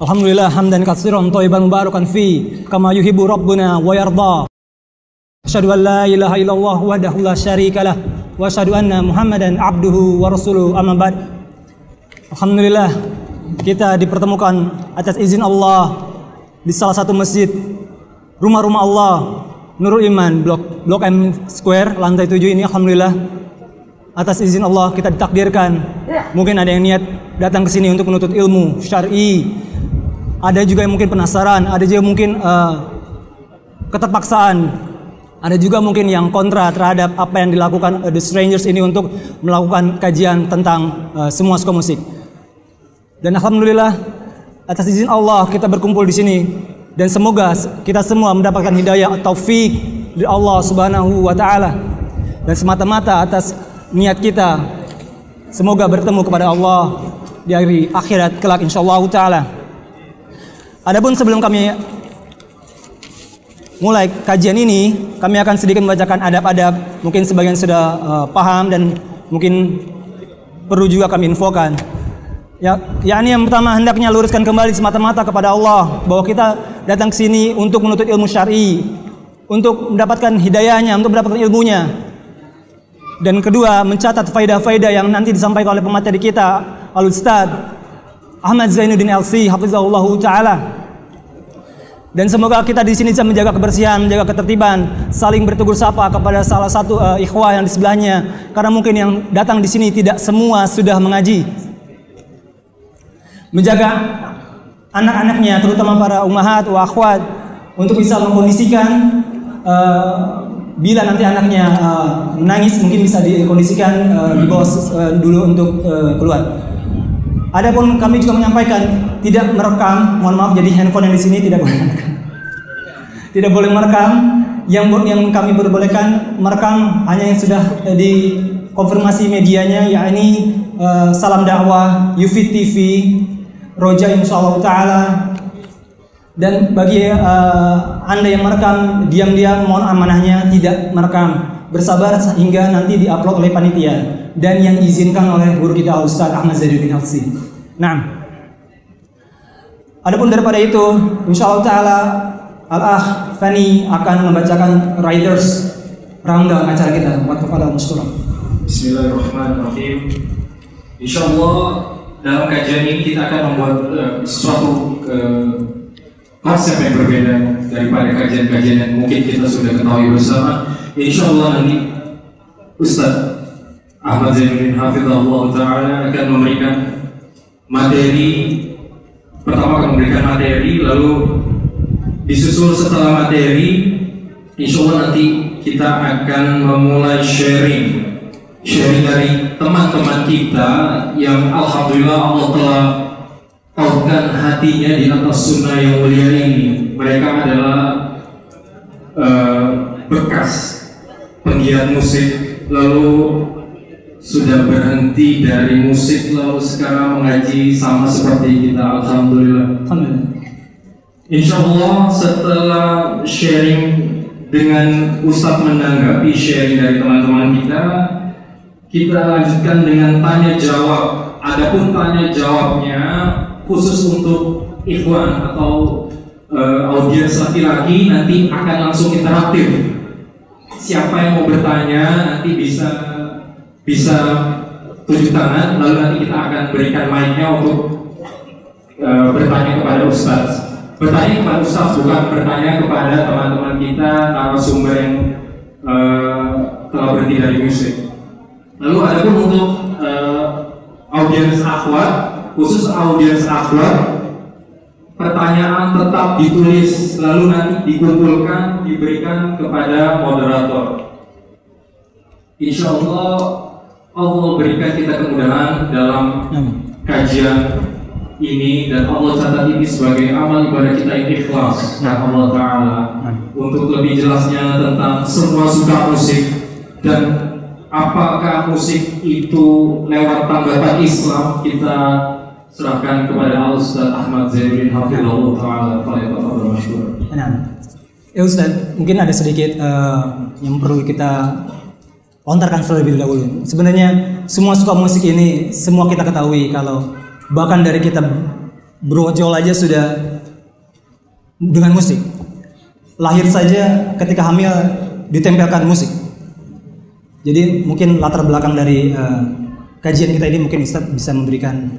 Alhamdulillah hamdan katsiran thayyiban mubarakan fi kama yuhibbu rabbuna wa yarda. Asyhadu an la ilaha illallah wahdahu la lah wa asyhadu anna Muhammadan abduhu wa rasuluhu amma ba'd. Alhamdulillah kita dipertemukan atas izin Allah di salah satu masjid rumah-rumah Allah Nurul Iman blok blok M Square lantai 7 ini alhamdulillah atas izin Allah kita ditakdirkan mungkin ada yang niat datang ke sini untuk menuntut ilmu syar'i ada juga yang mungkin penasaran, ada juga mungkin uh, keterpaksaan, ada juga mungkin yang kontra terhadap apa yang dilakukan uh, The Strangers ini untuk melakukan kajian tentang uh, semua suka musik. Dan alhamdulillah atas izin Allah kita berkumpul di sini dan semoga kita semua mendapatkan hidayah atau fi dari Allah Subhanahu wa taala. Dan semata-mata atas niat kita semoga bertemu kepada Allah di hari akhirat kelak insyaallah taala. Adapun sebelum kami mulai kajian ini, kami akan sedikit membacakan adab-adab. Mungkin sebagian sudah uh, paham dan mungkin perlu juga kami infokan. Ya, yakni yang pertama hendaknya luruskan kembali semata-mata kepada Allah bahwa kita datang ke sini untuk menuntut ilmu syar'i, untuk mendapatkan hidayahnya, untuk mendapatkan ilmunya. Dan kedua, mencatat faidah-faidah yang nanti disampaikan oleh pemateri kita, Al Ustaz Ahmad Zainuddin LC, hafizahullah taala. Dan semoga kita di sini bisa menjaga kebersihan, menjaga ketertiban, saling bertegur sapa kepada salah satu uh, ikhwah yang di sebelahnya. Karena mungkin yang datang di sini tidak semua sudah mengaji. Menjaga anak-anaknya, terutama para umahat, wakwat, untuk bisa mengkondisikan uh, bila nanti anaknya uh, menangis mungkin bisa dikondisikan uh, di bawah uh, dulu untuk uh, keluar. Adapun kami juga menyampaikan tidak merekam, mohon maaf jadi handphone yang di sini tidak boleh merekam. Tidak boleh merekam. Yang yang kami perbolehkan merekam hanya yang sudah eh, dikonfirmasi medianya yakni uh, Salam Dakwah, Yufit TV, Roja Insyaallah Taala, dan bagi uh, anda yang merekam diam-diam mohon amanahnya tidak merekam bersabar sehingga nanti diupload oleh panitia dan yang izinkan oleh guru kita Al Ustaz Ahmad Zainuddin Alsi. Nah, adapun daripada itu, insya Allah Taala Al Ah Fani akan membacakan Riders rundown acara kita. Waqafala Mustura. Bismillahirrahmanirrahim. Insya Allah dalam kajian ini kita akan membuat uh, ke uh, konsep yang berbeda daripada kajian-kajian yang mungkin kita sudah ketahui bersama. Insya Allah nanti Ustaz Ahmad Zainuddin Hafizahullah Ta'ala akan memberikan materi pertama akan memberikan materi lalu disusul setelah materi insya Allah nanti kita akan memulai sharing sharing dari teman-teman kita yang Alhamdulillah Allah telah organ hatinya di atas sunnah yang mulia ini Mereka adalah uh, bekas penggiat musik Lalu sudah berhenti dari musik Lalu sekarang mengaji sama seperti kita Alhamdulillah Alhamdulillah Insya Allah setelah sharing dengan Ustadz menanggapi sharing dari teman-teman kita kita lanjutkan dengan tanya jawab adapun tanya jawabnya khusus untuk ikhwan atau uh, audiens laki-laki nanti akan langsung interaktif. Siapa yang mau bertanya nanti bisa bisa tunjuk tangan lalu nanti kita akan berikan mic untuk uh, bertanya kepada ustaz. Bertanya kepada ustaz bukan bertanya kepada teman-teman kita narasumber yang uh, telah berhenti dari musik. Lalu ada pun untuk uh, audiens akhwat khusus audiens upload pertanyaan tetap ditulis lalu nanti dikumpulkan diberikan kepada moderator Insya Allah Allah berikan kita kemudahan dalam kajian ini dan Allah catat ini sebagai amal ibadah kita yang ikhlas ya Allah Ta'ala untuk lebih jelasnya tentang semua suka musik dan apakah musik itu lewat tanggapan Islam kita serahkan kepada Ustaz Ahmad Zainuddin Hafizahullah taala Fala masyhur. Nah. Ya Ustaz, mungkin ada sedikit uh, yang perlu kita lontarkan terlebih dahulu. Sebenarnya semua suka musik ini semua kita ketahui kalau bahkan dari kita brojol aja sudah dengan musik. Lahir saja ketika hamil ditempelkan musik. Jadi mungkin latar belakang dari uh, kajian kita ini mungkin Ustaz bisa memberikan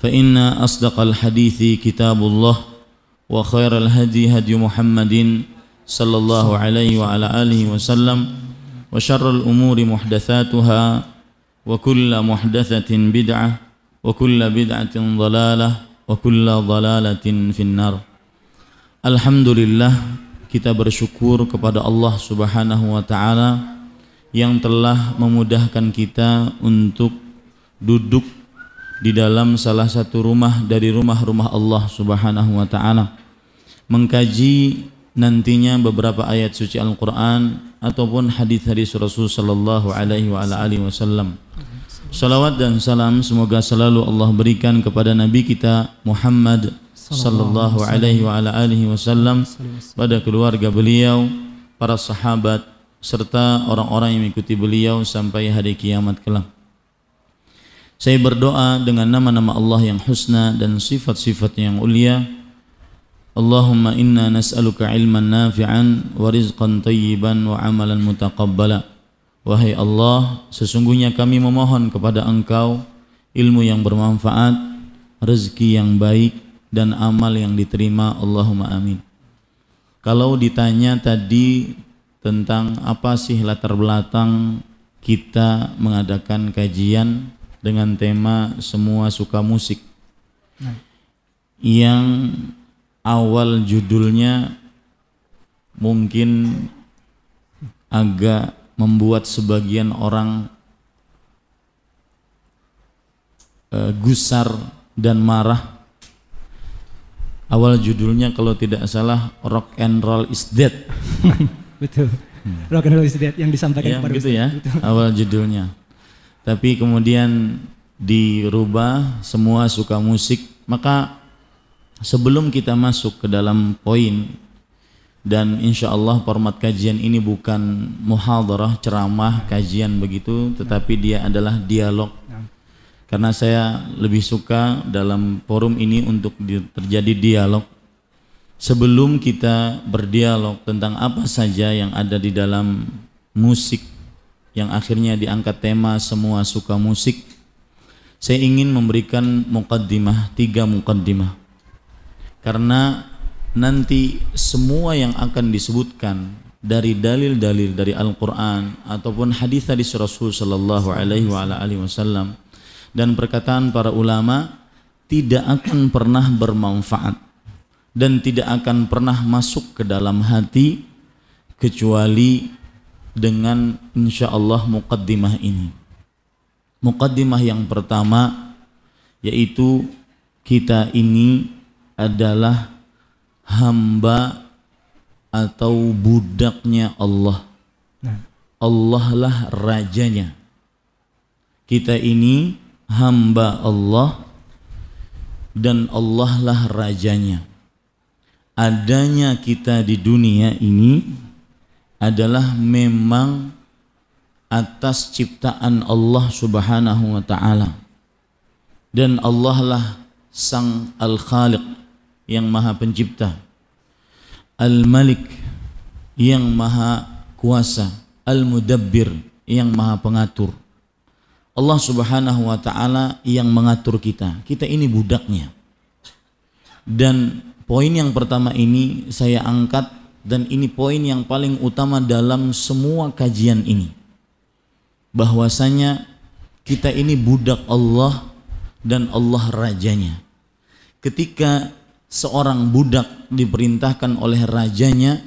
فإن أصدق الحديث كتاب الله وخير الهدي هدي محمد صلى الله عليه وعلى آله وسلم وشر الأمور محدثاتها وكل محدثة بدعة وكل بدعة ضلالة وكل ضلالة في النار الحمد Alhamdulillah kita bersyukur kepada Allah Subhanahu wa taala yang telah memudahkan kita untuk duduk di dalam salah satu rumah dari rumah-rumah Allah Subhanahu wa taala mengkaji nantinya beberapa ayat suci Al-Qur'an ataupun hadis-hadis Rasul sallallahu alaihi wa alihi wasallam. Salawat dan salam semoga selalu Allah berikan kepada nabi kita Muhammad sallallahu alaihi wa alihi wasallam pada keluarga beliau, para sahabat serta orang-orang yang mengikuti beliau sampai hari kiamat kelak. Saya berdoa dengan nama-nama Allah yang husna dan sifat-sifat yang ulia. Allahumma inna nas'aluka ilman nafi'an wa rizqan tayyiban wa amalan mutaqabbala. Wahai Allah, sesungguhnya kami memohon kepada Engkau ilmu yang bermanfaat, rezeki yang baik dan amal yang diterima. Allahumma amin. Kalau ditanya tadi tentang apa sih latar belakang kita mengadakan kajian dengan tema semua suka musik nah. yang awal judulnya mungkin agak membuat sebagian orang uh, gusar dan marah awal judulnya kalau tidak salah rock and roll is dead betul rock and roll is dead yang disampaikan. ya, gitu ya awal judulnya tapi kemudian dirubah semua suka musik maka sebelum kita masuk ke dalam poin dan insya Allah format kajian ini bukan muhadarah ceramah kajian begitu tetapi dia adalah dialog ya. karena saya lebih suka dalam forum ini untuk terjadi dialog sebelum kita berdialog tentang apa saja yang ada di dalam musik yang akhirnya diangkat tema semua suka musik saya ingin memberikan mukaddimah tiga mukaddimah karena nanti semua yang akan disebutkan dari dalil-dalil dari Al-Quran ataupun hadis dari Rasul sallallahu Alaihi Wasallam dan perkataan para ulama tidak akan pernah bermanfaat dan tidak akan pernah masuk ke dalam hati kecuali dengan insya Allah mukaddimah ini. Mukaddimah yang pertama yaitu kita ini adalah hamba atau budaknya Allah. Nah. Allah lah rajanya. Kita ini hamba Allah dan Allah lah rajanya. Adanya kita di dunia ini adalah memang atas ciptaan Allah Subhanahu wa taala. Dan Allah lah Sang Al-Khaliq yang Maha Pencipta. Al-Malik yang Maha Kuasa, Al-Mudabbir yang Maha Pengatur. Allah Subhanahu wa taala yang mengatur kita. Kita ini budaknya. Dan poin yang pertama ini saya angkat dan ini poin yang paling utama dalam semua kajian ini bahwasanya kita ini budak Allah dan Allah rajanya ketika seorang budak diperintahkan oleh rajanya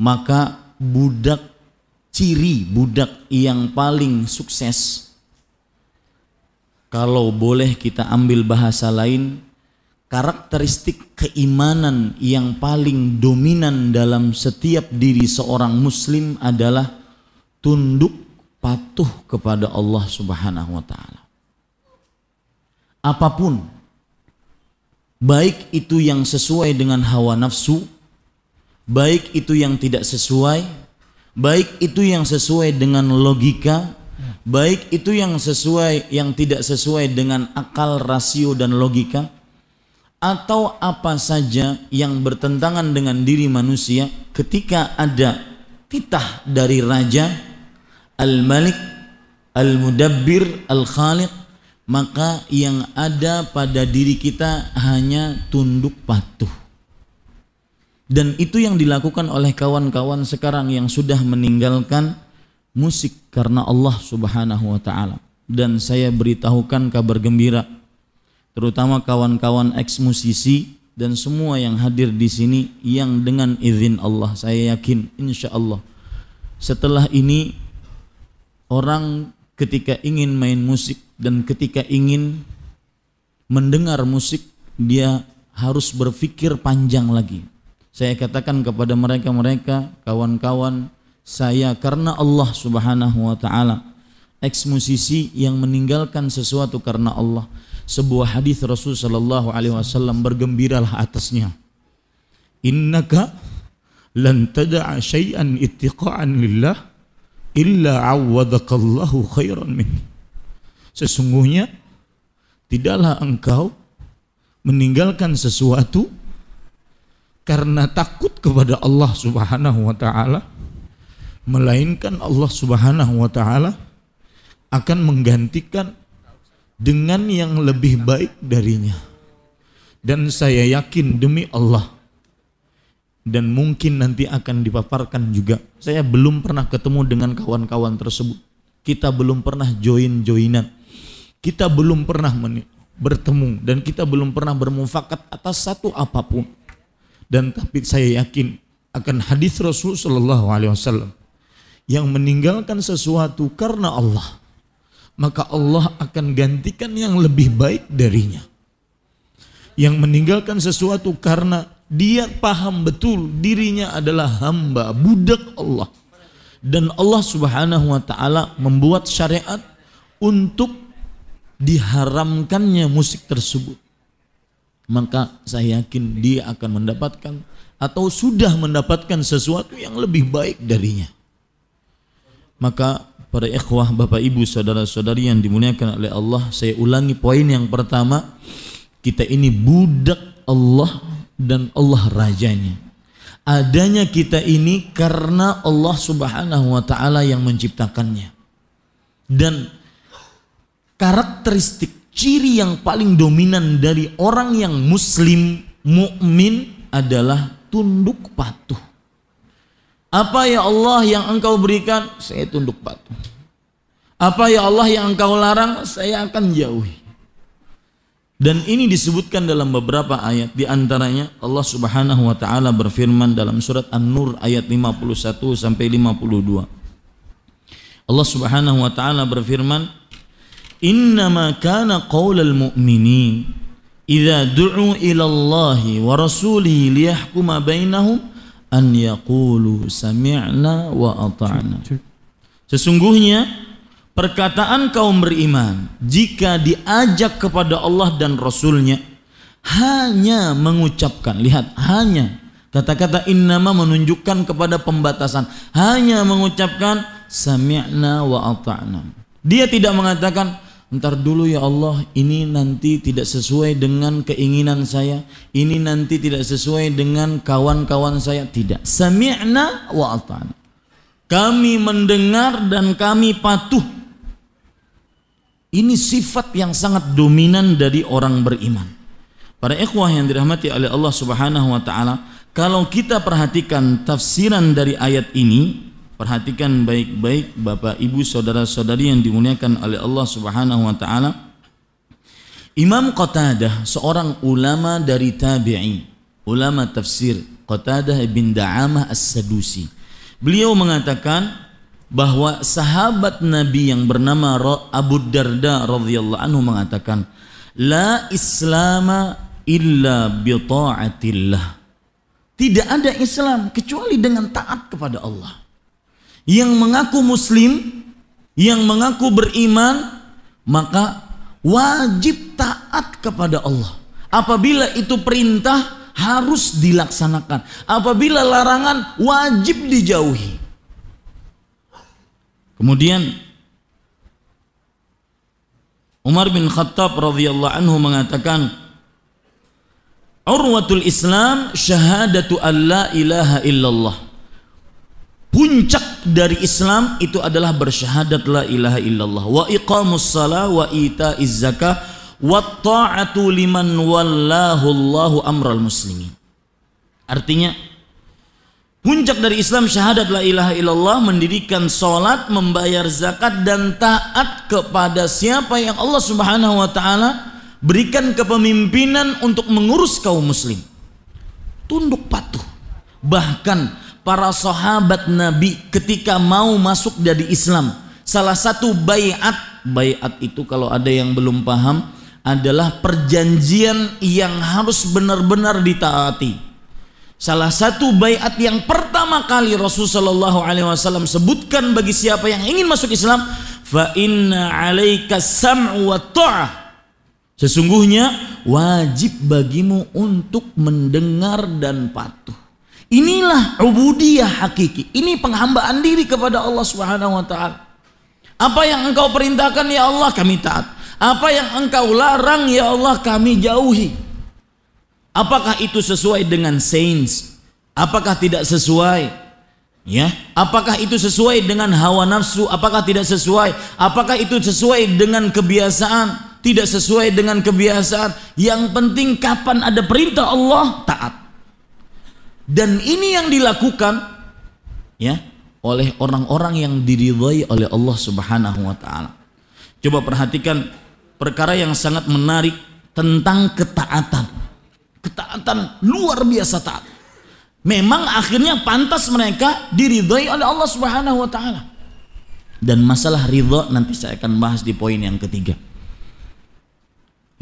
maka budak ciri budak yang paling sukses kalau boleh kita ambil bahasa lain karakteristik keimanan yang paling dominan dalam setiap diri seorang muslim adalah tunduk patuh kepada Allah Subhanahu wa taala. Apapun baik itu yang sesuai dengan hawa nafsu, baik itu yang tidak sesuai, baik itu yang sesuai dengan logika, baik itu yang sesuai yang tidak sesuai dengan akal, rasio dan logika atau apa saja yang bertentangan dengan diri manusia ketika ada titah dari raja al-malik al-mudabbir al-khaliq maka yang ada pada diri kita hanya tunduk patuh dan itu yang dilakukan oleh kawan-kawan sekarang yang sudah meninggalkan musik karena Allah Subhanahu wa taala dan saya beritahukan kabar gembira terutama kawan-kawan eks musisi dan semua yang hadir di sini yang dengan izin Allah saya yakin insya Allah setelah ini orang ketika ingin main musik dan ketika ingin mendengar musik dia harus berpikir panjang lagi saya katakan kepada mereka-mereka kawan-kawan saya karena Allah Subhanahu wa taala ex musisi yang meninggalkan sesuatu karena Allah. Sebuah hadis Rasul Shallallahu Alaihi Wasallam bergembiralah atasnya. Innaka lan tada'a syai'an ittiqa'an lillah illa awwadakallahu khairan min. Sesungguhnya tidaklah engkau meninggalkan sesuatu karena takut kepada Allah Subhanahu wa taala melainkan Allah Subhanahu wa taala akan menggantikan dengan yang lebih baik darinya. Dan saya yakin demi Allah dan mungkin nanti akan dipaparkan juga. Saya belum pernah ketemu dengan kawan-kawan tersebut. Kita belum pernah join-joinan. Kita belum pernah bertemu dan kita belum pernah bermufakat atas satu apapun. Dan tapi saya yakin akan hadis Rasulullah Shallallahu Alaihi Wasallam yang meninggalkan sesuatu karena Allah maka Allah akan gantikan yang lebih baik darinya. Yang meninggalkan sesuatu karena dia paham betul dirinya adalah hamba, budak Allah. Dan Allah Subhanahu wa taala membuat syariat untuk diharamkannya musik tersebut. Maka saya yakin dia akan mendapatkan atau sudah mendapatkan sesuatu yang lebih baik darinya. Maka Para ikhwah, bapak ibu, saudara-saudari yang dimuliakan oleh Allah Saya ulangi poin yang pertama Kita ini budak Allah dan Allah rajanya Adanya kita ini karena Allah subhanahu wa ta'ala yang menciptakannya Dan karakteristik ciri yang paling dominan dari orang yang muslim, mukmin adalah tunduk patuh apa ya Allah yang engkau berikan, saya tunduk patuh. Apa ya Allah yang engkau larang, saya akan jauhi. Dan ini disebutkan dalam beberapa ayat di antaranya Allah Subhanahu wa taala berfirman dalam surat An-Nur ayat 51 sampai 52. Allah Subhanahu wa taala berfirman, "Innama kana qawlal mu'minin Iza du'u ila Allahi wa rasulihi liyahkuma bainahum" an yaqulu sami'na wa ata'na. Sesungguhnya perkataan kaum beriman jika diajak kepada Allah dan Rasulnya hanya mengucapkan lihat hanya kata-kata innama menunjukkan kepada pembatasan hanya mengucapkan sami'na wa ata'na dia tidak mengatakan Ntar dulu ya Allah, ini nanti tidak sesuai dengan keinginan saya. Ini nanti tidak sesuai dengan kawan-kawan saya. Tidak. Sami'na wa ata'na. Kami mendengar dan kami patuh. Ini sifat yang sangat dominan dari orang beriman. Para ikhwah yang dirahmati oleh Allah Subhanahu wa taala, kalau kita perhatikan tafsiran dari ayat ini, Perhatikan baik-baik Bapak Ibu saudara-saudari yang dimuliakan oleh Allah Subhanahu wa taala. Imam Qatadah seorang ulama dari tabi'i, ulama tafsir Qatadah bin Da'amah As-Sadusi. Beliau mengatakan bahwa sahabat Nabi yang bernama Abu Darda radhiyallahu anhu mengatakan, "La islama illa bi ta'atillah." Tidak ada Islam kecuali dengan taat kepada Allah yang mengaku muslim, yang mengaku beriman, maka wajib taat kepada Allah. Apabila itu perintah harus dilaksanakan. Apabila larangan wajib dijauhi. Kemudian Umar bin Khattab radhiyallahu anhu mengatakan Urwatul Islam syahadatu alla ilaha illallah. Puncak dari Islam itu adalah bersyahadat la ilaha illallah wa iqamus salah wa ita izzaka wa ta'atu liman wallahu Allahu amral muslimin. Artinya puncak dari Islam syahadat la ilaha illallah mendirikan salat, membayar zakat dan taat kepada siapa yang Allah Subhanahu wa taala berikan kepemimpinan untuk mengurus kaum muslim. Tunduk patuh. Bahkan para sahabat Nabi ketika mau masuk dari Islam. Salah satu bayat, bayat itu kalau ada yang belum paham adalah perjanjian yang harus benar-benar ditaati. Salah satu bayat yang pertama kali Rasulullah Shallallahu Alaihi Wasallam sebutkan bagi siapa yang ingin masuk Islam, fa inna alaika sam'u wa ta'ah. Sesungguhnya wajib bagimu untuk mendengar dan patuh. Inilah ubudiyah hakiki. Ini penghambaan diri kepada Allah Subhanahu wa taala. Apa yang engkau perintahkan ya Allah kami taat. Apa yang engkau larang ya Allah kami jauhi. Apakah itu sesuai dengan sains? Apakah tidak sesuai? Ya, apakah itu sesuai dengan hawa nafsu? Apakah tidak sesuai? Apakah itu sesuai dengan kebiasaan? Tidak sesuai dengan kebiasaan. Yang penting kapan ada perintah Allah taat. Dan ini yang dilakukan ya oleh orang-orang yang diridhai oleh Allah Subhanahu wa taala. Coba perhatikan perkara yang sangat menarik tentang ketaatan. Ketaatan luar biasa taat. Memang akhirnya pantas mereka diridhai oleh Allah Subhanahu wa taala. Dan masalah ridha nanti saya akan bahas di poin yang ketiga.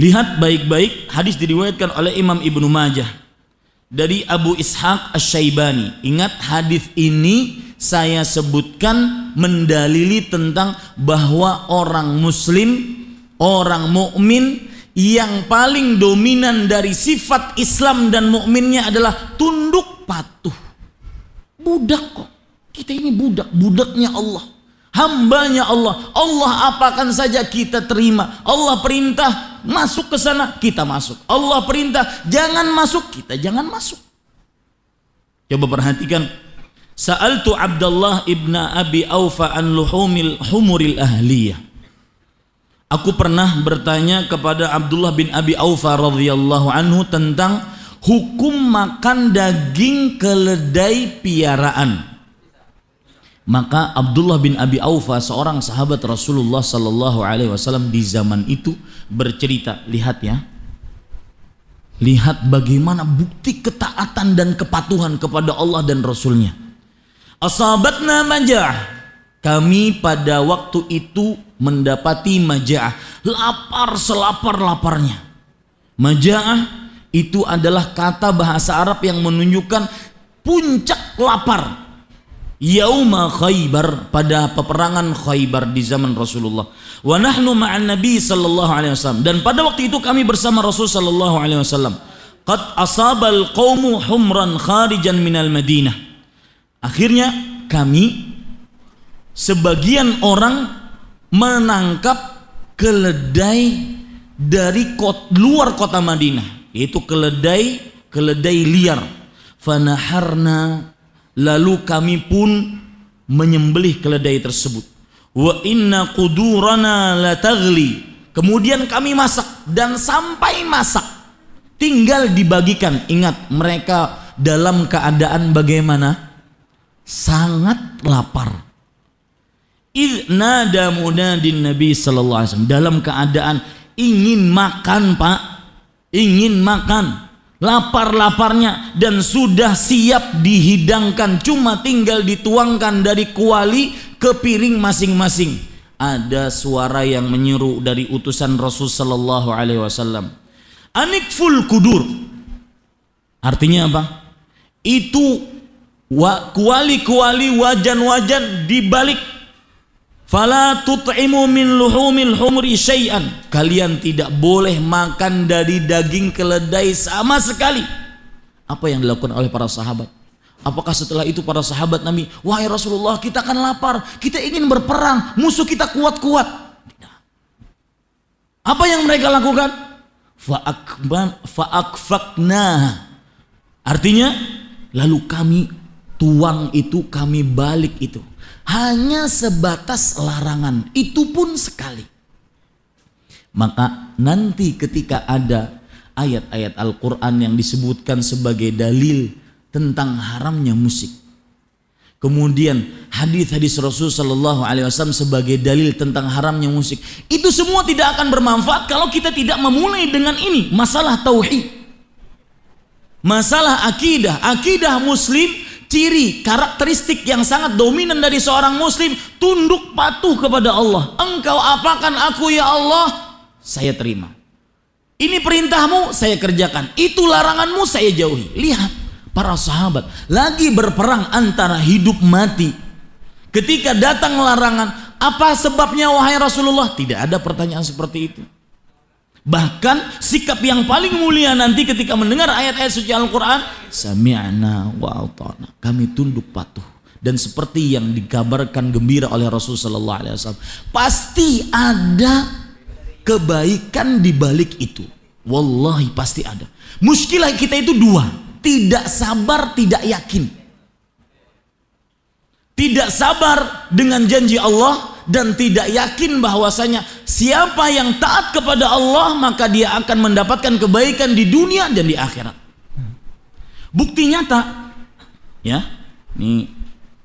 Lihat baik-baik hadis diriwayatkan oleh Imam Ibnu Majah dari Abu Ishaq Asyaibani. Ingat hadis ini saya sebutkan mendalili tentang bahwa orang muslim, orang mukmin yang paling dominan dari sifat Islam dan mukminnya adalah tunduk patuh. Budak kok. Kita ini budak, budaknya Allah hambanya Allah. Allah apakan saja kita terima. Allah perintah masuk ke sana, kita masuk. Allah perintah jangan masuk, kita jangan masuk. Coba perhatikan. Sa'altu Abdullah ibn Abi Aufa an luhumil humuril ahliyah. Aku pernah bertanya kepada Abdullah bin Abi Aufa radhiyallahu anhu tentang hukum makan daging keledai piaraan. Maka Abdullah bin Abi Aufa seorang sahabat Rasulullah Sallallahu Alaihi Wasallam di zaman itu bercerita, lihat ya, lihat bagaimana bukti ketaatan dan kepatuhan kepada Allah dan Rasulnya. Asabatna majah, kami pada waktu itu mendapati majah, lapar selapar laparnya. Majah itu adalah kata bahasa Arab yang menunjukkan puncak lapar yauma Khaybar pada peperangan Khaybar di zaman Rasulullah. Wa nahnu ma'an Nabi sallallahu alaihi wasallam dan pada waktu itu kami bersama Rasul sallallahu alaihi wasallam. Qad asabal qaumu humran kharijan minal Madinah. Akhirnya kami sebagian orang menangkap keledai dari kot, luar kota Madinah yaitu keledai keledai liar fanaharna Lalu kami pun menyembelih keledai tersebut. Wa inna qudurana tagli. Kemudian kami masak dan sampai masak tinggal dibagikan. Ingat mereka dalam keadaan bagaimana? Sangat lapar. nada munadin Nabi sallallahu alaihi wasallam dalam keadaan ingin makan, Pak. Ingin makan lapar-laparnya dan sudah siap dihidangkan cuma tinggal dituangkan dari kuali ke piring masing-masing ada suara yang menyeru dari utusan Rasul sallallahu alaihi wasallam anikful kudur artinya apa itu kuali-kuali wajan-wajan dibalik Fala tut'imu min luhumil humri syai'an. Kalian tidak boleh makan dari daging keledai sama sekali. Apa yang dilakukan oleh para sahabat? Apakah setelah itu para sahabat Nabi, wahai Rasulullah kita akan lapar, kita ingin berperang, musuh kita kuat-kuat. Ya. Apa yang mereka lakukan? Fa'akfakna. Artinya, lalu kami tuang itu, kami balik itu hanya sebatas larangan, itu pun sekali. Maka nanti ketika ada ayat-ayat Al-Quran yang disebutkan sebagai dalil tentang haramnya musik. Kemudian hadis-hadis Rasul Shallallahu Alaihi Wasallam sebagai dalil tentang haramnya musik itu semua tidak akan bermanfaat kalau kita tidak memulai dengan ini masalah tauhid, masalah akidah, akidah Muslim ciri karakteristik yang sangat dominan dari seorang muslim tunduk patuh kepada Allah engkau apakan aku ya Allah saya terima ini perintahmu saya kerjakan itu laranganmu saya jauhi lihat para sahabat lagi berperang antara hidup mati ketika datang larangan apa sebabnya wahai Rasulullah tidak ada pertanyaan seperti itu Bahkan sikap yang paling mulia nanti ketika mendengar ayat-ayat suci Al-Quran, sami'na wa atana. Kami tunduk patuh. Dan seperti yang digambarkan gembira oleh Rasul Sallallahu Alaihi Wasallam, pasti ada kebaikan di balik itu. Wallahi pasti ada. Muskilah kita itu dua, tidak sabar, tidak yakin. Tidak sabar dengan janji Allah, dan tidak yakin bahwasanya siapa yang taat kepada Allah maka dia akan mendapatkan kebaikan di dunia dan di akhirat. Bukti nyata ya. Ini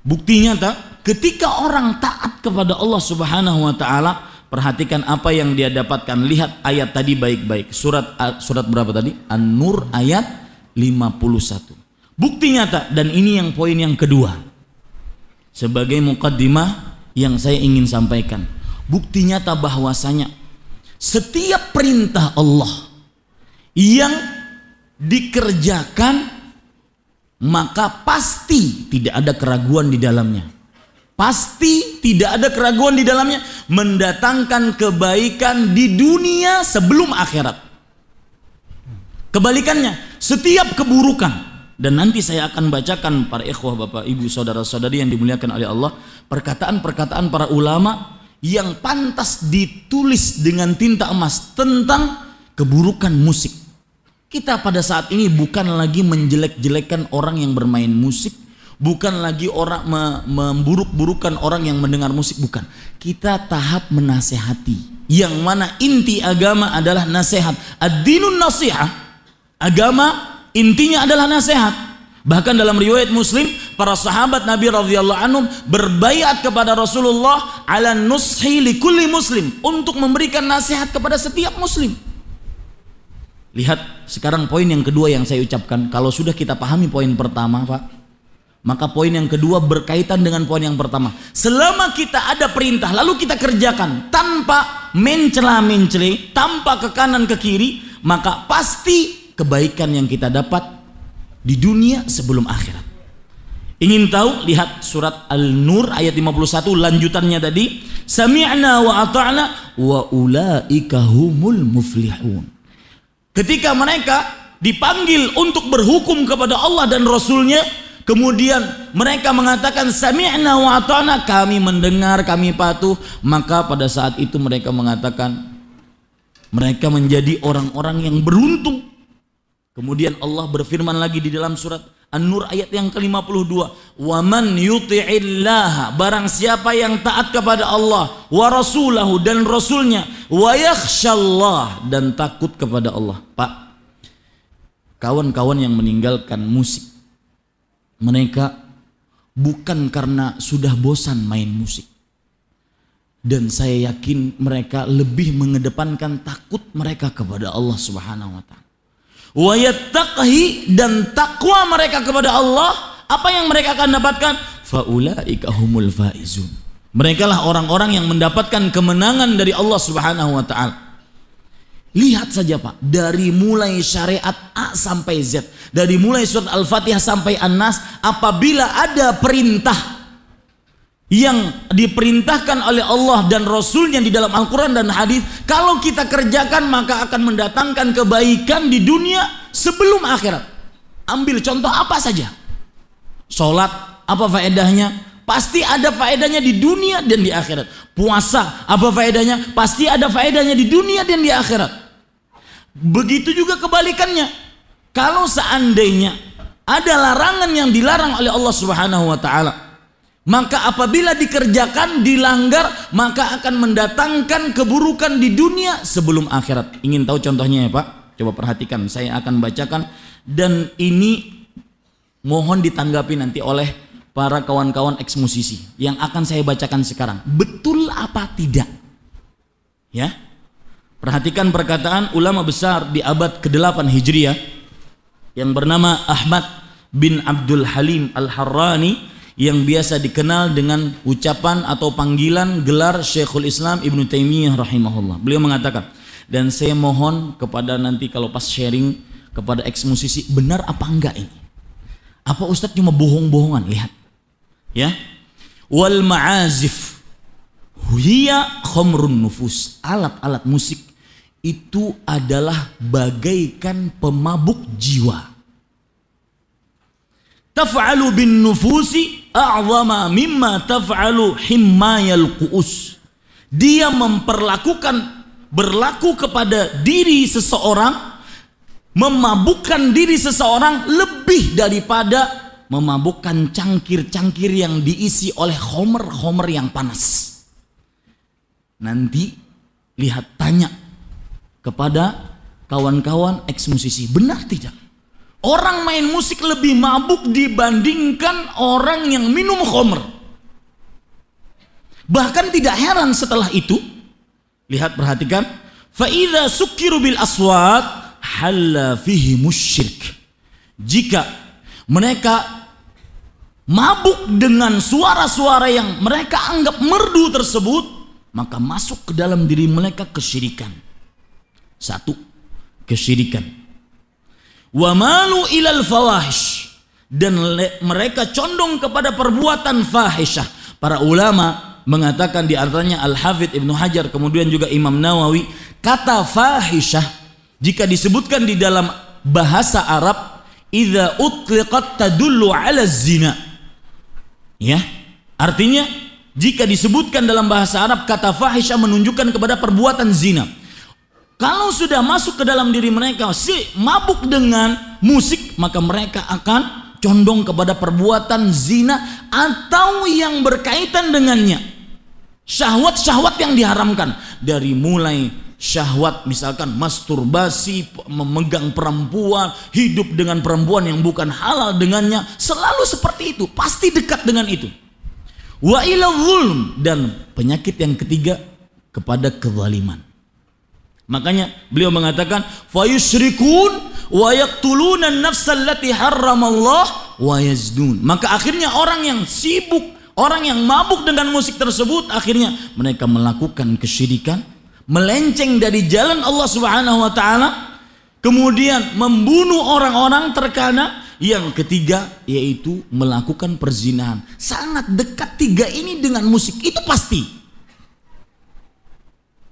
bukti nyata ketika orang taat kepada Allah Subhanahu wa taala perhatikan apa yang dia dapatkan lihat ayat tadi baik-baik surat ah, surat berapa tadi An-Nur ayat 51 bukti nyata dan ini yang poin yang kedua sebagai mukaddimah yang saya ingin sampaikan. Bukti nyata bahwasanya setiap perintah Allah yang dikerjakan maka pasti tidak ada keraguan di dalamnya. Pasti tidak ada keraguan di dalamnya mendatangkan kebaikan di dunia sebelum akhirat. Kebalikannya, setiap keburukan dan nanti saya akan bacakan para ikhwah Bapak Ibu saudara-saudari yang dimuliakan oleh Allah perkataan-perkataan para ulama yang pantas ditulis dengan tinta emas tentang keburukan musik. Kita pada saat ini bukan lagi menjelek-jelekan orang yang bermain musik, bukan lagi orang memburuk-burukan orang yang mendengar musik, bukan. Kita tahap menasehati. Yang mana inti agama adalah nasihat. Ad-dinun nasihat Agama Intinya adalah nasihat. Bahkan dalam riwayat Muslim, para sahabat Nabi radhiyallahu anhum berbaiat kepada Rasulullah ala nushi kulli muslim untuk memberikan nasihat kepada setiap muslim. Lihat sekarang poin yang kedua yang saya ucapkan. Kalau sudah kita pahami poin pertama, Pak, maka poin yang kedua berkaitan dengan poin yang pertama. Selama kita ada perintah, lalu kita kerjakan tanpa mencela mencela tanpa ke kanan ke kiri, maka pasti kebaikan yang kita dapat di dunia sebelum akhirat. Ingin tahu? Lihat surat Al-Nur ayat 51 lanjutannya tadi. Sami'na wa ata'na wa ulaika humul muflihun. Ketika mereka dipanggil untuk berhukum kepada Allah dan Rasulnya, kemudian mereka mengatakan sami'na wa ata'na, kami mendengar, kami patuh, maka pada saat itu mereka mengatakan mereka menjadi orang-orang yang beruntung Kemudian Allah berfirman lagi di dalam surat An-Nur ayat yang ke-52, "Waman yuti'illaha, barang siapa yang taat kepada Allah wa rasulahu dan rasulnya, wa yakhsyallah dan takut kepada Allah." Pak, kawan-kawan yang meninggalkan musik mereka bukan karena sudah bosan main musik. Dan saya yakin mereka lebih mengedepankan takut mereka kepada Allah Subhanahu wa taala. Wayataqhi dan takwa mereka kepada Allah, apa yang mereka akan dapatkan? Faulaika humul faizun. Mereka lah orang-orang yang mendapatkan kemenangan dari Allah Subhanahu wa taala. Lihat saja Pak, dari mulai syariat A sampai Z, dari mulai surat Al-Fatihah sampai An-Nas, apabila ada perintah yang diperintahkan oleh Allah dan Rasulnya di dalam Al-Quran dan Hadis, kalau kita kerjakan maka akan mendatangkan kebaikan di dunia sebelum akhirat. Ambil contoh apa saja. Sholat, apa faedahnya? Pasti ada faedahnya di dunia dan di akhirat. Puasa, apa faedahnya? Pasti ada faedahnya di dunia dan di akhirat. Begitu juga kebalikannya. Kalau seandainya ada larangan yang dilarang oleh Allah Subhanahu wa taala, maka apabila dikerjakan dilanggar maka akan mendatangkan keburukan di dunia sebelum akhirat. Ingin tahu contohnya ya Pak? Coba perhatikan saya akan bacakan dan ini mohon ditanggapi nanti oleh para kawan-kawan eks musisi yang akan saya bacakan sekarang. Betul apa tidak? Ya. Perhatikan perkataan ulama besar di abad ke-8 Hijriah yang bernama Ahmad bin Abdul Halim Al-Harrani yang biasa dikenal dengan ucapan atau panggilan gelar Syekhul Islam Ibnu Taimiyah rahimahullah. Beliau mengatakan, "Dan saya mohon kepada nanti kalau pas sharing kepada ex musisi, benar apa enggak ini? Apa Ustadz cuma bohong-bohongan? Lihat. Ya. Wal ma'azif hiya khomrun nufus. Alat-alat musik itu adalah bagaikan pemabuk jiwa. Taf'alu bin nufusi a'zama mimma taf'alu himmayal kuus. Dia memperlakukan berlaku kepada diri seseorang memabukkan diri seseorang lebih daripada memabukkan cangkir-cangkir yang diisi oleh homer-homer yang panas. Nanti lihat tanya kepada kawan-kawan ex musisi, benar tidak? Orang main musik lebih mabuk dibandingkan orang yang minum khomer. Bahkan tidak heran setelah itu, lihat perhatikan, faida sukiru bil aswat halla fihi musyrik. Jika mereka mabuk dengan suara-suara yang mereka anggap merdu tersebut, maka masuk ke dalam diri mereka kesyirikan. Satu, kesyirikan wa ilal fawahish dan mereka condong kepada perbuatan fahishah. Para ulama mengatakan di antaranya Al Hafidh Ibnu Hajar kemudian juga Imam Nawawi kata fahishah jika disebutkan di dalam bahasa Arab idza utliqat tadullu ala zina. Ya, artinya jika disebutkan dalam bahasa Arab kata fahishah menunjukkan kepada perbuatan zina. Kalau sudah masuk ke dalam diri mereka si mabuk dengan musik, maka mereka akan condong kepada perbuatan zina atau yang berkaitan dengannya. Syahwat-syahwat yang diharamkan dari mulai syahwat misalkan masturbasi, memegang perempuan, hidup dengan perempuan yang bukan halal dengannya, selalu seperti itu, pasti dekat dengan itu. Wa ila dan penyakit yang ketiga kepada kezaliman Makanya beliau mengatakan yusyrikun wa yaqtuluna an-nafsal lati harramallah wa yazdun. Maka akhirnya orang yang sibuk, orang yang mabuk dengan musik tersebut akhirnya mereka melakukan kesyirikan, melenceng dari jalan Allah Subhanahu wa taala, kemudian membunuh orang-orang terkana yang ketiga yaitu melakukan perzinahan. Sangat dekat tiga ini dengan musik itu pasti.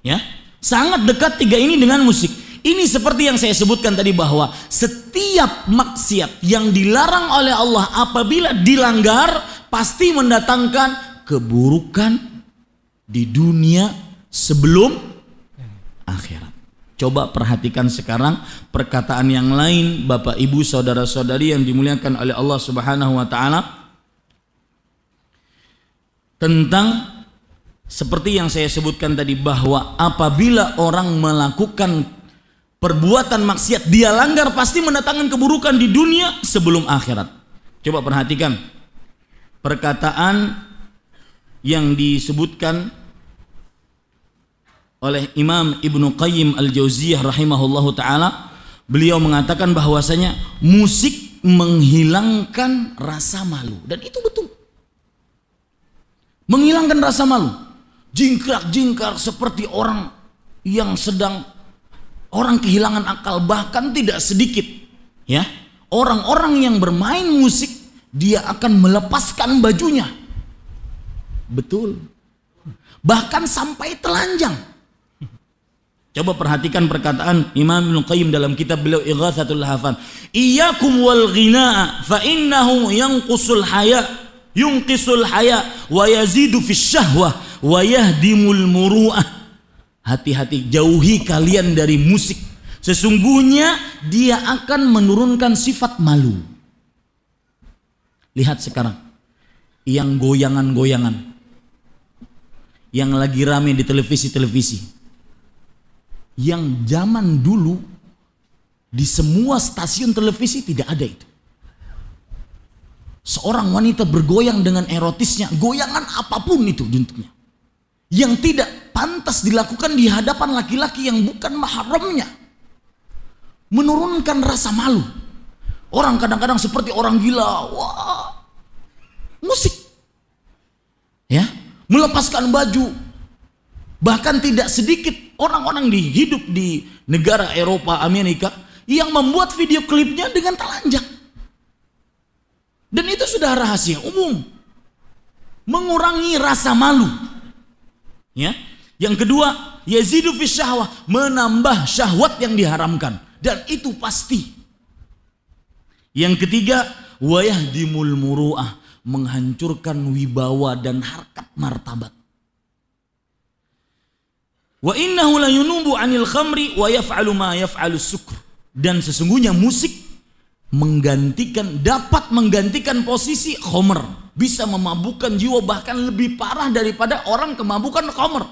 Ya, Sangat dekat tiga ini dengan musik. Ini seperti yang saya sebutkan tadi bahwa setiap maksiat yang dilarang oleh Allah apabila dilanggar pasti mendatangkan keburukan di dunia sebelum akhirat. Coba perhatikan sekarang perkataan yang lain Bapak Ibu saudara-saudari yang dimuliakan oleh Allah Subhanahu wa taala tentang seperti yang saya sebutkan tadi bahwa apabila orang melakukan perbuatan maksiat dia langgar pasti mendatangkan keburukan di dunia sebelum akhirat. Coba perhatikan perkataan yang disebutkan oleh Imam Ibnu Qayyim Al-Jauziyah rahimahullahu taala beliau mengatakan bahwasanya musik menghilangkan rasa malu dan itu betul menghilangkan rasa malu jingkrak-jingkrak seperti orang yang sedang orang kehilangan akal bahkan tidak sedikit ya orang-orang yang bermain musik dia akan melepaskan bajunya betul bahkan sampai telanjang Coba perhatikan perkataan Imam Ibnu Qayyim dalam kitab beliau Ighatsatul Hafan. Iyyakum wal ghina fa innahu yanqusul haya yunqisul haya wa yazidu fis syahwah wa yahdimul muru'ah. Hati-hati jauhi kalian dari musik. Sesungguhnya dia akan menurunkan sifat malu. Lihat sekarang yang goyangan-goyangan yang lagi rame di televisi-televisi. Yang zaman dulu di semua stasiun televisi tidak ada itu. Seorang wanita bergoyang dengan erotisnya, goyangan apapun itu bentuknya. Yang tidak pantas dilakukan di hadapan laki-laki yang bukan mahramnya. Menurunkan rasa malu. Orang kadang-kadang seperti orang gila. Wah. Musik. Ya, melepaskan baju. Bahkan tidak sedikit orang-orang di hidup di negara Eropa, Amerika yang membuat video klipnya dengan telanjang dan itu sudah rahasia umum. Mengurangi rasa malu. Ya. Yang kedua, yazidu fi syahwah, menambah syahwat yang diharamkan dan itu pasti. Yang ketiga, wayah dimul muruah, menghancurkan wibawa dan harkat martabat. Wa innahu la yunubu anil khamri wa yaf'alu ma yaf'alu sukr. Dan sesungguhnya musik menggantikan dapat menggantikan posisi Homer bisa memabukkan jiwa bahkan lebih parah daripada orang kemabukan Homer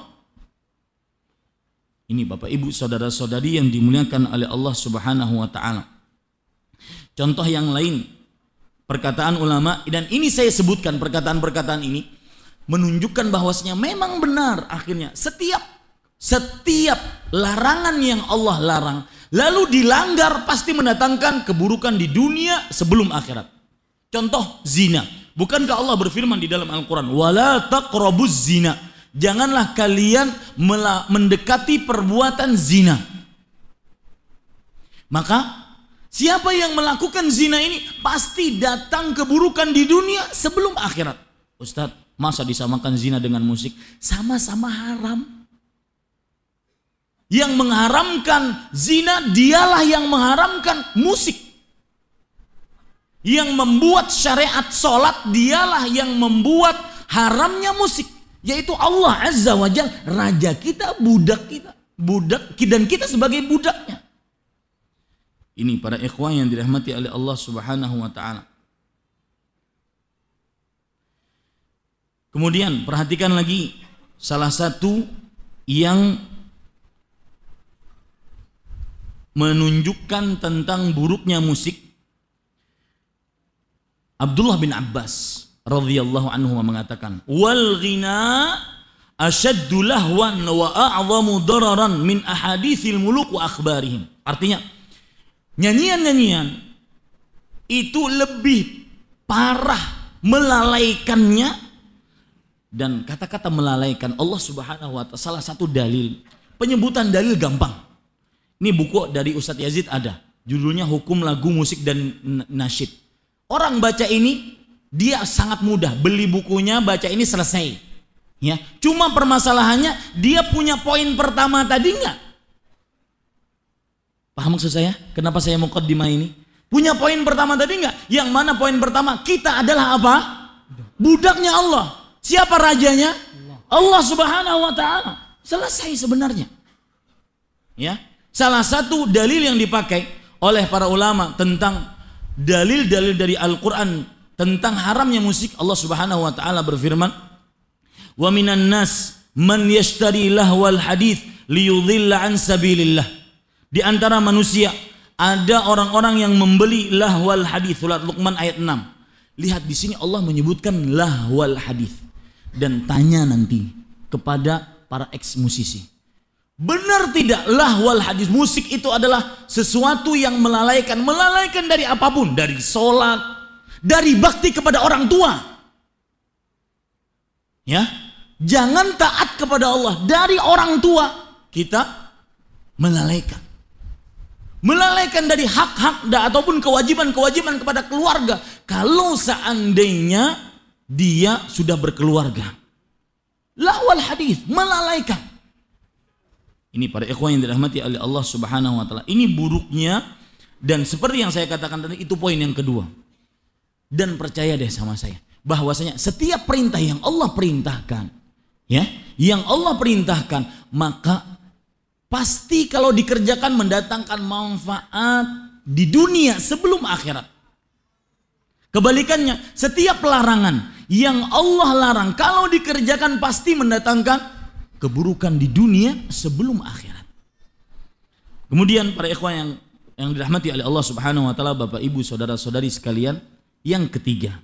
Ini Bapak Ibu saudara-saudari yang dimuliakan oleh Allah Subhanahu wa taala. Contoh yang lain perkataan ulama dan ini saya sebutkan perkataan-perkataan ini menunjukkan bahwasanya memang benar akhirnya setiap setiap larangan yang Allah larang lalu dilanggar pasti mendatangkan keburukan di dunia sebelum akhirat. Contoh zina. Bukankah Allah berfirman di dalam Al-Qur'an, "Wala taqrabuz zina." Janganlah kalian mendekati perbuatan zina. Maka siapa yang melakukan zina ini pasti datang keburukan di dunia sebelum akhirat. Ustadz, masa disamakan zina dengan musik? Sama-sama haram yang mengharamkan zina, dialah yang mengharamkan musik. Yang membuat syariat solat, dialah yang membuat haramnya musik. Yaitu Allah Azza wa Jal, Raja kita, budak kita. Budak, dan kita sebagai budaknya. Ini para ikhwan yang dirahmati oleh Allah subhanahu wa ta'ala. Kemudian perhatikan lagi salah satu yang menunjukkan tentang buruknya musik Abdullah bin Abbas radhiyallahu anhu mengatakan wal ghina ashaddu lahwan wa a'zamu dararan min ahaditsil muluk wa akhbarihim artinya nyanyian-nyanyian itu lebih parah melalaikannya dan kata-kata melalaikan Allah Subhanahu wa taala salah satu dalil penyebutan dalil gampang ini buku dari Ustadz Yazid ada. Judulnya Hukum Lagu Musik dan Nasyid. Orang baca ini dia sangat mudah beli bukunya baca ini selesai. Ya, cuma permasalahannya dia punya poin pertama tadi enggak? Paham maksud saya? Kenapa saya mau kodimah ini? Punya poin pertama tadi enggak? Yang mana poin pertama? Kita adalah apa? Budaknya Allah. Siapa rajanya? Allah, Allah subhanahu wa ta'ala. Selesai sebenarnya. Ya, Salah satu dalil yang dipakai oleh para ulama tentang dalil-dalil dari Al-Qur'an tentang haramnya musik Allah Subhanahu wa taala berfirman Wa minan nas man yashtari lahwal hadith liyudhilla an sabilillah. Di antara manusia ada orang-orang yang membeli lahwal hadith surat Luqman ayat 6. Lihat di sini Allah menyebutkan lahwal hadith dan tanya nanti kepada para ex musisi. Benar tidak lahwal hadis musik itu adalah sesuatu yang melalaikan, melalaikan dari apapun, dari sholat, dari bakti kepada orang tua. Ya, jangan taat kepada Allah dari orang tua kita melalaikan. Melalaikan dari hak-hak ataupun kewajiban-kewajiban kepada keluarga kalau seandainya dia sudah berkeluarga. Lahwal hadis melalaikan ini para ikhwan yang dirahmati oleh Allah Subhanahu wa taala. Ini buruknya dan seperti yang saya katakan tadi itu poin yang kedua. Dan percaya deh sama saya bahwasanya setiap perintah yang Allah perintahkan ya, yang Allah perintahkan maka pasti kalau dikerjakan mendatangkan manfaat di dunia sebelum akhirat. Kebalikannya, setiap pelarangan yang Allah larang kalau dikerjakan pasti mendatangkan keburukan di dunia sebelum akhirat. Kemudian para ikhwan yang yang dirahmati oleh Allah Subhanahu wa taala, Bapak Ibu, saudara-saudari sekalian, yang ketiga.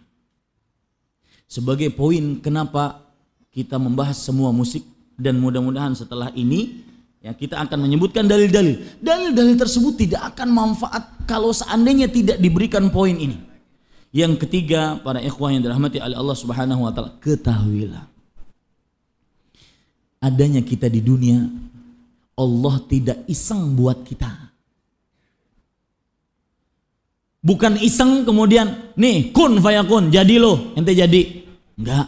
Sebagai poin kenapa kita membahas semua musik dan mudah-mudahan setelah ini ya kita akan menyebutkan dalil-dalil. Dalil-dalil tersebut tidak akan manfaat kalau seandainya tidak diberikan poin ini. Yang ketiga, para ikhwan yang dirahmati oleh Allah Subhanahu wa taala, ketahuilah adanya kita di dunia, Allah tidak iseng buat kita. Bukan iseng kemudian, nih kun fayakun, jadi lo, ente jadi. Enggak.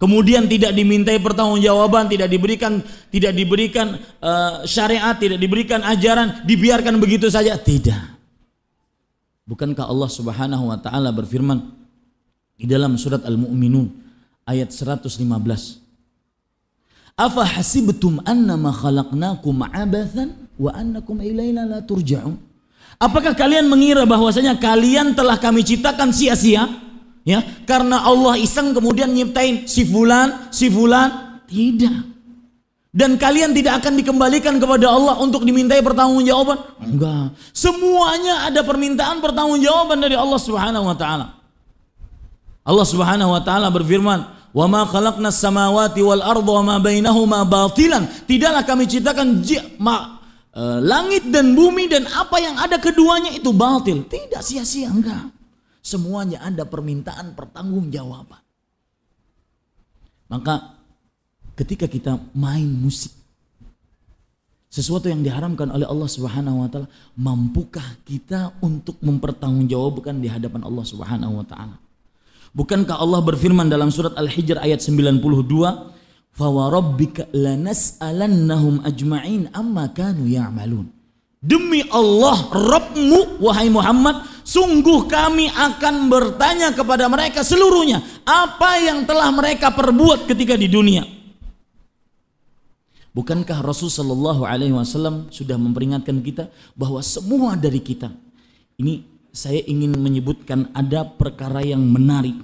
Kemudian tidak dimintai pertanggungjawaban, tidak diberikan tidak diberikan uh, syariat, tidak diberikan ajaran, dibiarkan begitu saja. Tidak. Bukankah Allah Subhanahu wa taala berfirman di dalam surat Al-Mu'minun ayat 115 Afa hasibtum annama khalaqnakum abathan wa annakum ilaina la turja'un? Apakah kalian mengira bahwasanya kalian telah kami ciptakan sia-sia? Ya, karena Allah iseng kemudian nyiptain si fulan, si fulan. Tidak. Dan kalian tidak akan dikembalikan kepada Allah untuk dimintai pertanggungjawaban? Enggak. Semuanya ada permintaan pertanggungjawaban dari Allah Subhanahu wa taala. Allah Subhanahu wa taala berfirman, Wa ma khalaqna samawati wal arda wa ma bainahuma batilan. Tidaklah kami ciptakan ma, e, langit dan bumi dan apa yang ada keduanya itu batil. Tidak sia-sia enggak. Semuanya ada permintaan pertanggungjawaban. Maka ketika kita main musik sesuatu yang diharamkan oleh Allah Subhanahu wa taala, mampukah kita untuk mempertanggungjawabkan di hadapan Allah Subhanahu wa taala? Bukankah Allah berfirman dalam surat Al-Hijr ayat 92, فَوَرَبِّكَ لَنَسْأَلَنَّهُمْ ajma'in amma kanu يَعْمَلُونَ Demi Allah Rabbmu wahai Muhammad Sungguh kami akan bertanya kepada mereka seluruhnya Apa yang telah mereka perbuat ketika di dunia Bukankah Rasul saw Alaihi Wasallam sudah memperingatkan kita bahwa semua dari kita ini saya ingin menyebutkan ada perkara yang menarik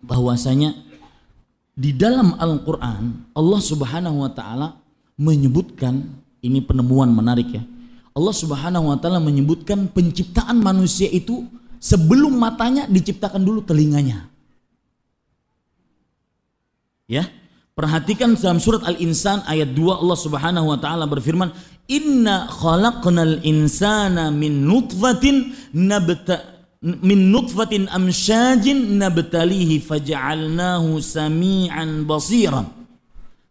bahwasanya di dalam Al-Qur'an Allah Subhanahu wa taala menyebutkan ini penemuan menarik ya. Allah Subhanahu wa taala menyebutkan penciptaan manusia itu sebelum matanya diciptakan dulu telinganya. Ya. Perhatikan dalam surat Al-Insan ayat 2 Allah Subhanahu wa taala berfirman, Inna khalaqnal insana min nutfatin nabta min nutfatin amsyajin nabtalihi faj'alnahu sami'an basiran.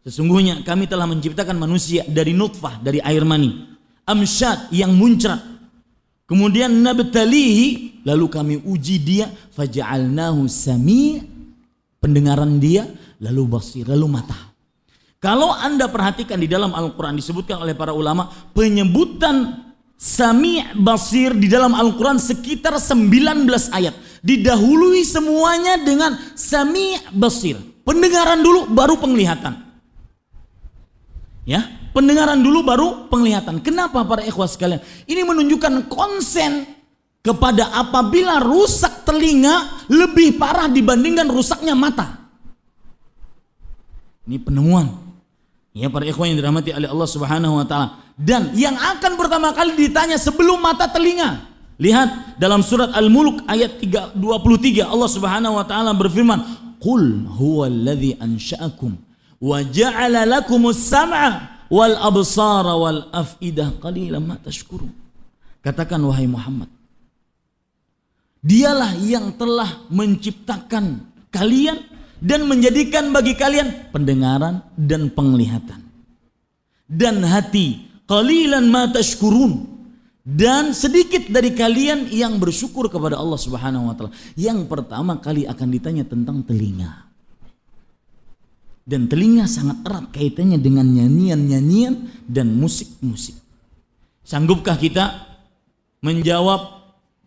Sesungguhnya kami telah menciptakan manusia dari nutfah, dari air mani. Amsyad yang muncrat. Kemudian nabtalihi lalu kami uji dia faj'alnahu sami' pendengaran dia lalu basir lalu mata kalau Anda perhatikan di dalam Al-Quran disebutkan oleh para ulama, penyebutan Sami Basir di dalam Al-Quran sekitar 19 ayat. Didahului semuanya dengan Sami Basir. Pendengaran dulu baru penglihatan. Ya, pendengaran dulu baru penglihatan. Kenapa para ikhwah sekalian? Ini menunjukkan konsen kepada apabila rusak telinga lebih parah dibandingkan rusaknya mata. Ini penemuan Ya para ikhwan yang dirahmati oleh Allah Subhanahu wa taala. Dan yang akan pertama kali ditanya sebelum mata telinga. Lihat dalam surat Al-Mulk ayat 23 Allah Subhanahu wa taala berfirman, "Qul huwallazi ansha'akum wa ja'ala lakumus sam'a wal absara wal af'idah qalilan ma tashkurun." Katakan wahai Muhammad, Dialah yang telah menciptakan kalian dan menjadikan bagi kalian pendengaran dan penglihatan dan hati qalilan mata tashkurun dan sedikit dari kalian yang bersyukur kepada Allah Subhanahu wa taala. Yang pertama kali akan ditanya tentang telinga. Dan telinga sangat erat kaitannya dengan nyanyian-nyanyian dan musik-musik. Sanggupkah kita menjawab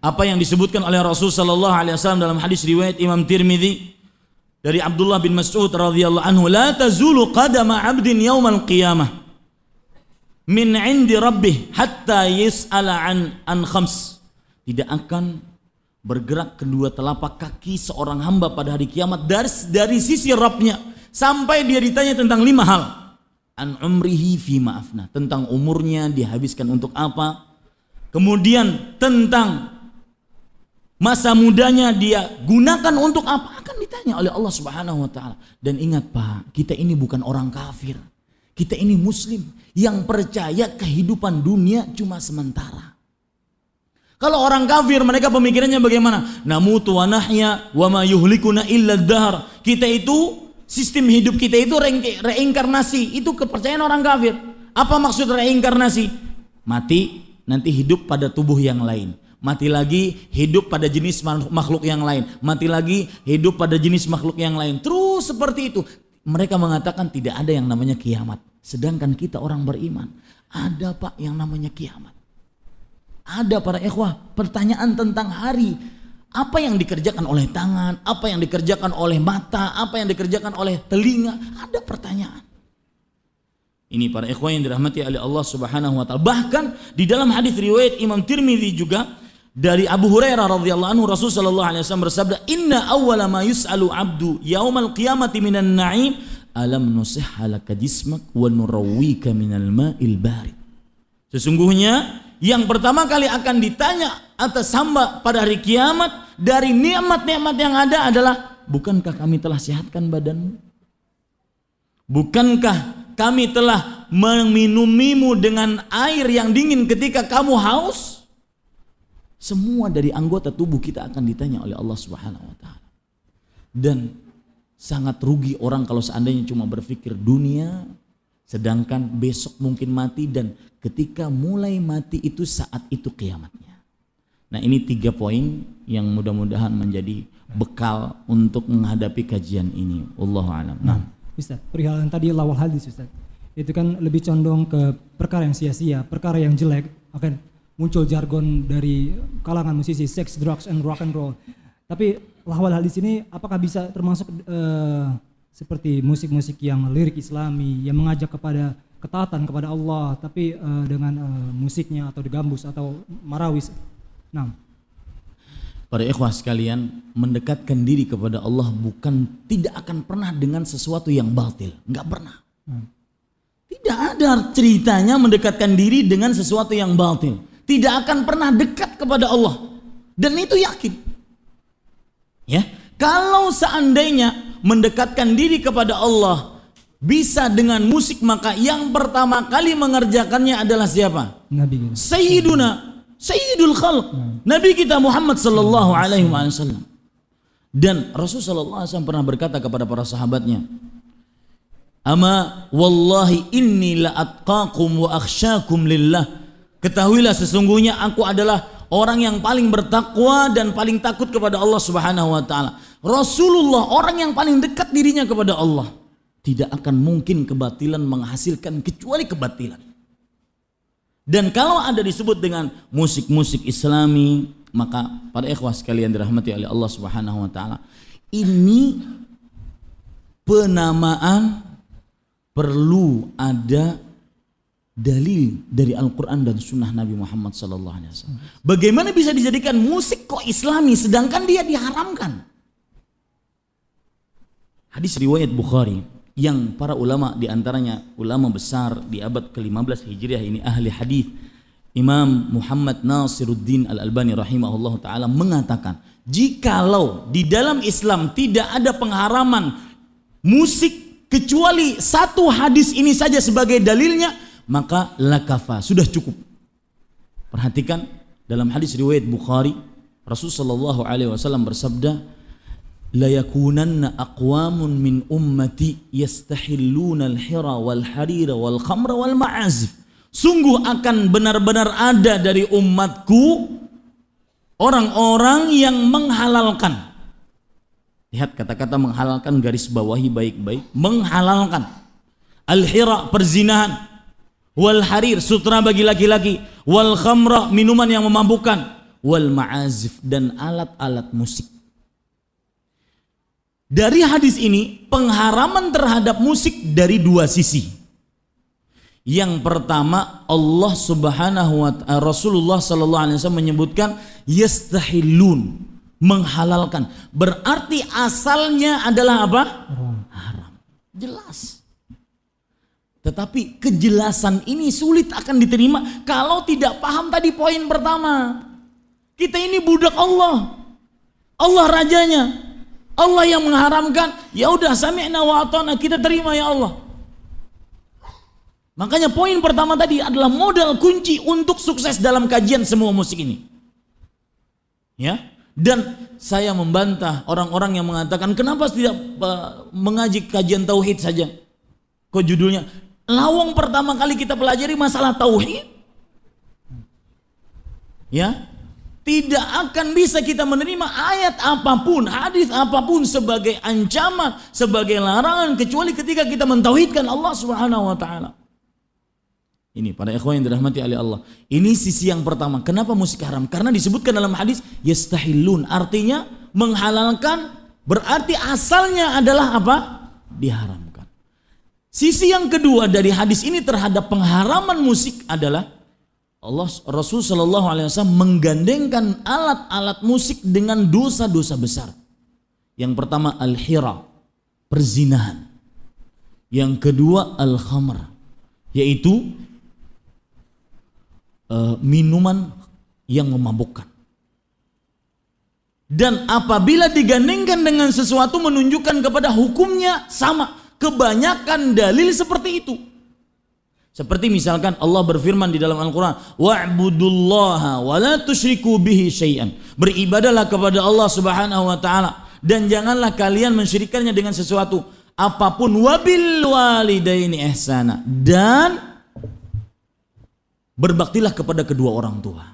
apa yang disebutkan oleh Rasul sallallahu alaihi wasallam dalam hadis riwayat Imam Tirmidzi dari Abdullah bin Mas'ud radhiyallahu anhu la tazulu qadama 'abdin yaumal qiyamah min 'indi rabbih hatta yis'ala an an khams tidak akan bergerak kedua telapak kaki seorang hamba pada hari kiamat dari dari sisi Rabbnya sampai dia ditanya tentang lima hal an umrihi fi ma'afna tentang umurnya dihabiskan untuk apa kemudian tentang masa mudanya dia gunakan untuk apa ditanya oleh Allah Subhanahu wa taala. Dan ingat Pak, kita ini bukan orang kafir. Kita ini muslim yang percaya kehidupan dunia cuma sementara. Kalau orang kafir mereka pemikirannya bagaimana? Namutu wa nahya wa ma yuhlikuna illa dahar. Kita itu sistem hidup kita itu re reinkarnasi. Itu kepercayaan orang kafir. Apa maksud reinkarnasi? Mati nanti hidup pada tubuh yang lain mati lagi hidup pada jenis makhluk yang lain, mati lagi hidup pada jenis makhluk yang lain. Terus seperti itu. Mereka mengatakan tidak ada yang namanya kiamat. Sedangkan kita orang beriman, ada Pak yang namanya kiamat. Ada para ikhwah, pertanyaan tentang hari, apa yang dikerjakan oleh tangan, apa yang dikerjakan oleh mata, apa yang dikerjakan oleh telinga, ada pertanyaan. Ini para ikhwan yang dirahmati oleh Allah Subhanahu wa taala. Bahkan di dalam hadis riwayat Imam Tirmidzi juga dari Abu Hurairah radhiyallahu anhu Rasul sallallahu alaihi wasallam bersabda inna awwala ma yus'alu 'abdu yaumal qiyamati minan na'im alam nusihha laka jismak wa nurawwika minal ma'il barid sesungguhnya yang pertama kali akan ditanya atas hamba pada hari kiamat dari nikmat-nikmat yang ada adalah bukankah kami telah sehatkan badanmu bukankah kami telah meminumimu dengan air yang dingin ketika kamu haus semua dari anggota tubuh kita akan ditanya oleh Allah Subhanahu wa taala. Dan sangat rugi orang kalau seandainya cuma berpikir dunia sedangkan besok mungkin mati dan ketika mulai mati itu saat itu kiamatnya. Nah, ini tiga poin yang mudah-mudahan menjadi bekal untuk menghadapi kajian ini. Allah alam. Nah, nah, Ustaz, perihal yang tadi lawal hadis Ustaz. Itu kan lebih condong ke perkara yang sia-sia, perkara yang jelek oke? muncul jargon dari kalangan musisi sex, drugs, and rock and roll. Tapi hal-hal di sini apakah bisa termasuk uh, seperti musik-musik yang lirik islami yang mengajak kepada ketaatan kepada Allah tapi uh, dengan uh, musiknya atau digambus atau marawis. Nah. Para ikhwah sekalian, mendekatkan diri kepada Allah bukan tidak akan pernah dengan sesuatu yang batil, nggak pernah. Hmm. Tidak ada ceritanya mendekatkan diri dengan sesuatu yang batil tidak akan pernah dekat kepada Allah dan itu yakin. Ya, kalau seandainya mendekatkan diri kepada Allah bisa dengan musik maka yang pertama kali mengerjakannya adalah siapa? Nabi kita. Sayyiduna Sayyidul Khalq Nabi kita Muhammad sallallahu alaihi wasallam. Dan Rasul sallallahu alaihi pernah berkata kepada para sahabatnya, "Ama wallahi inni la atqakum wa akhshakum lillah." Ketahuilah sesungguhnya aku adalah orang yang paling bertakwa dan paling takut kepada Allah Subhanahu wa taala. Rasulullah orang yang paling dekat dirinya kepada Allah. Tidak akan mungkin kebatilan menghasilkan kecuali kebatilan. Dan kalau ada disebut dengan musik-musik Islami, maka para ikhwah sekalian dirahmati oleh Allah Subhanahu wa taala, ini penamaan perlu ada dalil dari Al-Quran dan Sunnah Nabi Muhammad SAW. Bagaimana bisa dijadikan musik kok Islami sedangkan dia diharamkan? Hadis riwayat Bukhari yang para ulama diantaranya ulama besar di abad ke-15 Hijriah ini ahli hadis Imam Muhammad Nasiruddin Al-Albani rahimahullah taala mengatakan, jikalau di dalam Islam tidak ada pengharaman musik kecuali satu hadis ini saja sebagai dalilnya, maka lakafa sudah cukup. Perhatikan dalam hadis riwayat Bukhari Rasulullah shallallahu alaihi wasallam bersabda layakunanna aqwamun min ummati yastahilluna al-hira wal harira wal khamra wal ma'azif sungguh akan benar-benar ada dari umatku orang-orang yang menghalalkan lihat kata-kata menghalalkan garis bawahi baik-baik menghalalkan al-hira perzinahan wal harir sutra bagi laki-laki wal khamrah minuman yang memabukkan wal ma'azif dan alat-alat musik dari hadis ini pengharaman terhadap musik dari dua sisi yang pertama Allah Subhanahu wa taala Rasulullah sallallahu alaihi wasallam menyebutkan yastahilun menghalalkan berarti asalnya adalah apa haram jelas tetapi kejelasan ini sulit akan diterima kalau tidak paham tadi poin pertama. Kita ini budak Allah. Allah rajanya. Allah yang mengharamkan. Ya udah sami'na wa atana. kita terima ya Allah. Makanya poin pertama tadi adalah modal kunci untuk sukses dalam kajian semua musik ini. Ya. Dan saya membantah orang-orang yang mengatakan kenapa tidak eh, mengaji kajian tauhid saja? Kok judulnya Lawang pertama kali kita pelajari masalah tauhid. Ya. Tidak akan bisa kita menerima ayat apapun, hadis apapun sebagai ancaman, sebagai larangan kecuali ketika kita mentauhidkan Allah Subhanahu wa taala. Ini para ikhwan yang dirahmati oleh Allah. Ini sisi yang pertama. Kenapa musik haram? Karena disebutkan dalam hadis yastahilun. Artinya menghalalkan berarti asalnya adalah apa? Diharam. Sisi yang kedua dari hadis ini terhadap pengharaman musik adalah Allah Rasul Shallallahu Alaihi Wasallam menggandengkan alat-alat musik dengan dosa-dosa besar. Yang pertama al-hira, perzinahan. Yang kedua al-khamr, yaitu uh, minuman yang memabukkan. Dan apabila digandengkan dengan sesuatu menunjukkan kepada hukumnya sama kebanyakan dalil seperti itu. Seperti misalkan Allah berfirman di dalam Al-Quran, wa'budullaha wa la tushriku bihi syai'an. Beribadalah kepada Allah subhanahu wa ta'ala. Dan janganlah kalian mensyirikannya dengan sesuatu. Apapun wabil walidaini ihsana. Dan berbaktilah kepada kedua orang tua.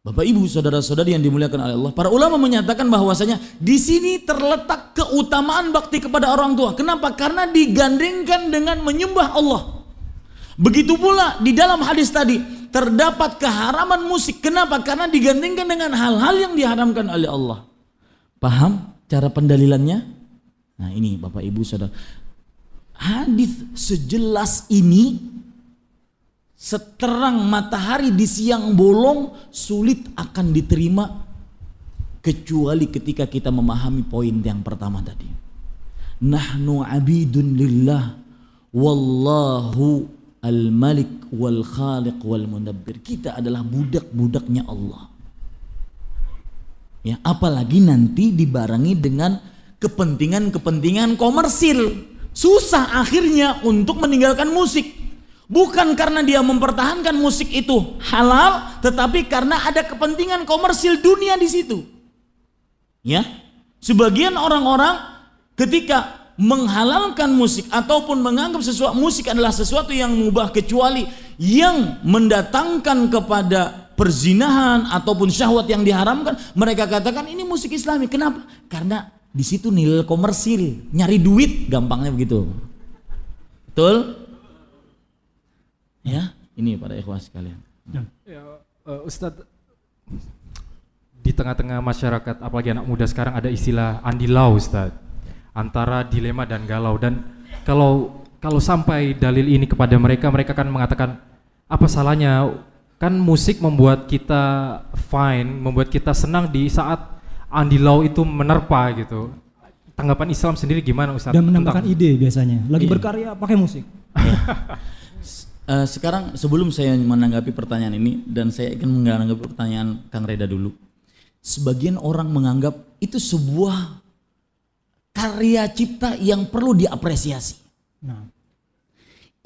Bapak Ibu saudara-saudari yang dimuliakan oleh Allah, para ulama menyatakan bahwasanya di sini terletak keutamaan bakti kepada orang tua. Kenapa? Karena digandengkan dengan menyembah Allah. Begitu pula di dalam hadis tadi terdapat keharaman musik. Kenapa? Karena digandengkan dengan hal-hal yang diharamkan oleh Allah. Paham cara pendalilannya? Nah, ini Bapak Ibu Saudara. Hadis sejelas ini seterang matahari di siang bolong sulit akan diterima kecuali ketika kita memahami poin yang pertama tadi. Nahnu abidun lillah wallahu al-malik wal khaliq wal mudabbir. Kita adalah budak-budaknya Allah. Ya, apalagi nanti dibarengi dengan kepentingan-kepentingan komersil. Susah akhirnya untuk meninggalkan musik Bukan karena dia mempertahankan musik itu halal, tetapi karena ada kepentingan komersil dunia di situ. Ya. Sebagian orang-orang ketika menghalalkan musik ataupun menganggap sesuatu musik adalah sesuatu yang mubah kecuali yang mendatangkan kepada perzinahan ataupun syahwat yang diharamkan, mereka katakan ini musik islami. Kenapa? Karena di situ nilai komersil, nyari duit gampangnya begitu. Betul? Ya, ini para ikhwah sekalian. Ya, uh, Ustadz, di tengah-tengah masyarakat, apalagi anak muda sekarang ada istilah andilau Ustadz, antara dilema dan galau. Dan kalau kalau sampai dalil ini kepada mereka, mereka akan mengatakan apa salahnya? Kan musik membuat kita fine, membuat kita senang di saat andilau itu menerpa gitu. Tanggapan Islam sendiri gimana Ustaz? Dan menambahkan ide biasanya. Lagi iya. berkarya pakai musik. Ya. Uh, sekarang sebelum saya menanggapi pertanyaan ini dan saya ingin menanggapi pertanyaan Kang Reda dulu. Sebagian orang menganggap itu sebuah karya cipta yang perlu diapresiasi. Nah.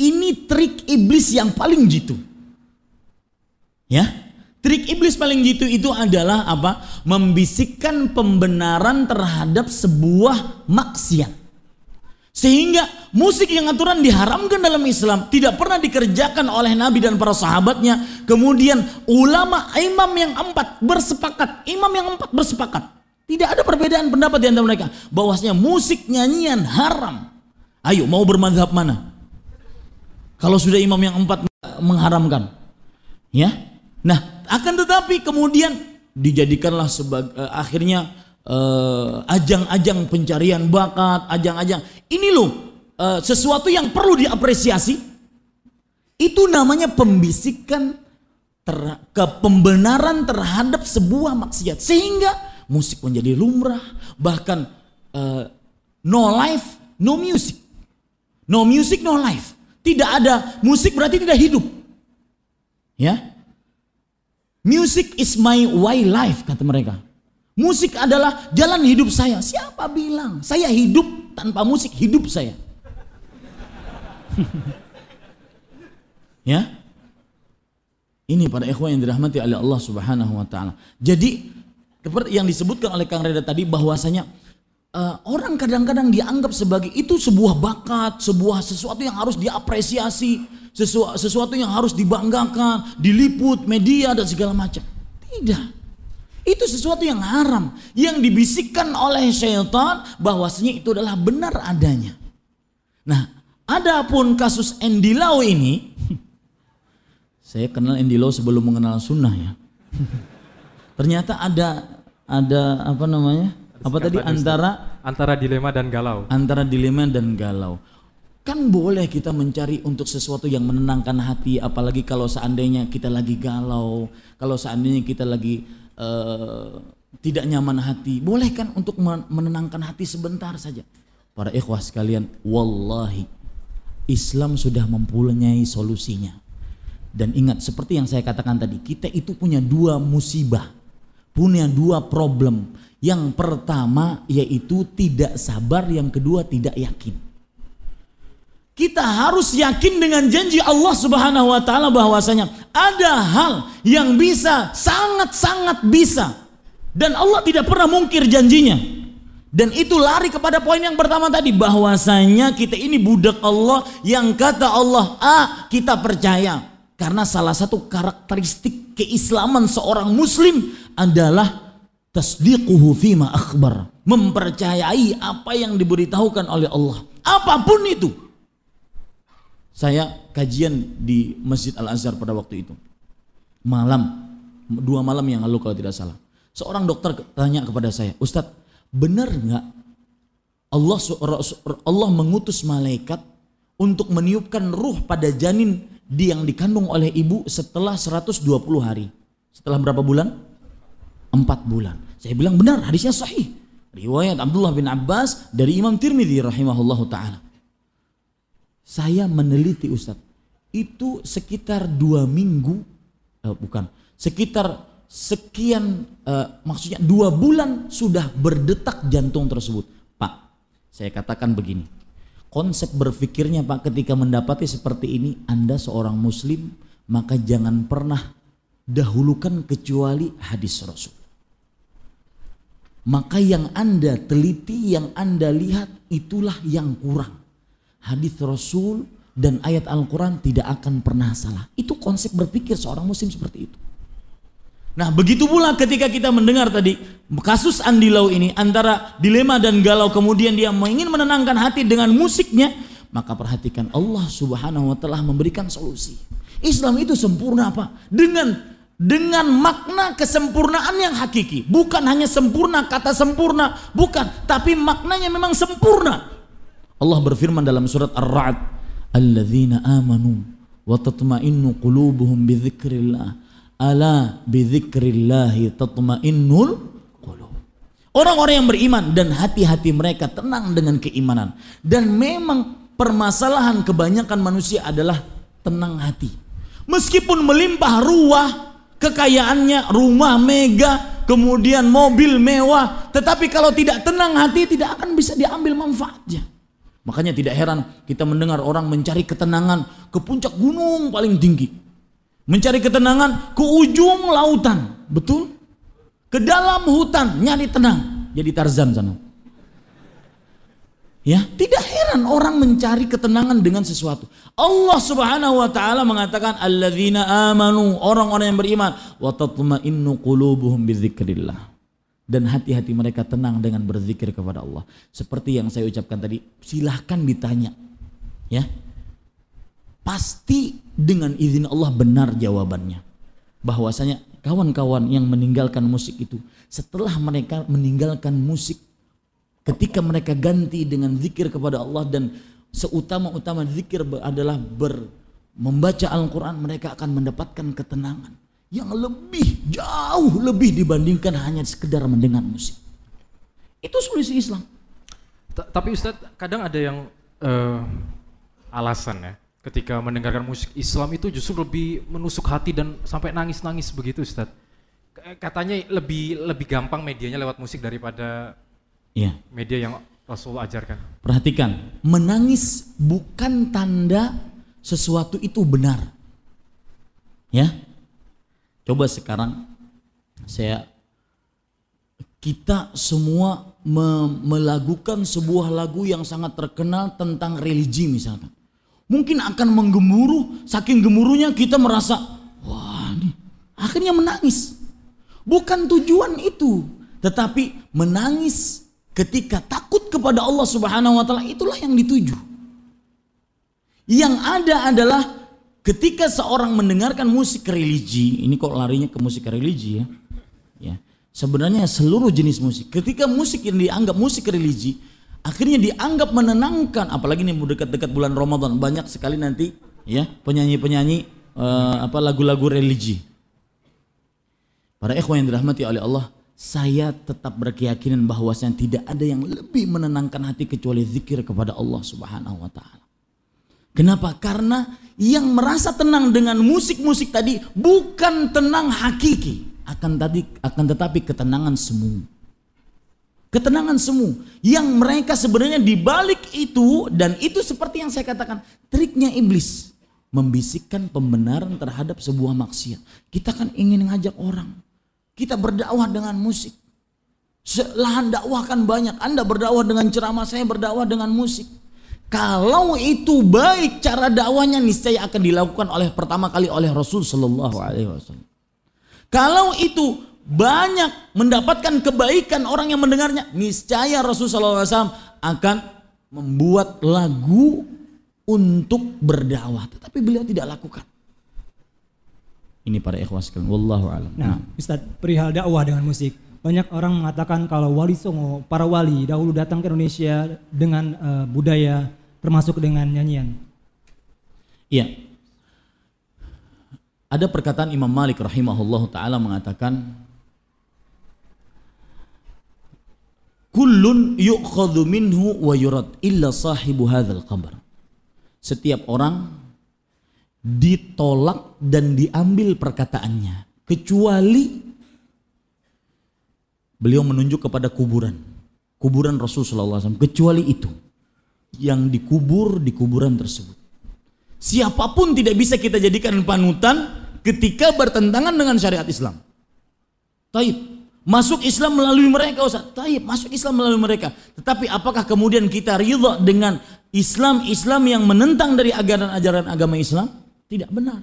Ini trik iblis yang paling jitu. Ya, trik iblis paling jitu itu adalah apa? Membisikkan pembenaran terhadap sebuah maksiat. Sehingga musik yang aturan diharamkan dalam Islam tidak pernah dikerjakan oleh Nabi dan para sahabatnya. Kemudian ulama imam yang empat bersepakat, imam yang empat bersepakat. Tidak ada perbedaan pendapat di antara mereka bahwasanya musik nyanyian haram. Ayo mau bermadhab mana? Kalau sudah imam yang empat mengharamkan. Ya. Nah, akan tetapi kemudian dijadikanlah sebagai eh, akhirnya Eh, ajang-ajang uh, pencarian bakat, ajang-ajang. Ini loh uh, sesuatu yang perlu diapresiasi. Itu namanya pembisikan ter ke pembenaran terhadap sebuah maksiat sehingga musik menjadi lumrah bahkan uh, no life no music no music no life tidak ada musik berarti tidak hidup ya music is my way life kata mereka Musik adalah jalan hidup saya. Siapa bilang? Saya hidup tanpa musik, hidup saya. ya? Ini pada ikhwan yang dirahmati oleh Allah Subhanahu wa taala. Jadi seperti yang disebutkan oleh Kang Reda tadi bahwasanya uh, orang kadang-kadang dianggap sebagai itu sebuah bakat, sebuah sesuatu yang harus diapresiasi, sesuatu yang harus dibanggakan, diliput media dan segala macam. Tidak. Itu sesuatu yang haram, yang dibisikkan oleh syaitan bahwasanya itu adalah benar adanya. Nah, adapun kasus Andy ini, saya kenal Andy sebelum mengenal sunnah ya. Ternyata ada ada apa namanya? Apa tadi antara antara dilema dan galau. Antara dilema dan galau. Kan boleh kita mencari untuk sesuatu yang menenangkan hati apalagi kalau seandainya kita lagi galau, kalau seandainya kita lagi e, tidak nyaman hati, boleh kan untuk menenangkan hati sebentar saja. Para ikhwah sekalian, wallahi Islam sudah mempunyai solusinya. Dan ingat seperti yang saya katakan tadi, kita itu punya dua musibah, punya dua problem. Yang pertama yaitu tidak sabar, yang kedua tidak yakin kita harus yakin dengan janji Allah Subhanahu wa taala bahwasanya ada hal yang bisa sangat-sangat bisa dan Allah tidak pernah mungkir janjinya. Dan itu lari kepada poin yang pertama tadi bahwasanya kita ini budak Allah yang kata Allah A ah, kita percaya. Karena salah satu karakteristik keislaman seorang muslim adalah tasdiquhu fima akhbar, mempercayai apa yang diberitahukan oleh Allah. Apapun itu, saya kajian di Masjid Al Azhar pada waktu itu malam dua malam yang lalu kalau tidak salah seorang dokter tanya kepada saya Ustadz benar nggak Allah Allah mengutus malaikat untuk meniupkan ruh pada janin di yang dikandung oleh ibu setelah 120 hari setelah berapa bulan Empat bulan saya bilang benar hadisnya sahih riwayat Abdullah bin Abbas dari Imam Tirmidzi rahimahullahu taala saya meneliti Ustadz, itu sekitar dua minggu, eh, bukan, sekitar sekian, eh, maksudnya dua bulan sudah berdetak jantung tersebut. Pak, saya katakan begini, konsep berpikirnya Pak ketika mendapati seperti ini, Anda seorang muslim, maka jangan pernah dahulukan kecuali hadis Rasul maka yang Anda teliti, yang Anda lihat, itulah yang kurang hadis Rasul dan ayat Al-Quran tidak akan pernah salah. Itu konsep berpikir seorang muslim seperti itu. Nah begitu pula ketika kita mendengar tadi kasus Andi Lau ini antara dilema dan galau kemudian dia ingin menenangkan hati dengan musiknya maka perhatikan Allah subhanahu wa ta'ala memberikan solusi. Islam itu sempurna apa? dengan dengan makna kesempurnaan yang hakiki bukan hanya sempurna kata sempurna bukan tapi maknanya memang sempurna Allah berfirman dalam surat Ar-Ra'd, "Alladzina amanu wa tatma'innu qulubuhum bi dzikrillah." Ala bi dzikrillah tatma'innul qulub. Orang-orang yang beriman dan hati-hati mereka tenang dengan keimanan. Dan memang permasalahan kebanyakan manusia adalah tenang hati. Meskipun melimpah ruah, kekayaannya, rumah mega, kemudian mobil mewah, tetapi kalau tidak tenang hati tidak akan bisa diambil manfaatnya. Makanya tidak heran kita mendengar orang mencari ketenangan ke puncak gunung paling tinggi. Mencari ketenangan ke ujung lautan. Betul? Ke dalam hutan nyari tenang. Jadi Tarzan sana. Ya, tidak heran orang mencari ketenangan dengan sesuatu. Allah Subhanahu wa taala mengatakan alladzina amanu, orang-orang yang beriman, wa tatma'innu qulubuhum bidzikrillah dan hati-hati mereka tenang dengan berzikir kepada Allah. Seperti yang saya ucapkan tadi, silahkan ditanya. Ya. Pasti dengan izin Allah benar jawabannya. Bahwasanya kawan-kawan yang meninggalkan musik itu setelah mereka meninggalkan musik ketika mereka ganti dengan zikir kepada Allah dan seutama-utama zikir adalah ber membaca Al-Qur'an mereka akan mendapatkan ketenangan yang lebih jauh lebih dibandingkan hanya sekedar mendengar musik. Itu solusi Islam. T Tapi Ustadz, kadang ada yang uh, alasan ya, ketika mendengarkan musik Islam itu justru lebih menusuk hati dan sampai nangis-nangis begitu Ustaz. Katanya lebih lebih gampang medianya lewat musik daripada yeah. media yang Rasul ajarkan. Perhatikan, menangis bukan tanda sesuatu itu benar. Ya, Coba sekarang saya kita semua me melakukan sebuah lagu yang sangat terkenal tentang religi misalkan. Mungkin akan menggemuruh, saking gemuruhnya kita merasa, wah ini akhirnya menangis. Bukan tujuan itu, tetapi menangis ketika takut kepada Allah Subhanahu wa taala itulah yang dituju. Yang ada adalah Ketika seorang mendengarkan musik religi, ini kok larinya ke musik religi ya. Ya. Sebenarnya seluruh jenis musik. Ketika musik yang dianggap musik religi, akhirnya dianggap menenangkan, apalagi nih dekat-dekat bulan Ramadan, banyak sekali nanti ya penyanyi-penyanyi uh, apa lagu-lagu religi. Para ikhwan yang dirahmati oleh Allah, saya tetap berkeyakinan bahwa bahwasanya tidak ada yang lebih menenangkan hati kecuali zikir kepada Allah Subhanahu wa taala. Kenapa? Karena yang merasa tenang dengan musik-musik tadi bukan tenang hakiki, akan tadi akan tetapi ketenangan semu. Ketenangan semu yang mereka sebenarnya dibalik itu dan itu seperti yang saya katakan, triknya iblis membisikkan pembenaran terhadap sebuah maksiat. Kita kan ingin mengajak orang. Kita berdakwah dengan musik. Lahan dakwah kan banyak. Anda berdakwah dengan ceramah, saya berdakwah dengan musik. Kalau itu baik cara dakwanya niscaya akan dilakukan oleh pertama kali oleh Rasul Shallallahu Alaihi Wasallam. Kalau itu banyak mendapatkan kebaikan orang yang mendengarnya, niscaya Rasul Shallallahu Alaihi Wasallam akan membuat lagu untuk berdakwah, tetapi beliau tidak lakukan. Ini para ikhwas sekalian, wallahu alam. Nah, hmm. Ustaz, perihal dakwah dengan musik banyak orang mengatakan kalau wali songo, para wali dahulu datang ke Indonesia dengan uh, budaya termasuk dengan nyanyian. Iya. Ada perkataan Imam Malik rahimahullah taala mengatakan Kullun yu'khadhu minhu wa yurad illa sahibu hadzal qabr. Setiap orang ditolak dan diambil perkataannya kecuali beliau menunjuk kepada kuburan kuburan Rasulullah saw. kecuali itu yang dikubur di kuburan tersebut. Siapapun tidak bisa kita jadikan panutan ketika bertentangan dengan syariat Islam. Taib. Masuk Islam melalui mereka Ustaz. Taib, masuk Islam melalui mereka. Tetapi apakah kemudian kita ridha dengan Islam-Islam yang menentang dari ajaran-ajaran agama Islam? Tidak benar.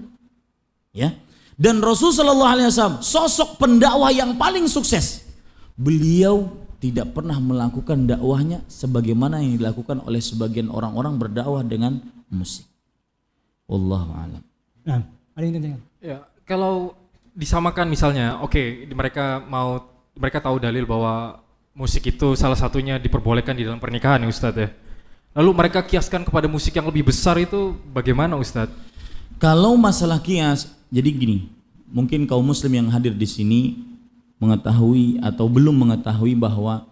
Ya. Dan Rasul sallallahu alaihi wasallam sosok pendakwah yang paling sukses. Beliau tidak pernah melakukan dakwahnya sebagaimana yang dilakukan oleh sebagian orang-orang berdakwah dengan musik. Wallahu a'lam. Nah, ada yang tanya? Ya, kalau disamakan misalnya, oke, okay, mereka mau mereka tahu dalil bahwa musik itu salah satunya diperbolehkan di dalam pernikahan Ustadz ya. Lalu mereka kiaskan kepada musik yang lebih besar itu bagaimana Ustadz? Kalau masalah kias, jadi gini, mungkin kaum muslim yang hadir di sini mengetahui atau belum mengetahui bahwa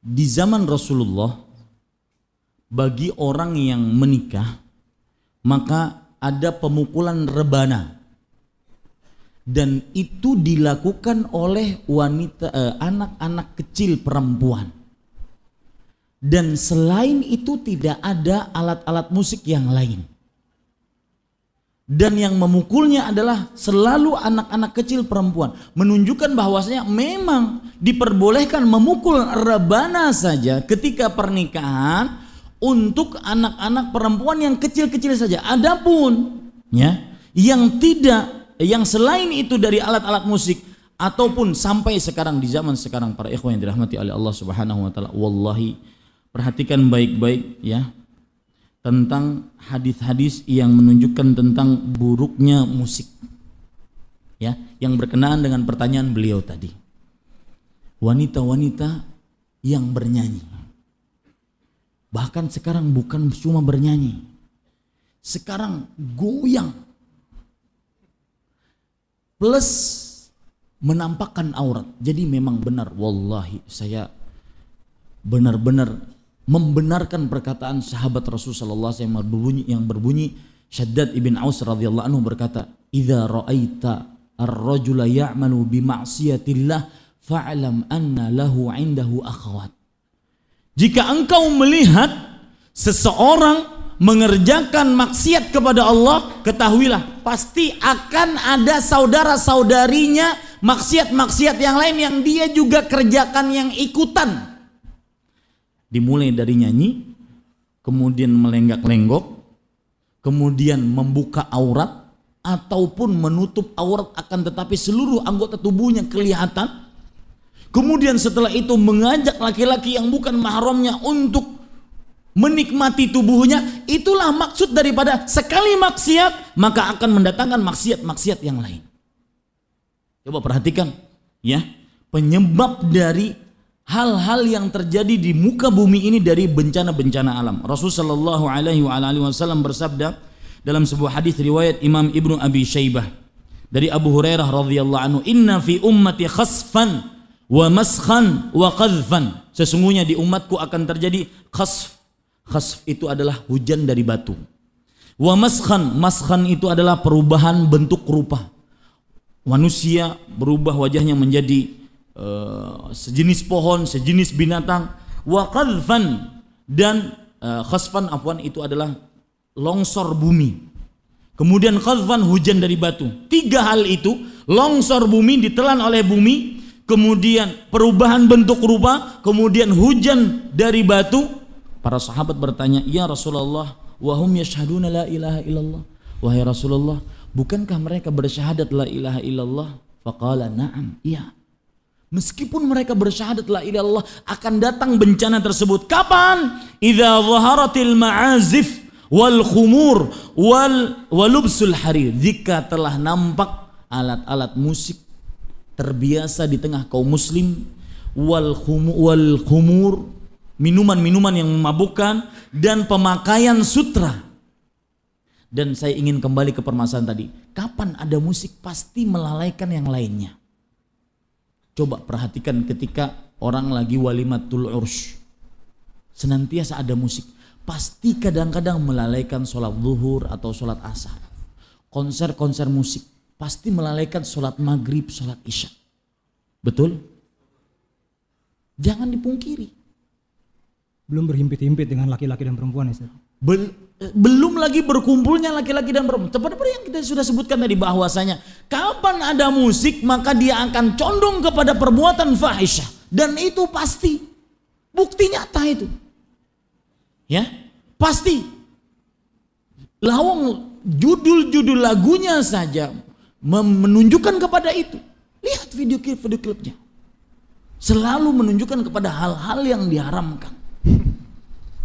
di zaman Rasulullah bagi orang yang menikah maka ada pemukulan rebana dan itu dilakukan oleh wanita eh, anak-anak eh, kecil perempuan dan selain itu tidak ada alat-alat musik yang lain dan yang memukulnya adalah selalu anak-anak kecil perempuan menunjukkan bahwasanya memang diperbolehkan memukul rebana saja ketika pernikahan untuk anak-anak perempuan yang kecil-kecil saja adapun ya yang tidak yang selain itu dari alat-alat musik ataupun sampai sekarang di zaman sekarang para ikhwan yang dirahmati oleh Allah Subhanahu wa taala wallahi perhatikan baik-baik ya tentang hadis-hadis yang menunjukkan tentang buruknya musik. Ya, yang berkenaan dengan pertanyaan beliau tadi. Wanita-wanita yang bernyanyi. Bahkan sekarang bukan cuma bernyanyi. Sekarang goyang. Plus menampakkan aurat. Jadi memang benar wallahi saya benar-benar membenarkan perkataan sahabat Rasul sallallahu alaihi berbunyi yang berbunyi Syaddad ibn Aus radhiyallahu anhu berkata, "Idza ra'aita ar-rajula ya'malu bi ma'siyatillah fa'lam anna lahu 'indahu akhawat." Jika engkau melihat seseorang mengerjakan maksiat kepada Allah, ketahuilah pasti akan ada saudara-saudarinya maksiat-maksiat yang lain yang dia juga kerjakan yang ikutan dimulai dari nyanyi, kemudian melenggak-lenggok, kemudian membuka aurat ataupun menutup aurat akan tetapi seluruh anggota tubuhnya kelihatan. Kemudian setelah itu mengajak laki-laki yang bukan mahramnya untuk menikmati tubuhnya, itulah maksud daripada sekali maksiat maka akan mendatangkan maksiat-maksiat yang lain. Coba perhatikan ya, penyebab dari hal-hal yang terjadi di muka bumi ini dari bencana-bencana alam. Rasulullah Shallallahu Alaihi Wasallam bersabda dalam sebuah hadis riwayat Imam Ibnu Abi Shaybah dari Abu Hurairah radhiyallahu anhu, "Inna fi ummati khasfan wa maskhan wa qadfan." Sesungguhnya di umatku akan terjadi khasf. Khasf itu adalah hujan dari batu. Wa maskhan, maskhan itu adalah perubahan bentuk rupa. Manusia berubah wajahnya menjadi Eh, sejenis pohon, sejenis binatang, wa qadfan dan uh, khasfan afwan itu adalah longsor bumi. Kemudian khasfan hujan dari batu. Tiga hal itu longsor bumi ditelan oleh bumi, kemudian perubahan bentuk rupa, kemudian hujan dari batu. Para sahabat bertanya, "Ya Rasulullah, wahum yashhaduna la ilaha illallah." Wahai Rasulullah, bukankah mereka bersyahadat la ilaha illallah? Faqala na'am. Iya. Meskipun mereka bersyahadat la illallah akan datang bencana tersebut. Kapan? Idza zaharatil ma'azif wal khumur wal walubsul harir. Jika telah nampak alat-alat musik terbiasa di tengah kaum muslim wal khumur, wal khumur minuman-minuman yang memabukkan dan pemakaian sutra. Dan saya ingin kembali ke permasalahan tadi. Kapan ada musik pasti melalaikan yang lainnya. Coba perhatikan ketika orang lagi walimatul urs. Senantiasa ada musik. Pasti kadang-kadang melalaikan sholat zuhur atau sholat asar. Konser-konser musik. Pasti melalaikan sholat maghrib, sholat isya. Betul? Jangan dipungkiri. Belum berhimpit-himpit dengan laki-laki dan perempuan ya Bel belum lagi berkumpulnya laki-laki dan perempuan. Tepat-tepat yang kita sudah sebutkan tadi bahwasanya kapan ada musik maka dia akan condong kepada perbuatan fahisyah dan itu pasti bukti nyata itu. Ya, pasti. Lawang judul-judul lagunya saja menunjukkan kepada itu. Lihat video klip video klipnya. Selalu menunjukkan kepada hal-hal yang diharamkan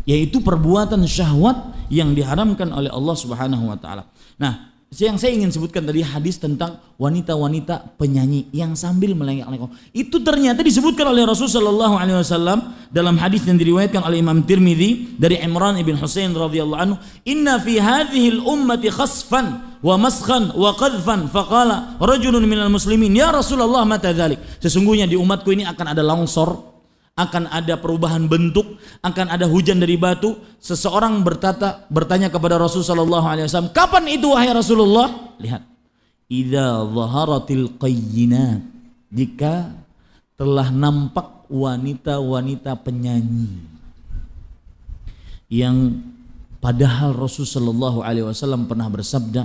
yaitu perbuatan syahwat yang diharamkan oleh Allah Subhanahu wa taala. Nah, yang saya ingin sebutkan tadi hadis tentang wanita-wanita penyanyi yang sambil melengak lengok oh, Itu ternyata disebutkan oleh Rasulullah Shallallahu Alaihi Wasallam dalam hadis yang diriwayatkan oleh Imam Tirmidzi dari Imran bin Husain radhiyallahu anhu. Inna fi hadhil ummati khasfan wa maskhan wa qadfan faqala rajulun minal muslimin ya Rasulullah mata dzalik?" Sesungguhnya di umatku ini akan ada longsor, akan ada perubahan bentuk, akan ada hujan dari batu. Seseorang bertata, bertanya kepada Rasulullah saw, kapan itu wahai Rasulullah? Lihat, ida zaharatil qayyinat. Jika telah nampak wanita-wanita penyanyi yang padahal Rasulullah saw pernah bersabda,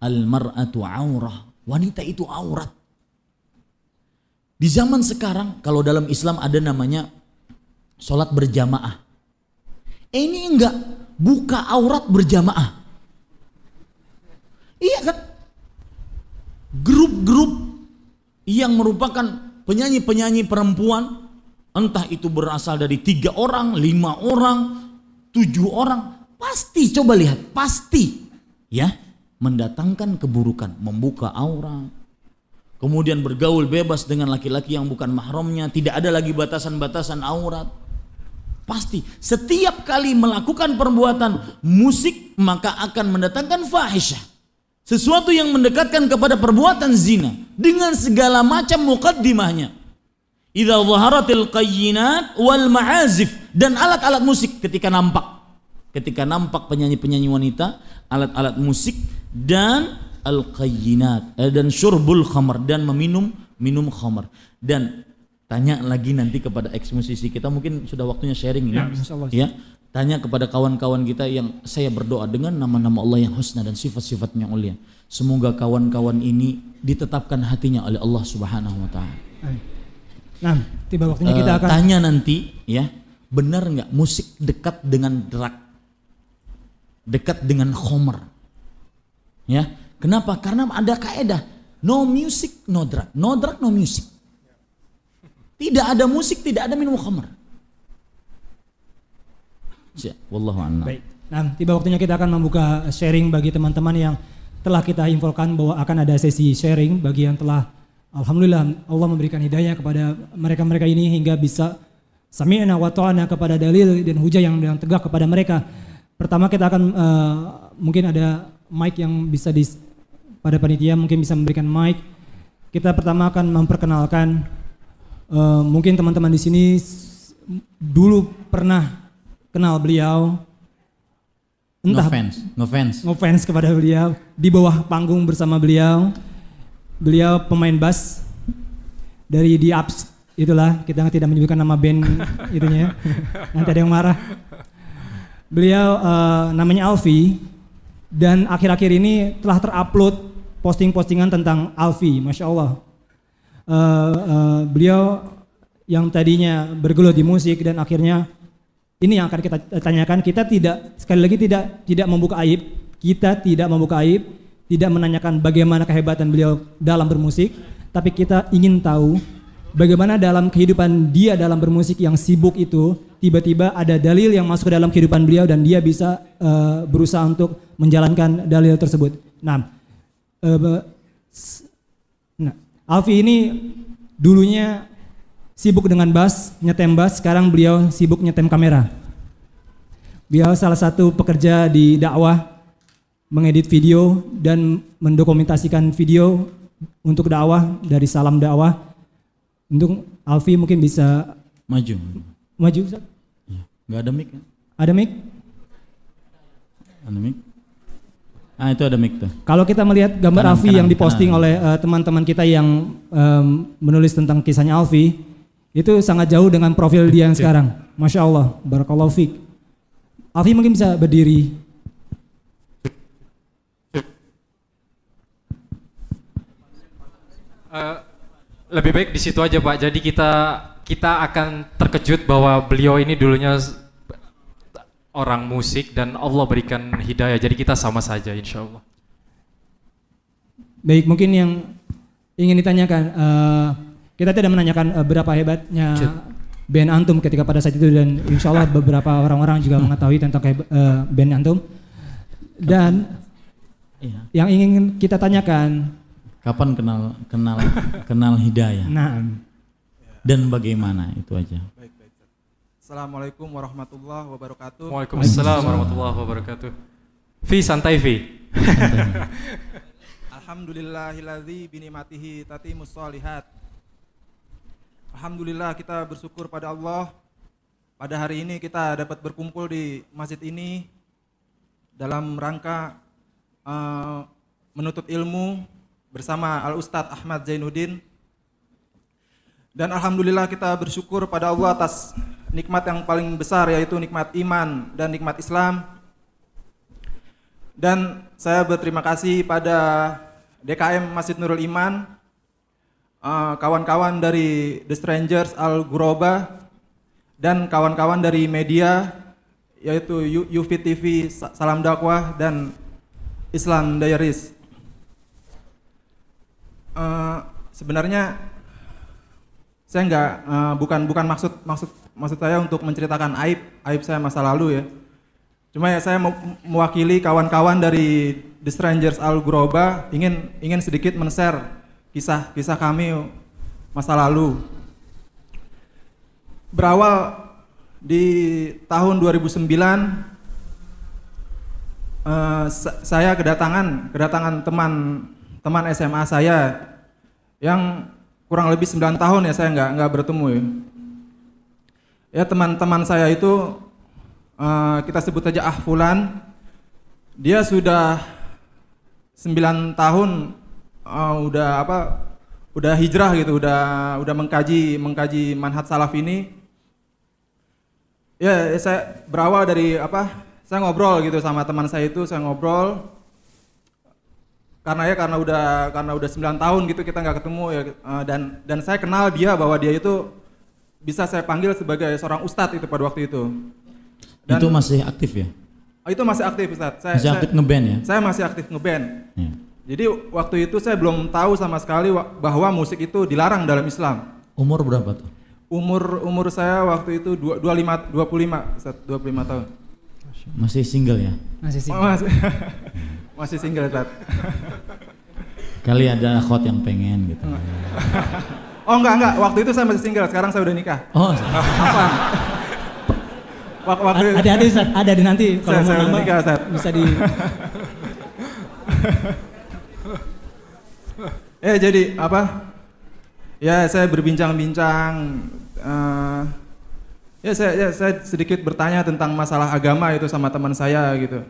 al mar'atu aurah. Wanita itu aurat. Di zaman sekarang kalau dalam Islam ada namanya sholat berjamaah. ini enggak buka aurat berjamaah. Iya kan? Grup-grup yang merupakan penyanyi-penyanyi perempuan entah itu berasal dari tiga orang, lima orang, tujuh orang, pasti coba lihat, pasti ya mendatangkan keburukan, membuka aurat, kemudian bergaul bebas dengan laki-laki yang bukan mahramnya, tidak ada lagi batasan-batasan aurat. Pasti setiap kali melakukan perbuatan musik maka akan mendatangkan fahisyah. Sesuatu yang mendekatkan kepada perbuatan zina dengan segala macam mukaddimahnya. Idza zaharatil qayyinat wal ma'azif dan alat-alat musik ketika nampak. Ketika nampak penyanyi-penyanyi wanita, alat-alat musik dan al-qayyinat eh, dan syurbul khamar dan meminum minum khamar dan tanya lagi nanti kepada ex musisi kita mungkin sudah waktunya sharing ini ya, ya, tanya kepada kawan-kawan kita yang saya berdoa dengan nama-nama Allah yang husna dan sifat-sifatnya mulia semoga kawan-kawan ini ditetapkan hatinya oleh Allah Subhanahu wa taala nah tiba waktunya kita eh, akan tanya nanti ya benar nggak musik dekat dengan drug dekat dengan khomer ya Kenapa? Karena ada kaedah. No music, no drug. No drug, no music. Tidak ada musik, tidak ada minum khamar. wallahu Baik. Nah, tiba waktunya kita akan membuka sharing bagi teman-teman yang telah kita infokan bahwa akan ada sesi sharing bagi yang telah alhamdulillah Allah memberikan hidayah kepada mereka-mereka ini hingga bisa sami'na wa ta'ana kepada dalil dan hujah yang, yang tegak kepada mereka. Pertama kita akan uh, mungkin ada mic yang bisa di pada panitia mungkin bisa memberikan mic. Kita pertama akan memperkenalkan uh, mungkin teman-teman di sini dulu pernah kenal beliau. Entah, no fans, no fans. No fans kepada beliau di bawah panggung bersama beliau. Beliau pemain bass dari di Ups itulah kita tidak menyebutkan nama band itunya nanti ada yang marah beliau uh, namanya Alfi dan akhir-akhir ini telah terupload posting-postingan tentang Alfi, masya Allah. Uh, uh, beliau yang tadinya bergelut di musik dan akhirnya ini yang akan kita tanyakan. Kita tidak sekali lagi tidak tidak membuka aib, kita tidak membuka aib, tidak menanyakan bagaimana kehebatan beliau dalam bermusik, tapi kita ingin tahu bagaimana dalam kehidupan dia dalam bermusik yang sibuk itu tiba-tiba ada dalil yang masuk ke dalam kehidupan beliau dan dia bisa uh, berusaha untuk menjalankan dalil tersebut. Nah, Eh, nah, Alfi ini dulunya sibuk dengan bas nyetem bass, sekarang beliau sibuk nyetem kamera. Beliau salah satu pekerja di dakwah, mengedit video dan mendokumentasikan video untuk dakwah dari salam dakwah. Untuk Alfi mungkin bisa maju. Maju, Ustaz? Enggak iya. ada mic ya? Ada mic? Ada mic. Ah itu ada mic tuh. Kalau kita melihat gambar Alfi yang diposting kanan. oleh eh, teman-teman uh, kita yang um, menulis tentang kisahnya Alfi, itu sangat jauh dengan profil dia yang sekarang. Masya Allah, Barakallahu Fik. Alfi mungkin bisa berdiri. Uh, lebih baik di situ aja Pak. Jadi kita kita akan terkejut bahwa beliau ini dulunya orang musik dan Allah berikan hidayah. Jadi kita sama saja insya Allah. Baik, mungkin yang ingin ditanyakan, uh, kita tidak menanyakan uh, berapa hebatnya Cid. band Antum ketika pada saat itu dan insya Allah beberapa orang-orang juga hmm. mengetahui tentang uh, band Antum. Dan Kapan, iya. yang ingin kita tanyakan, kapan kenal kenal kenal hidayah? Nah. Dan bagaimana itu aja. Baik. Assalamualaikum warahmatullahi wabarakatuh. Waalaikumsalam warahmatullahi wabarakatuh. Fi santai fi. Alhamdulillahilladzi binikmatihi tatimus sholihat. Alhamdulillah kita bersyukur pada Allah pada hari ini kita dapat berkumpul di masjid ini dalam rangka uh, eh, menutup ilmu bersama Al Ustadz Ahmad Zainuddin dan alhamdulillah kita bersyukur pada Allah atas nikmat yang paling besar yaitu nikmat iman dan nikmat Islam. Dan saya berterima kasih pada DKM Masjid Nurul Iman, eh, kawan-kawan dari The Strangers Al Guroba, dan kawan-kawan dari media yaitu UV TV, Salam Dakwah, dan Islam Diaries. Uh, sebenarnya saya nggak uh, bukan bukan maksud maksud maksud saya untuk menceritakan aib aib saya masa lalu ya. Cuma ya saya mewakili kawan-kawan dari The Strangers Al Groba ingin ingin sedikit men-share kisah-kisah kami masa lalu. Berawal di tahun 2009 uh, eh, saya kedatangan kedatangan teman teman SMA saya yang kurang lebih 9 tahun ya saya nggak nggak bertemu ya. Ya teman-teman saya itu uh, kita sebut saja Ah dia sudah 9 tahun uh, udah apa udah hijrah gitu, udah udah mengkaji mengkaji manhat salaf ini. Ya saya berawal dari apa? Saya ngobrol gitu sama teman saya itu, saya ngobrol karena ya karena udah karena udah 9 tahun gitu kita nggak ketemu ya eh, dan dan saya kenal dia bahwa dia itu bisa saya panggil sebagai seorang ustadz itu pada waktu itu. Dan itu masih aktif ya? Oh, itu masih aktif ustadz Saya masih aktif ngeband ya? Saya masih aktif ngeband. Ya. Jadi waktu itu saya belum tahu sama sekali bahwa musik itu dilarang dalam Islam. Umur berapa tuh? Umur umur saya waktu itu 25 25 puluh 25 tahun. Masih single ya? Masih single. Oh, masih. Masih single, Tat. Kali ada hot yang pengen gitu. oh enggak, enggak. Waktu itu saya masih single, sekarang saya udah nikah. Oh. Apa? Waktu ada ada Ustaz, ada di nanti kalau saya, mau nambah nikah, Ustaz. bisa di Eh jadi apa? Ya saya berbincang-bincang uh, ya saya, ya saya sedikit bertanya tentang masalah agama itu sama teman saya gitu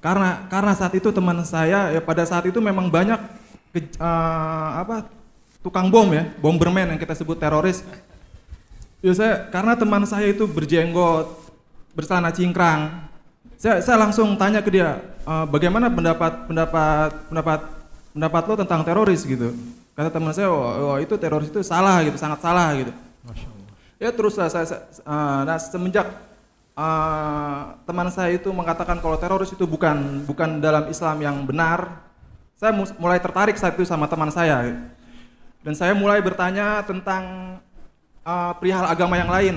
karena karena saat itu teman saya ya pada saat itu memang banyak ke, uh, apa tukang bom ya bomberman yang kita sebut teroris ya saya karena teman saya itu berjenggot bersana cingkrang saya, saya langsung tanya ke dia uh, bagaimana pendapat pendapat pendapat pendapat lo tentang teroris gitu kata teman saya oh, oh itu teroris itu salah gitu sangat salah gitu ya terus saya, saya uh, nah semenjak uh, teman saya itu mengatakan kalau teroris itu bukan bukan dalam Islam yang benar, saya mulai tertarik saat itu sama teman saya. Dan saya mulai bertanya tentang uh, perihal agama yang lain.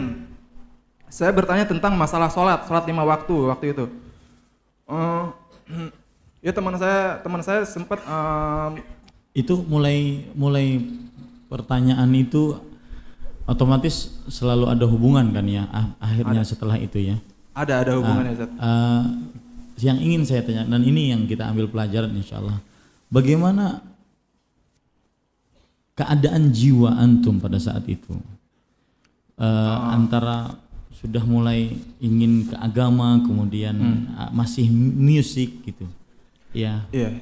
Saya bertanya tentang masalah sholat, sholat lima waktu waktu itu. Uh, ya teman saya teman saya sempat uh, itu mulai mulai pertanyaan itu otomatis selalu ada hubungan kan ya Ah, akhirnya ada. setelah itu ya ada ada ah, hubungannya uh, yang ingin saya tanya dan ini yang kita ambil pelajaran insya Allah bagaimana keadaan jiwa antum pada saat itu uh, oh. antara sudah mulai ingin ke agama kemudian hmm. Ah, masih musik gitu ya yeah. iya yeah.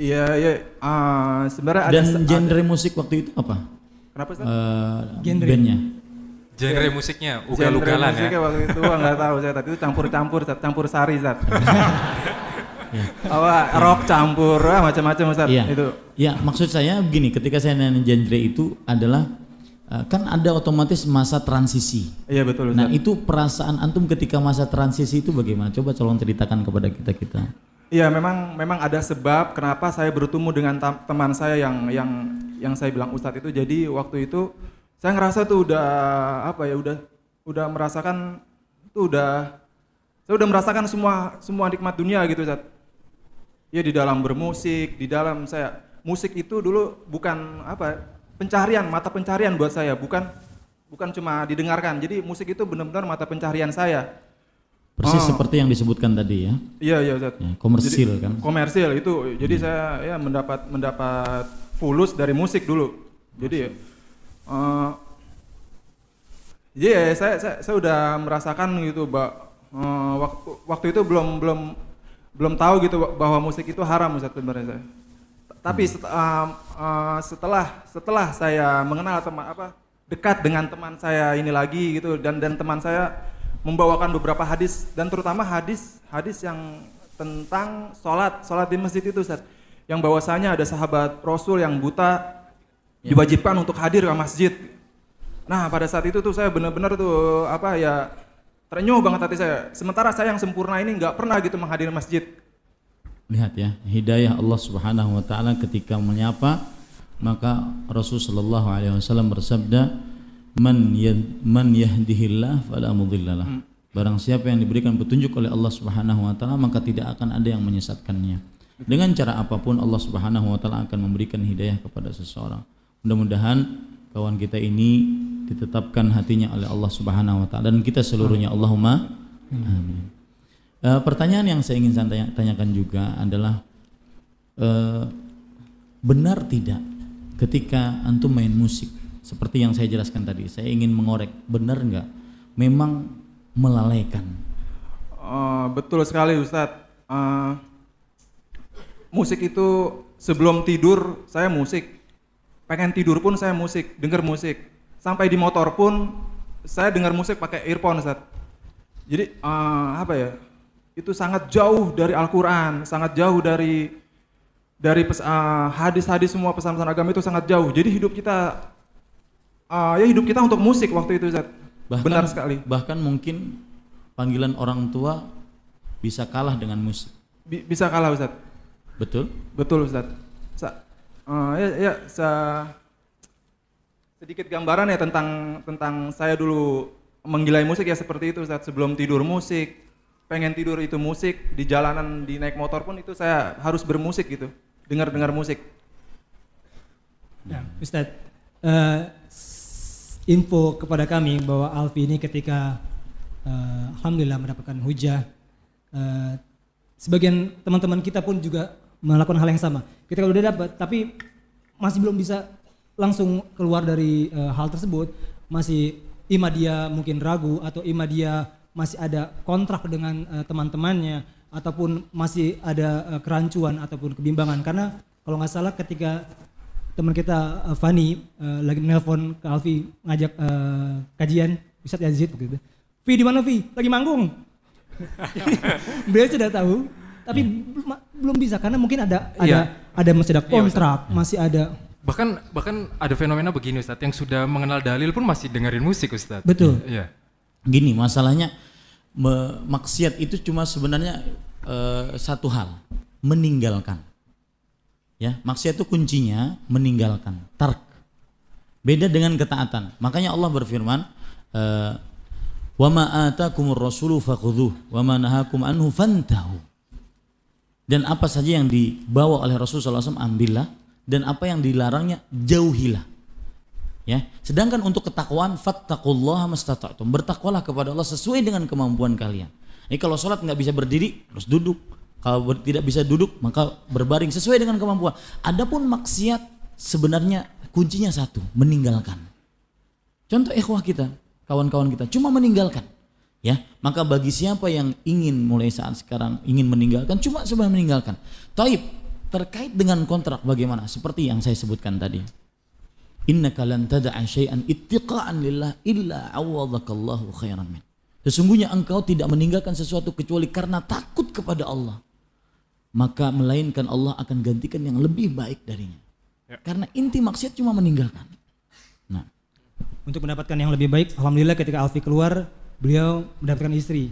iya yeah, iya. uh, sebenarnya dan ada genre musik waktu itu apa Kenapa sih? Eh, uh, genre. Bandnya. Genre musiknya, ugal-ugalan ya? Genre musiknya waktu itu nggak tahu, tapi Itu campur-campur, Campur sari, Zat. Ya. Apa, rock campur, macam-macam, Ustaz. Iya. Itu. Ya, maksud saya begini, ketika saya nanya genre itu adalah eh, kan ada otomatis masa transisi. Iya betul. Ustaz. Nah itu perasaan antum ketika masa transisi itu bagaimana? Coba tolong ceritakan kepada kita kita. Iya, memang memang ada sebab kenapa saya bertemu dengan teman saya yang yang yang saya bilang ustadz itu. Jadi waktu itu saya ngerasa tuh udah apa ya udah udah merasakan tuh udah saya udah merasakan semua semua nikmat dunia gitu Ustaz. Ya di dalam bermusik, di dalam saya musik itu dulu bukan apa ya, pencarian, mata pencarian buat saya, bukan bukan cuma didengarkan. Jadi musik itu benar-benar mata pencarian saya Persis ah. seperti yang disebutkan tadi ya. Iya iya Ustaz. Ya, komersil jadi, kan. Komersil itu jadi hmm. saya ya mendapat mendapat fulus dari musik dulu. Jadi uh, eh, yeah, saya, saya saya udah merasakan gitu, Mbak. Uh, eh, waktu waktu itu belum belum belum tahu gitu bahwa musik itu haram Ustaz sebenarnya saya. Tapi hmm. set, uh, uh, eh, setelah setelah saya mengenal teman apa dekat dengan teman saya ini lagi gitu dan dan teman saya membawakan beberapa hadis dan terutama hadis hadis yang tentang sholat sholat di masjid itu Ustaz yang bahwasanya ada sahabat Rasul yang buta ya. diwajibkan untuk hadir ke masjid nah pada saat itu tuh saya benar-benar tuh apa ya terenyuh banget hati saya sementara saya yang sempurna ini nggak pernah gitu menghadiri masjid lihat ya hidayah Allah Subhanahu Wa Taala ketika menyapa maka Rasulullah Shallallahu Alaihi Wasallam bersabda man yad, man yahdihillah fala mudhillalah. Hmm. Barang siapa yang diberikan petunjuk oleh Allah Subhanahu wa taala maka tidak akan ada yang menyesatkannya. Dengan cara apapun Allah Subhanahu wa taala akan memberikan hidayah kepada seseorang. Mudah-mudahan kawan kita ini ditetapkan hatinya oleh Allah Subhanahu wa taala dan kita seluruhnya Allahumma amin. E, pertanyaan yang saya ingin saya tanyakan juga adalah e, benar tidak ketika antum main musik seperti yang saya jelaskan tadi, saya ingin mengorek, benar nggak? Memang melalaikan. Uh, betul sekali Ustadz. Uh, musik itu sebelum tidur saya musik. Pengen tidur pun saya musik, dengar musik. Sampai di motor pun saya dengar musik pakai earphone Ustadz. Jadi uh, apa ya? Itu sangat jauh dari Al-Qur'an, sangat jauh dari dari hadis-hadis uh, semua pesan-pesan agama itu sangat jauh. Jadi hidup kita uh, ya hidup kita untuk musik waktu itu Zat. Bahkan, Benar sekali. Bahkan mungkin panggilan orang tua bisa kalah dengan musik. B bisa kalah Ustaz. Betul? Betul Ustaz. Sa uh, ya, ya sa sedikit gambaran ya tentang tentang saya dulu menggilai musik ya seperti itu Ustaz. Sebelum tidur musik, pengen tidur itu musik, di jalanan di naik motor pun itu saya harus bermusik gitu. Dengar-dengar musik. Ya, Ustaz. Uh, eh, info kepada kami bahwa Alfi ini ketika uh, alhamdulillah mendapatkan hujah uh, sebagian teman-teman kita pun juga melakukan hal yang sama. Kita kalau udah dapat tapi masih belum bisa langsung keluar dari uh, hal tersebut, masih ima dia mungkin ragu atau ima dia masih ada kontrak dengan uh, teman-temannya ataupun masih ada uh, kerancuan ataupun kebimbangan karena kalau nggak salah ketika teman kita eh, Fani uh, lagi nelpon ke Alfi ngajak uh, kajian riset Yazid begitu. Vi di mana Vi? Lagi manggung. Beliau sudah tahu, tapi hmm. belum bisa karena mungkin ada iya. ada ya. ada masih ada iya, kontrak, ya, masih ada bahkan bahkan ada fenomena begini Ustadz yang sudah mengenal dalil pun masih dengerin musik Ustadz. Betul. Iya. Gini masalahnya maksiat itu cuma sebenarnya uh, satu hal meninggalkan Ya, maksiat itu kuncinya meninggalkan, tark. Beda dengan ketaatan. Makanya Allah berfirman, eh, "Wa ma atakumur rasulu fakhudhuh wa ma nahakum anhu fantahu." Dan apa saja yang dibawa oleh Rasul SAW ambillah dan apa yang dilarangnya jauhilah. Ya, sedangkan untuk ketakwaan fattaqullaha mastata'tum. Bertakwalah kepada Allah sesuai dengan kemampuan kalian. Ini kalau sholat nggak bisa berdiri, harus duduk kalau tidak bisa duduk maka berbaring sesuai dengan kemampuan. Adapun maksiat sebenarnya kuncinya satu, meninggalkan. Contoh ikhwah kita, kawan-kawan kita cuma meninggalkan. Ya, maka bagi siapa yang ingin mulai saat sekarang ingin meninggalkan cuma sebab meninggalkan. Taib terkait dengan kontrak bagaimana? Seperti yang saya sebutkan tadi. Inna kalan tada'a syai'an ittiqa'an lillah illa awadakallahu khairan min. Sesungguhnya engkau tidak meninggalkan sesuatu kecuali karena takut kepada Allah maka melainkan Allah akan gantikan yang lebih baik darinya. Ya. Karena inti maksiat cuma meninggalkan. Nah, untuk mendapatkan yang lebih baik, alhamdulillah ketika Alfi keluar, beliau mendapatkan istri.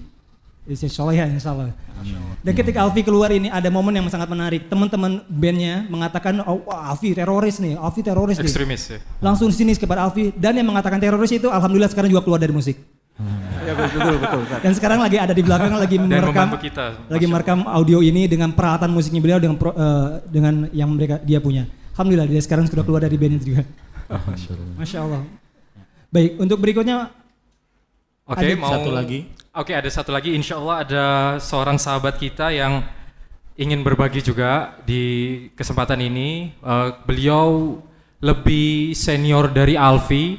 Istri soleh ya, insya Dan ketika Alfi keluar ini ada momen yang sangat menarik. Teman-teman bandnya mengatakan, oh, wah, Alfi teroris nih, Alfi teroris Ekstremis, nih. Ya. Langsung sinis kepada Alfi. Dan yang mengatakan teroris itu alhamdulillah sekarang juga keluar dari musik. Ya betul betul. betul. Dan sekarang lagi ada di belakang lagi merekam kita, lagi merekam audio ini dengan peralatan musiknya beliau dengan uh, dengan yang mereka dia punya. Alhamdulillah dia sekarang sudah keluar dari band itu juga. Masya Allah. Baik, untuk berikutnya Oke, okay, mau satu lagi. Oke, okay, ada satu lagi. Insya Allah ada seorang sahabat kita yang ingin berbagi juga di kesempatan ini. Uh, beliau lebih senior dari Alfi.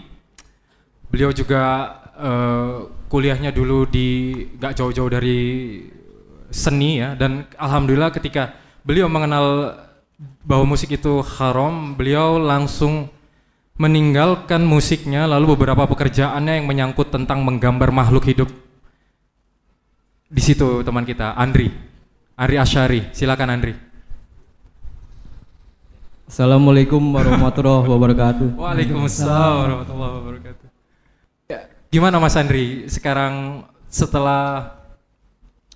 Beliau juga Eh, kuliahnya dulu di gak jauh-jauh dari seni ya dan alhamdulillah ketika beliau mengenal bahwa musik itu haram, beliau langsung meninggalkan musiknya lalu beberapa pekerjaannya yang menyangkut tentang menggambar makhluk hidup. Di situ teman kita Andri. Andri Ashari silakan Andri. Assalamualaikum warahmatullahi wabarakatuh. Waalaikumsalam warahmatullahi wabarakatuh. Gimana Mas Andri sekarang setelah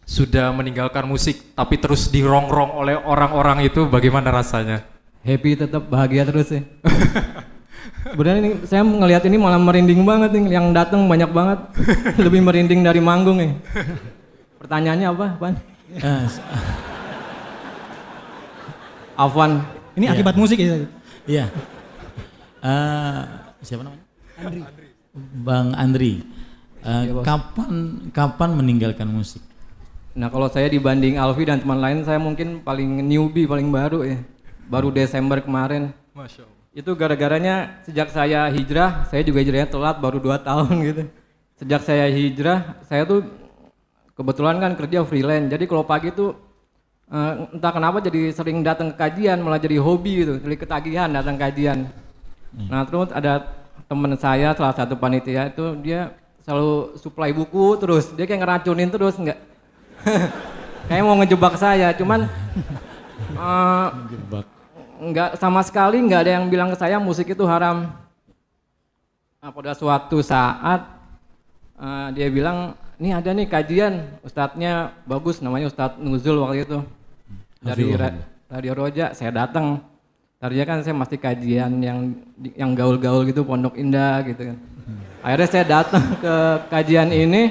sudah meninggalkan musik tapi terus dirongrong oleh orang-orang itu bagaimana rasanya? Happy tetap bahagia terus sih. Benar ini saya ngelihat ini malah merinding banget nih yang datang banyak banget. Lebih merinding dari manggung nih. Pertanyaannya apa, Pan? Afwan. Ini ya. akibat musik ya? Iya. Uh, siapa namanya? Andri. Andri. Bang Andri, uh, ya, kapan kapan meninggalkan musik? Nah kalau saya dibanding Alfi dan teman lain, saya mungkin paling newbie, paling baru ya. Baru Desember kemarin. Masya Allah. Itu gara-garanya sejak saya hijrah, saya juga hijrahnya telat, baru 2 tahun gitu. Sejak saya hijrah, saya tuh kebetulan kan kerja freelance. Jadi kalau pagi tuh eh, entah kenapa jadi sering datang ke kajian, malah jadi hobi gitu, jadi ketagihan datang ke kajian. Hmm. Nah terus ada teman saya salah satu panitia itu dia selalu supply buku terus dia kayak ngeracunin terus nggak kayak mau ngejebak saya cuman uh, nggak sama sekali nggak ada yang bilang ke saya musik itu haram nah, pada suatu saat uh, dia bilang ini ada nih kajian ustadznya bagus namanya Ustadz Nuzul waktu itu dari Radio Roja saya datang Tadinya kan saya masih kajian yang yang gaul-gaul gitu Pondok Indah gitu kan. Akhirnya saya datang ke kajian ini.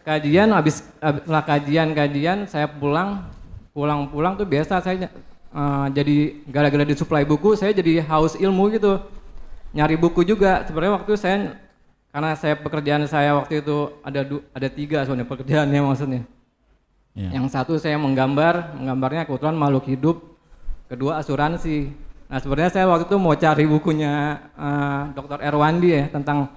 Kajian habis setelah kajian-kajian saya pulang pulang-pulang tuh biasa saya uh, jadi gara-gara di supply buku saya jadi haus ilmu gitu nyari buku juga sebenarnya waktu saya karena saya pekerjaan saya waktu itu ada du, ada tiga sebenarnya pekerjaannya maksudnya yeah. yang satu saya menggambar menggambarnya kebetulan makhluk hidup Kedua asuransi. Nah sebenarnya saya waktu itu mau cari bukunya uh, eh, Dr. Erwandi ya tentang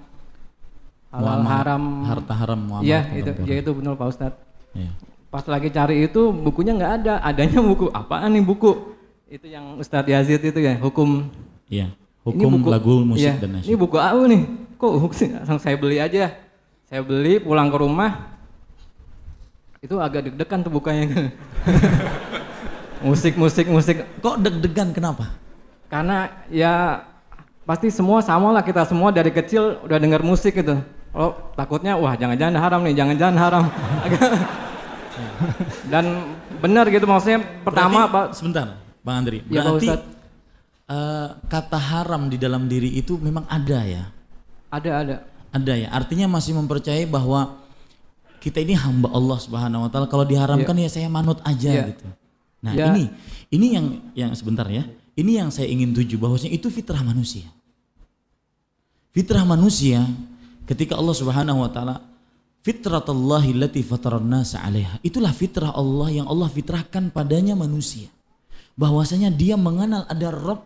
hal haram harta haram muamalah. Iya itu, ya itu benar Pak Ustad. Ya. Pas lagi cari itu bukunya nggak ada, adanya buku apa nih buku? Itu yang Ustadz Yazid itu ya hukum. Iya. Hukum buku, lagu musik ya, dan Ini buku aku nih, kok langsung saya beli aja. Saya beli pulang ke rumah, itu agak deg-degan tuh bukanya. musik musik musik kok deg-degan kenapa karena ya pasti semua sama lah kita semua dari kecil udah dengar musik itu. oh takutnya wah jangan-jangan haram nih jangan-jangan haram dan benar gitu maksudnya pertama berarti, pak sebentar bang Andri ya, berarti pak uh, eh, kata haram di dalam diri itu memang ada ya ada ada ada ya artinya masih mempercayai bahwa kita ini hamba Allah Subhanahu wa taala. Kalau diharamkan yeah. ya saya manut aja yeah. gitu. Nah ya. ini ini yang yang sebentar ya. Ini yang saya ingin tuju bahwasanya itu fitrah manusia. Fitrah manusia ketika Allah Subhanahu wa taala fitrah lati nasa Itulah fitrah Allah yang Allah fitrahkan padanya manusia. Bahwasanya dia mengenal ada Rob,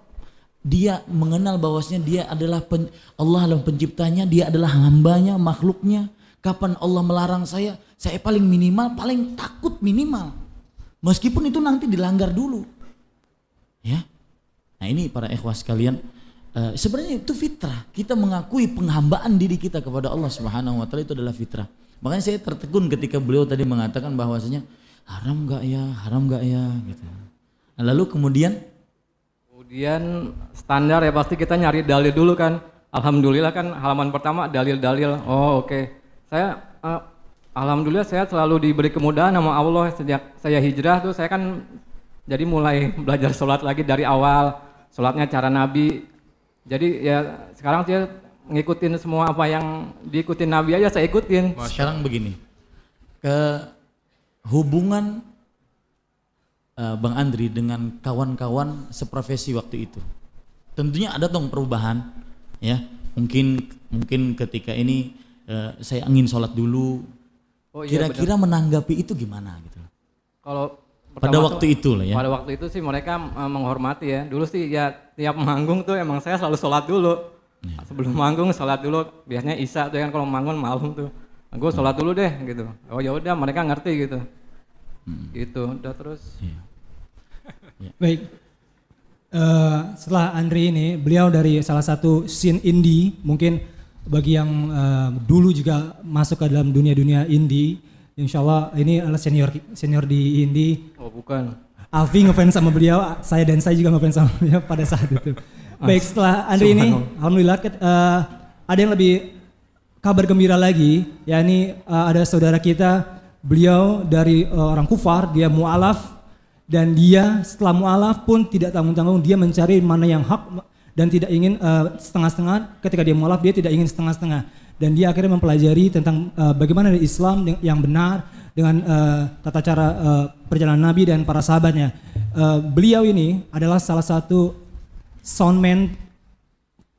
dia mengenal bahwasanya dia adalah pen, Allah adalah penciptanya, dia adalah hambanya, makhluknya. Kapan Allah melarang saya, saya paling minimal, paling takut minimal Meskipun itu nanti dilanggar dulu. Ya. Nah, ini para ikhwah sekalian, e, sebenarnya itu fitrah. Kita mengakui penghambaan diri kita kepada Allah Subhanahu wa taala itu adalah fitrah. Makanya saya tertegun ketika beliau tadi mengatakan bahwasanya haram gak ya, haram gak ya gitu. Nah, lalu kemudian kemudian standar ya pasti kita nyari dalil dulu kan. Alhamdulillah kan halaman pertama dalil-dalil. Oh oke. Okay. Saya uh, Alhamdulillah saya selalu diberi kemudahan sama Allah sejak saya hijrah tuh saya kan jadi mulai belajar sholat lagi dari awal sholatnya cara Nabi jadi ya sekarang saya ngikutin semua apa yang diikutin Nabi aja saya ikutin sekarang begini ke hubungan uh, Bang Andri dengan kawan-kawan seprofesi waktu itu tentunya ada dong perubahan ya mungkin mungkin ketika ini uh, saya ingin sholat dulu kira oh, Kira-kira iya, menanggapi itu gimana gitu? Kalau pada waktu tuh, itu lah ya. Pada waktu itu sih mereka eh, menghormati ya. Dulu sih ya tiap manggung tuh emang saya selalu sholat dulu. Ya. Sebelum manggung sholat dulu. Biasanya isa tuh kan kalau manggung malam tuh. Nah, gue sholat dulu deh gitu. Oh ya udah mereka ngerti gitu. Hmm. Gitu. Udah terus. Ya. ya. Baik. Uh, setelah Andri ini, beliau dari salah satu scene indie mungkin bagi yang uh, dulu juga masuk ke dalam dunia-dunia indie, insya Allah ini adalah senior senior di indie. Oh bukan. Alfi ngefans sama beliau, saya dan saya juga ngefans sama beliau pada saat itu. Ah, Baik setelah Andri ini, Alhamdulillah uh, ada yang lebih kabar gembira lagi, yakni uh, ada saudara kita, beliau dari uh, orang kufar, dia mualaf dan dia setelah mualaf pun tidak tanggung-tanggung dia mencari mana yang hak dan tidak ingin setengah setengah-setengah ketika dia mualaf dia tidak ingin setengah-setengah dan dia akhirnya mempelajari tentang uh, bagaimana ada Islam yang benar dengan uh, tata cara uh, perjalanan Nabi dan para sahabatnya. Uh, beliau ini adalah salah satu soundman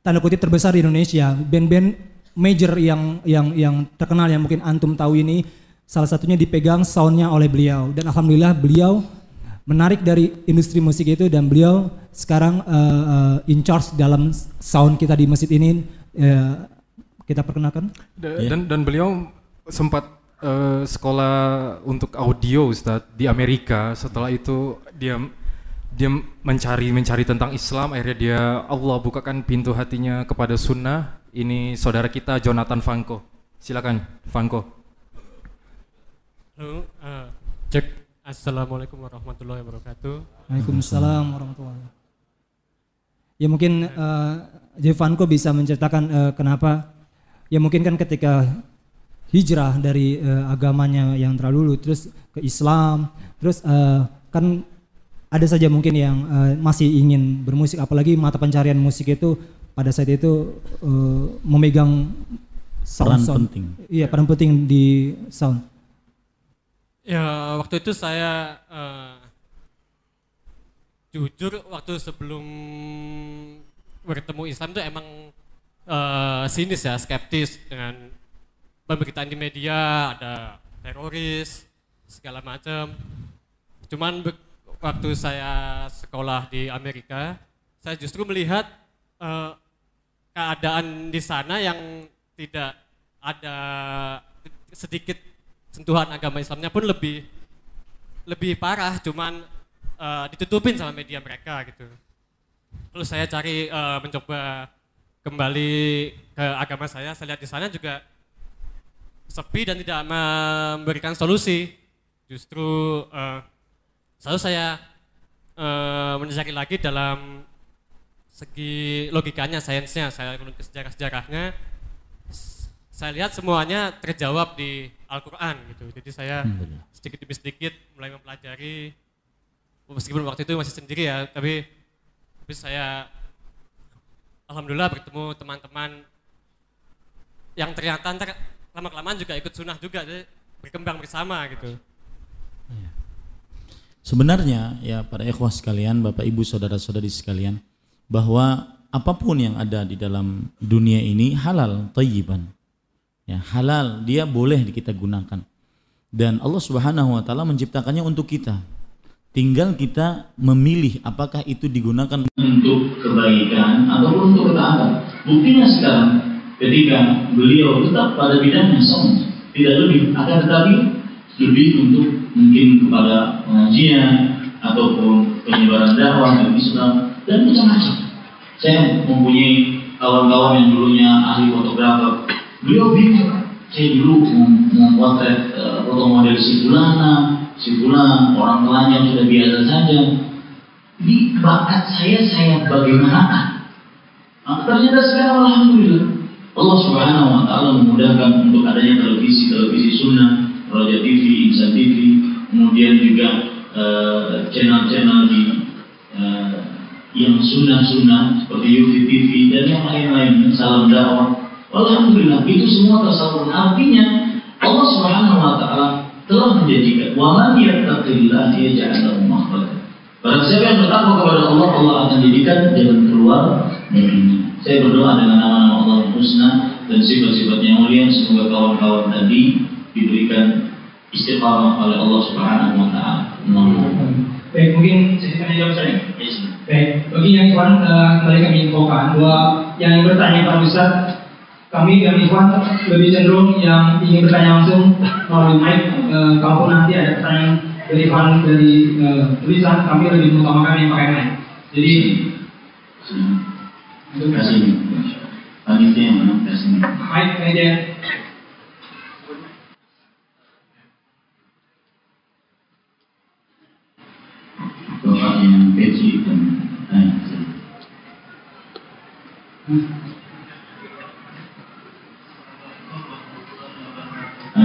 tanda kutip terbesar di Indonesia. Band-band major yang yang yang terkenal yang mungkin antum tahu ini salah satunya dipegang soundnya oleh beliau dan alhamdulillah beliau menarik dari industri musik itu dan beliau sekarang uh, uh, in charge dalam sound kita di masjid ini uh, kita perkenalkan da, yeah. dan dan beliau sempat uh, sekolah untuk audio Ustaz di Amerika setelah itu dia dia mencari mencari tentang Islam akhirnya dia Allah bukakan pintu hatinya kepada sunnah ini saudara kita Jonathan Fanko silakan Fanko Halo, uh, cek Assalamualaikum warahmatullahi wabarakatuh. Waalaikumsalam warahmatullahi wabarakatuh. Ya mungkin uh, eh, Jevanko bisa menceritakan uh, kenapa ya mungkin kan ketika hijrah dari uh, agamanya yang terlalu dulu terus ke Islam, terus uh, kan ada saja mungkin yang uh, masih ingin bermusik apalagi mata pencarian musik itu pada saat itu uh, memegang sound, peran sound. penting. Iya, peran penting di sound. Ya waktu itu saya uh, jujur waktu sebelum bertemu Islam itu emang uh, sinis ya, skeptis dengan pemberitaan di media ada teroris segala macam. Cuman waktu saya sekolah di Amerika, saya justru melihat uh, keadaan di sana yang tidak ada sedikit sentuhan agama Islamnya pun lebih lebih parah cuman uh, ditutupin sama media mereka gitu terus saya cari uh, mencoba kembali ke agama saya saya lihat di sana juga sepi dan tidak memberikan solusi justru uh, selalu saya uh, mencari lagi dalam segi logikanya sainsnya saya runut ke sejarah sejarahnya saya lihat semuanya terjawab di Al-Quran gitu. Jadi saya hmm, sedikit demi sedikit mulai mempelajari, meskipun waktu itu masih sendiri ya, tapi, tapi saya Alhamdulillah bertemu teman-teman yang ternyata ntar lama-kelamaan juga ikut sunnah juga, jadi berkembang bersama gitu. Iya. Sebenarnya ya para ikhwah sekalian, Bapak Ibu Saudara-saudari sekalian, bahwa apapun yang ada di dalam dunia ini halal, tayyiban ya, halal dia boleh kita gunakan dan Allah Subhanahu wa taala menciptakannya untuk kita tinggal kita memilih apakah itu digunakan untuk kebaikan ataupun untuk ketaatan buktinya sekarang ketika beliau tetap pada bidangnya sama tidak lebih akan tetapi lebih untuk mungkin kepada pengajian ataupun penyebaran dakwah dan Islam dan macam-macam saya mempunyai kawan-kawan yang dulunya ahli fotografer Beliau bingung. Saya dulu memotret eh, foto model si Bulana, si Bulan, orang yang sudah biasa saja. Ini bakat saya, saya bagaimana? Nah, ternyata sekarang Alhamdulillah. Allah Subhanahu wa Ta'ala memudahkan untuk adanya televisi-televisi sunnah, Raja TV, Insan TV, kemudian juga eh, channel-channel uh, di uh, yang sunnah-sunnah seperti UV TV dan yang lain-lain, salam dakwah Alhamdulillah itu semua tasawuf. Artinya Allah Subhanahu wa taala telah menjanjikan waman yattaqillah lahu makhraja. Barang siapa yang bertakwa kepada Allah, Allah akan jadikan jalan keluar darinya. Saya berdoa dengan nama Allah Al husna dan sifat-sifat yang mulia semoga kawan-kawan tadi diberikan istiqamah oleh Allah Subhanahu wa taala. Baik, mungkin saya akan jawab saya. Baik, bagi yang kemarin uh, kembali kami infokan bahwa yang bertanya pak ustadz. Kami dan Ikhwan lebih cenderung yang ingin bertanya langsung melalui mic. E, kalaupun nanti ada pertanyaan dari Ikhwan dari e, eh, tulisan, kami lebih mengutamakan yang pakai mic. Jadi, terima kasih. Lanjutnya yang mana? Mic aja. Doa yang kecil dan lain-lain. Eh,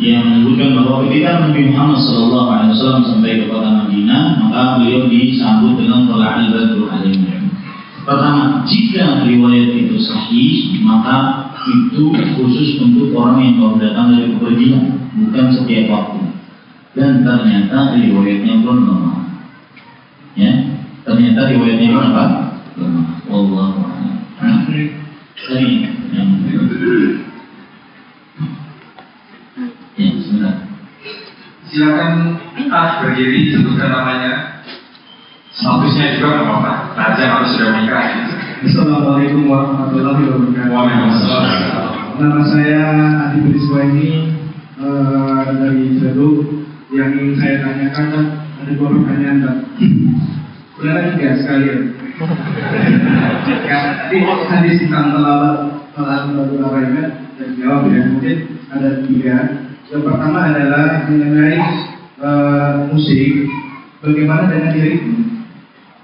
yang menyebutkan bahwa ketika Nabi Muhammad Shallallahu sampai ke kota Madinah, maka beliau disambut dengan tolak al-badru Pertama, jika riwayat itu sahih, maka itu khusus untuk orang yang baru datang dari pepergian, bukan setiap waktu. Dan ternyata riwayatnya pun lemah. Ya, ternyata riwayatnya pun apa? Lemah. Allah. a'lam. Tadi yang silakan ah berdiri sebutkan namanya statusnya juga nggak apa-apa raja harus sudah menikah Assalamualaikum warahmatullahi wabarakatuh Waalaikumsalam Nama saya Adi Buriswa ini uh, eh, dari Jadu yang ingin saya tanyakan kan ada dua pertanyaan kan sebenarnya tiga sekalian ya tadi tadi tentang telalat telalat batu ya? dan jawab ya mungkin ada tiga yang pertama adalah mengenai uh, musik, bagaimana dengan diri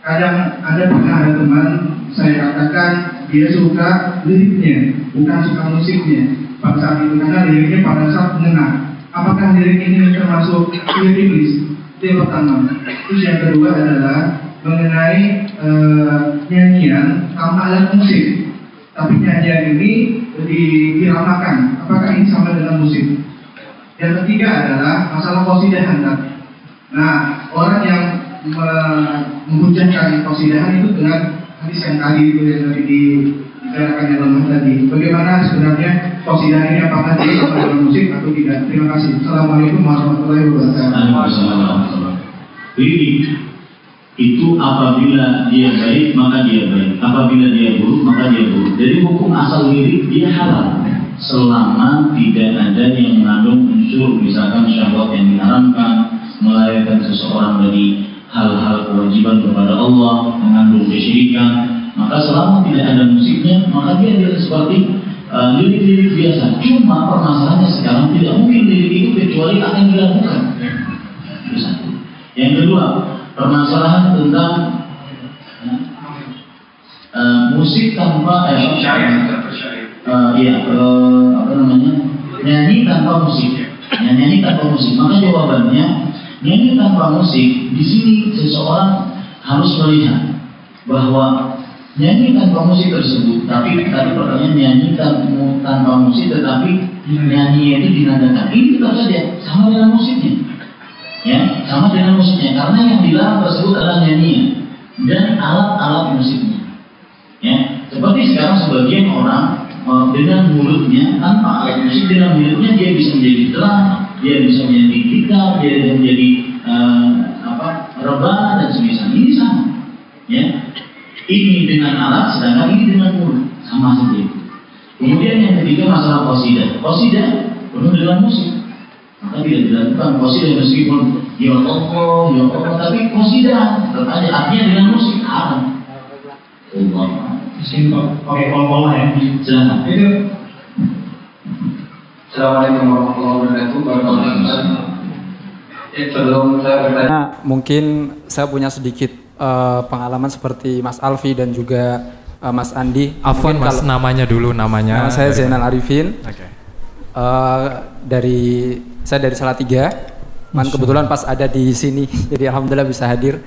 Kadang ada pernah ada teman saya katakan dia suka liriknya, bukan suka musiknya. Pada saat itu karena liriknya pada saat mengenal Apakah lirik ini termasuk lirimis? Itu yang pertama. Terus yang kedua adalah mengenai uh, nyanyian tanpa alat musik tapi nyanyian ini diramakan apakah ini sama dengan musik yang ketiga adalah masalah kosidahan tadi. Nah, orang yang kali kosidahan itu dengan hadis yang tadi itu yang tadi dibicarakan dalam tadi. Bagaimana sebenarnya kosidahan ini apakah dia dalam musik atau tidak? Terima kasih. Assalamualaikum warahmatullahi wabarakatuh. Ini itu apabila dia baik maka dia baik, apabila dia buruk maka dia buruk. Jadi hukum asal lirik dia halal selama tidak ada yang mengandung unsur misalkan syahwat yang diharamkan melahirkan seseorang dari hal-hal kewajiban kepada Allah mengandung kesyirikan maka selama tidak ada musiknya maka dia tidak seperti lirik eh, lirik-lirik biasa cuma permasalahannya sekarang tidak mungkin lirik itu kecuali akan dilakukan yang kedua permasalahan tentang uh, musik tanpa eh, uh, ya uh, apa namanya nyanyi tanpa musik ya, nyanyi tanpa musik maka jawabannya nyanyi tanpa musik di sini seseorang harus melihat bahwa nyanyi tanpa musik tersebut tapi tadi pertanyaan nyanyi tanpa, tanpa musik tetapi nyanyi itu dinadakan ini tetap saja sama dengan musiknya ya sama dengan musiknya karena yang dilarang tersebut adalah nyanyi dan alat-alat musiknya ya seperti sekarang sebagian orang Eh, dengan mulutnya tanpa alat, musik dengan mulutnya dia bisa menjadi telah dia bisa menjadi tikar dia bisa menjadi uh, apa reba dan semisal ini sama ya ini dengan alat sedangkan ini dengan mulut sama saja. kemudian yang ketiga masalah posida posida penuh dengan musik maka tidak dilakukan posida meskipun dia toko dia toko tapi kosida artinya dengan musik apa Allah Simpel. Oke, pol-pol ya. Silahkan. Itu. Assalamualaikum warahmatullahi wabarakatuh. Waalaikumsalam. Eh, sebelum saya bertanya. Nah, mungkin saya punya sedikit uh, pengalaman seperti Mas Alfi dan juga uh, Mas Andi. Afwan Mas kalau, namanya dulu namanya. Nama saya Zainal Arifin. Oke. Okay. Uh, dari saya dari Salatiga. Man kebetulan pas ada di sini, jadi alhamdulillah bisa hadir.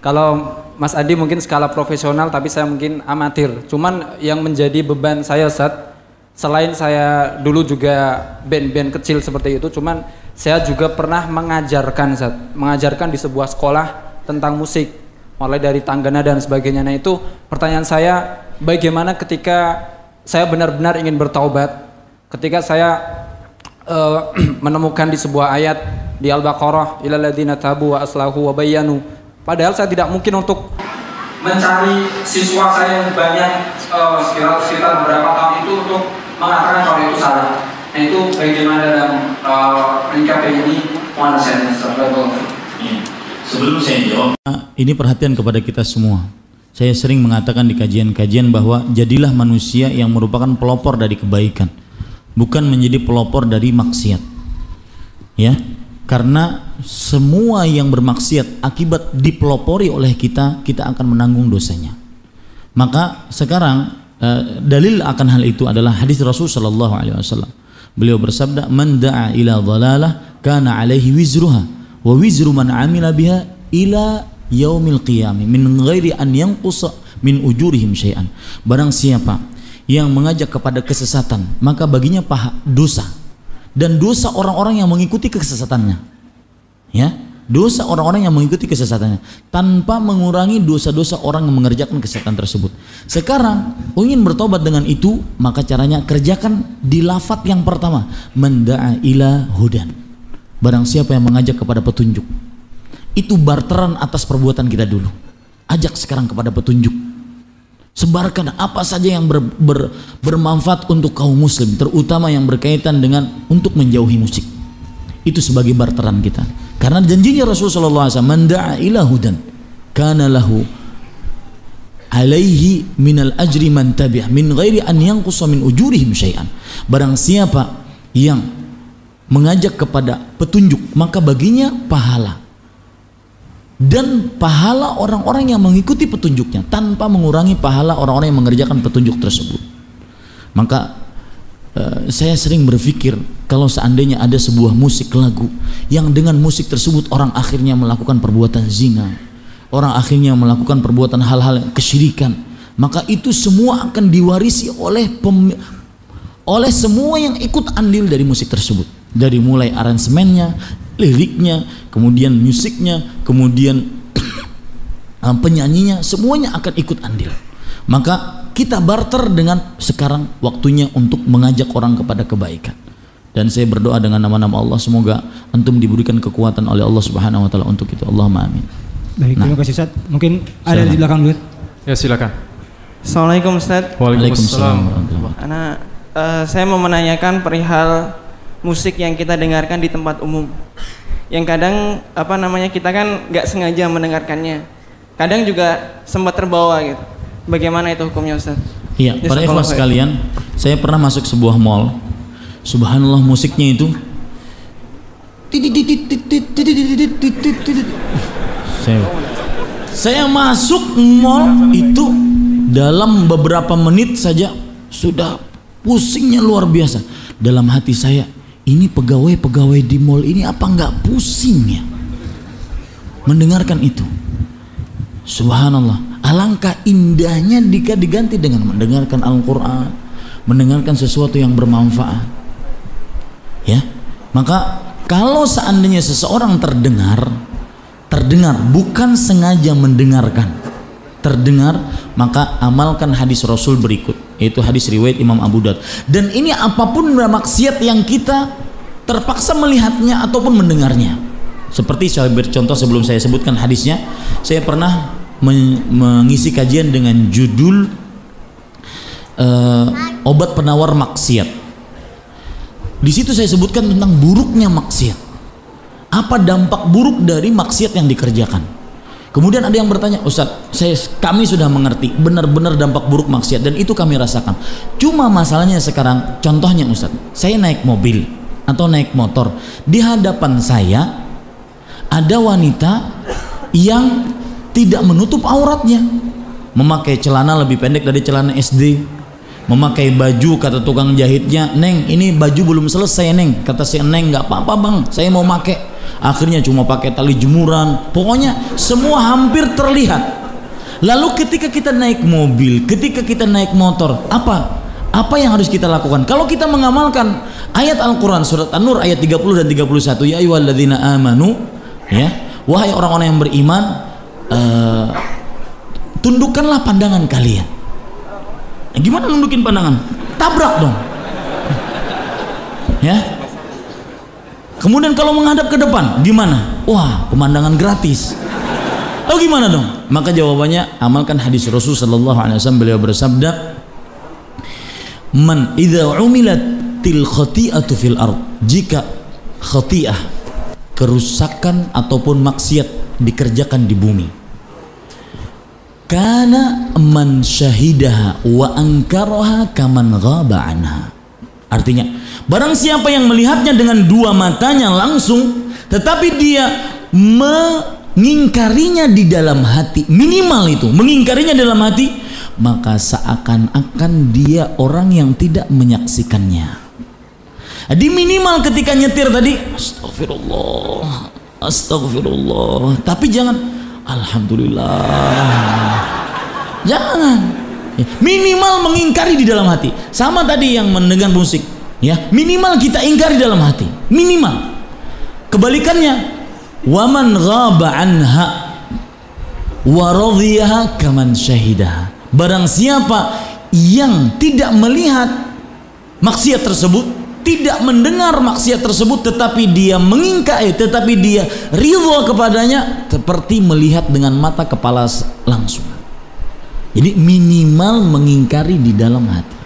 Kalau Mas Adi mungkin skala profesional tapi saya mungkin amatir. Cuman yang menjadi beban saya saat selain saya dulu juga band-band kecil seperti itu, cuman saya juga pernah mengajarkan saat mengajarkan di sebuah sekolah tentang musik mulai dari tanggana dan sebagainya. Nah itu pertanyaan saya bagaimana ketika saya benar-benar ingin bertaubat, ketika saya uh, menemukan di sebuah ayat di Al-Baqarah ilaladina tabu wa aslahu wa bayyanu Padahal saya tidak mungkin untuk mencari siswa saya yang banyak uh, sekitar sekitar beberapa tahun itu untuk mengatakan kalau itu salah. Nah itu bagaimana dalam uh, ini mana saya Sebelum saya jawab, ini perhatian kepada kita semua. Saya sering mengatakan di kajian-kajian bahwa jadilah manusia yang merupakan pelopor dari kebaikan, bukan menjadi pelopor dari maksiat. Ya, karena semua yang bermaksiat akibat dipelopori oleh kita kita akan menanggung dosanya maka sekarang eh, dalil akan hal itu adalah hadis Rasul Shallallahu Alaihi Wasallam beliau bersabda man da'a ila dhalalah kana alaihi wizruha wa wizru man amila biha ila yaumil qiyami min ghairi an yang yanqusa min ujurihim syai'an barang siapa yang mengajak kepada kesesatan maka baginya paha dosa dan dosa orang-orang yang mengikuti kesesatannya. Ya, dosa orang-orang yang mengikuti kesesatannya tanpa mengurangi dosa-dosa orang yang mengerjakan kesesatan tersebut. Sekarang ingin bertobat dengan itu, maka caranya kerjakan di lafat yang pertama, menda'a ila hudan. Barang siapa yang mengajak kepada petunjuk. Itu barteran atas perbuatan kita dulu. Ajak sekarang kepada petunjuk Sebarkan apa saja yang ber, ber, bermanfaat untuk kaum muslim, terutama yang berkaitan dengan untuk menjauhi musik. Itu sebagai barteran kita. Karena janjinya Rasulullah SAW, "Man da'a ila hudan, kana lahu alaihi minal ajri man tabi'ah min ghairi an yanqusa min ujurihim syai'an." Barang siapa yang mengajak kepada petunjuk, maka baginya pahala dan pahala orang-orang yang mengikuti petunjuknya tanpa mengurangi pahala orang-orang yang mengerjakan petunjuk tersebut. Maka eh, saya sering berpikir kalau seandainya ada sebuah musik lagu yang dengan musik tersebut orang akhirnya melakukan perbuatan zina, orang akhirnya melakukan perbuatan hal-hal kesyirikan, maka itu semua akan diwarisi oleh pem, oleh semua yang ikut andil dari musik tersebut dari mulai aransemennya, liriknya, kemudian musiknya, kemudian ah, penyanyinya, semuanya akan ikut andil. Maka kita barter dengan sekarang waktunya untuk mengajak orang kepada kebaikan. Dan saya berdoa dengan nama-nama Allah semoga antum diberikan kekuatan oleh Allah Subhanahu wa taala untuk itu. Allahumma amin. Baik, nah. terima kasih Ustaz. Mungkin silakan. ada di belakang dulu. Ya, silakan. Assalamualaikum Ustaz. Waalaikumsalam. Waalaikumsalam. Anak uh, eh, saya mau menanyakan perihal musik yang kita dengarkan di tempat umum yang kadang apa namanya kita kan nggak sengaja mendengarkannya kadang juga sempat terbawa gitu bagaimana itu hukumnya Ustaz? iya Just para ikhlas ya? sekalian saya pernah masuk sebuah mall subhanallah musiknya itu saya, saya masuk mall itu dalam beberapa menit saja sudah pusingnya luar biasa dalam hati saya ini pegawai-pegawai di mall ini apa nggak pusing ya mendengarkan itu subhanallah alangkah indahnya jika diganti dengan mendengarkan Al-Quran mendengarkan sesuatu yang bermanfaat ya maka kalau seandainya seseorang terdengar terdengar bukan sengaja mendengarkan terdengar maka amalkan hadis Rasul berikut itu hadis riwayat Imam Abu Daud. Dan ini apapun maksiat yang kita terpaksa melihatnya ataupun mendengarnya. Seperti saya bercontoh sebelum saya sebutkan hadisnya, saya pernah mengisi kajian dengan judul uh, obat penawar maksiat. Di situ saya sebutkan tentang buruknya maksiat. Apa dampak buruk dari maksiat yang dikerjakan? Kemudian ada yang bertanya, Ustadz, saya, kami sudah mengerti benar-benar dampak buruk maksiat dan itu kami rasakan. Cuma masalahnya sekarang, contohnya Ustadz, saya naik mobil atau naik motor, di hadapan saya ada wanita yang tidak menutup auratnya, memakai celana lebih pendek dari celana SD, memakai baju kata tukang jahitnya, neng ini baju belum selesai neng, kata si neng nggak apa-apa bang, saya mau pakai akhirnya cuma pakai tali jemuran pokoknya semua hampir terlihat lalu ketika kita naik mobil ketika kita naik motor apa apa yang harus kita lakukan kalau kita mengamalkan ayat Al-Quran surat An-Nur ayat 30 dan 31 ya ayyuhalladzina amanu ya wahai orang-orang yang beriman uh, tundukkanlah pandangan kalian gimana nundukin pandangan tabrak dong ya Kemudian kalau menghadap ke depan, gimana? Wah, pemandangan gratis. Lalu gimana dong? Maka jawabannya amalkan hadis Rasul sallallahu alaihi wasallam beliau bersabda, "Man idza umilat til khati'atu fil ard." Jika khati'ah kerusakan ataupun maksiat dikerjakan di bumi. Karena man syahidaha wa angkaraha kaman ghaba anha Artinya, barang siapa yang melihatnya dengan dua matanya langsung, tetapi dia mengingkarinya di dalam hati, minimal itu, mengingkarinya dalam hati, maka seakan-akan dia orang yang tidak menyaksikannya. Di minimal ketika nyetir tadi, astagfirullah, astagfirullah, tapi jangan, alhamdulillah, jangan minimal mengingkari di dalam hati. Sama tadi yang mendengar musik. Ya, minimal kita ingkari dalam hati. Minimal. Kebalikannya, waman ghaba anha wa kaman syahidah. Barang siapa yang tidak melihat maksiat tersebut, tidak mendengar maksiat tersebut tetapi dia mengingkai, tetapi dia ridho kepadanya seperti melihat dengan mata kepala langsung. Jadi minimal mengingkari di dalam hati.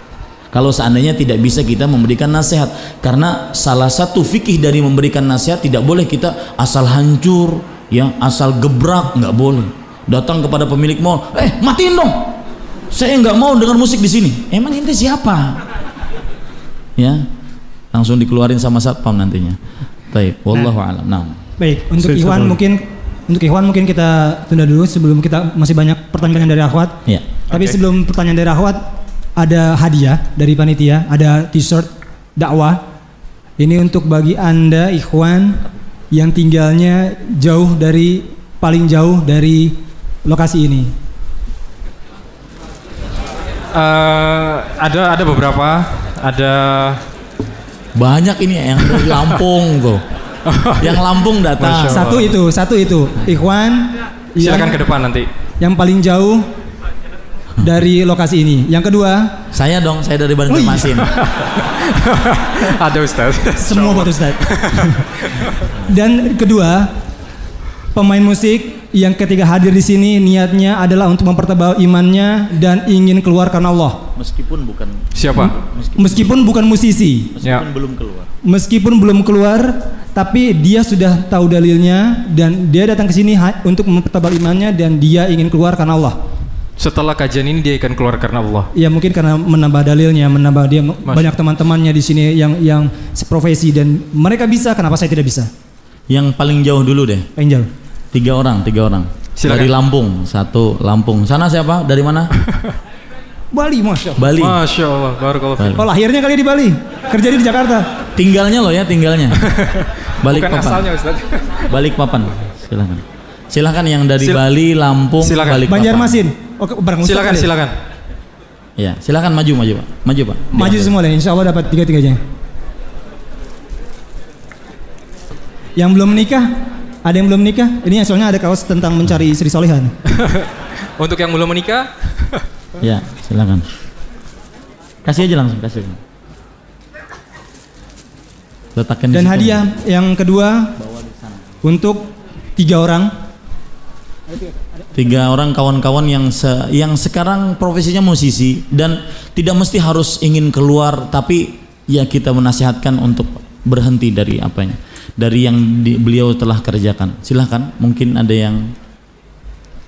Kalau seandainya tidak bisa kita memberikan nasihat karena salah satu fikih dari memberikan nasihat tidak boleh kita asal hancur, ya asal gebrak nggak boleh. Datang kepada pemilik mall, eh matiin dong. Saya nggak mau dengar musik di sini. Emang ini siapa? Ya, langsung dikeluarin sama satpam nantinya. Baik, wallahu nah, alam. Nah. Baik, untuk Iwan mungkin untuk Ikhwan mungkin kita tunda dulu sebelum kita masih banyak pertanyaan dari Ahwat. Iya. Tapi okay. sebelum pertanyaan dari Ahwat ada hadiah dari panitia, ada t-shirt dakwah. Ini untuk bagi Anda Ikhwan yang tinggalnya jauh dari paling jauh dari lokasi ini. Uh, ada ada beberapa, ada banyak ini yang di Lampung tuh. yang Lampung datang. Satu itu, satu itu. Ikhwan. Silakan ke depan nanti. Yang paling jauh dari lokasi ini. Yang kedua, saya dong, saya dari Bandung oh iya. Masin. Ada Ustaz. Semua buat Ustaz. Dan kedua, pemain musik yang ketika hadir di sini niatnya adalah untuk mempertebal imannya dan ingin keluar karena Allah. Meskipun bukan siapa? Meskipun, meskipun bukan musisi. Meskipun ya. belum keluar. Meskipun belum keluar, tapi dia sudah tahu dalilnya dan dia datang ke sini untuk mempertebal imannya dan dia ingin keluar karena Allah. Setelah kajian ini dia akan keluar karena Allah. Ya mungkin karena menambah dalilnya, menambah dia Mas. banyak teman-temannya di sini yang yang seprofesi dan mereka bisa, kenapa saya tidak bisa? Yang paling jauh dulu deh. Paling jauh. Tiga orang, tiga orang. Silakan. Dari Lampung, satu Lampung. Sana siapa? Dari mana? Bali, masya Allah. Bali. Masya Allah, barakallah. Bali. Oh lahirnya kali di Bali, kerja di Jakarta. Tinggalnya loh ya, tinggalnya. Balik Bukan papan. asalnya Ustaz. Balik papan, silahkan. Silahkan yang dari Sil Bali, Lampung, silakan. Balik Banjarmasin. Oke, barang Ustaz Silakan, silakan. Ya, silakan maju, maju pak, maju pak. Maju semua deh. insya Allah dapat tiga tiganya. Yang belum menikah, ada yang belum menikah? Ini soalnya ada kaos tentang mencari istri solihan. Untuk yang belum menikah, Ya, silakan. Kasih aja langsung, kasih. Letakkan Dan hadiah yang kedua untuk tiga orang. Tiga orang kawan-kawan yang se yang sekarang profesinya musisi dan tidak mesti harus ingin keluar tapi ya kita menasihatkan untuk berhenti dari apanya dari yang beliau telah kerjakan. Silahkan, mungkin ada yang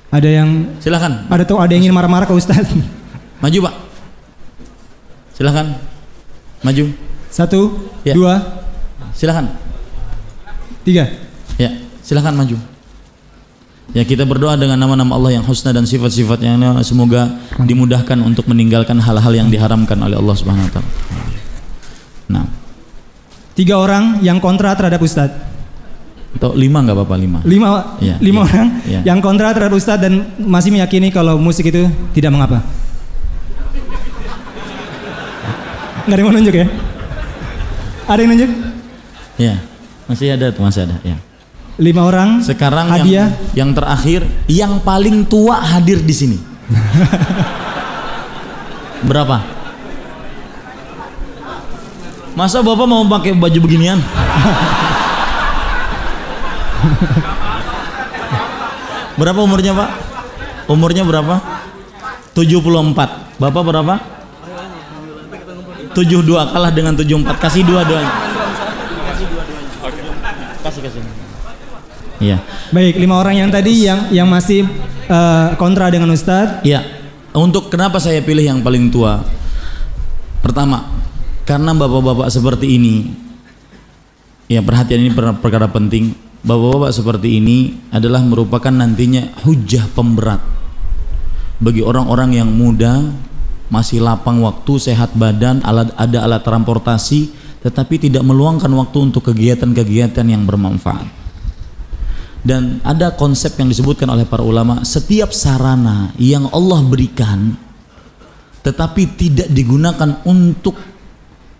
ada yang silakan. Ada tuh ada yang ingin marah-marah ke Ustaz? Maju Pak. Silakan. Maju. Satu, ya. dua. Silakan. Tiga. Ya, silakan maju. Ya kita berdoa dengan nama-nama Allah yang husna dan sifat sifatnya yang semoga dimudahkan untuk meninggalkan hal-hal yang diharamkan oleh Allah Subhanahu wa taala. Nah. Tiga orang yang kontra terhadap Ustadz. Atau lima nggak apa-apa lima? Lima, Ya, lima ya, orang ya. yang kontra terhadap Ustadz dan masih meyakini kalau musik itu tidak mengapa. Nggak ada yang mau nunjuk ya? Ada yang nunjuk? Ya, masih ada, masih ada. Ya. Lima orang. Sekarang hadiah. yang yang terakhir, yang paling tua hadir di sini. Berapa? Masa bapak mau pakai baju beginian? berapa umurnya Pak? Umurnya berapa? 74. Bapak berapa? 72 kalah dengan 74. Kasih dua doang. Kasih kasih. Iya. Baik, lima orang yang tadi yang yang masih uh, kontra dengan Ustadz. ya Untuk kenapa saya pilih yang paling tua? Pertama, karena bapak-bapak seperti ini. Ya perhatian ini perkara penting bapak-bapak seperti ini adalah merupakan nantinya hujah pemberat bagi orang-orang yang muda masih lapang waktu, sehat badan, alat ada alat transportasi, tetapi tidak meluangkan waktu untuk kegiatan-kegiatan yang bermanfaat. Dan ada konsep yang disebutkan oleh para ulama, setiap sarana yang Allah berikan tetapi tidak digunakan untuk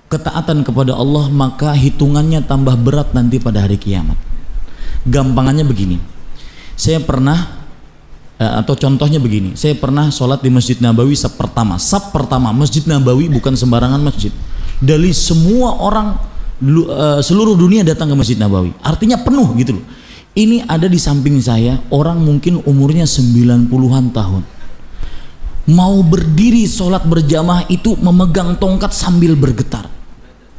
ketaatan kepada Allah, maka hitungannya tambah berat nanti pada hari kiamat gampangannya begini saya pernah eh, atau contohnya begini saya pernah sholat di masjid Nabawi sab pertama sab pertama masjid Nabawi bukan sembarangan masjid dari semua orang eh, seluruh dunia datang ke masjid Nabawi artinya penuh gitu loh ini ada di samping saya orang mungkin umurnya 90-an tahun mau berdiri sholat berjamaah itu memegang tongkat sambil bergetar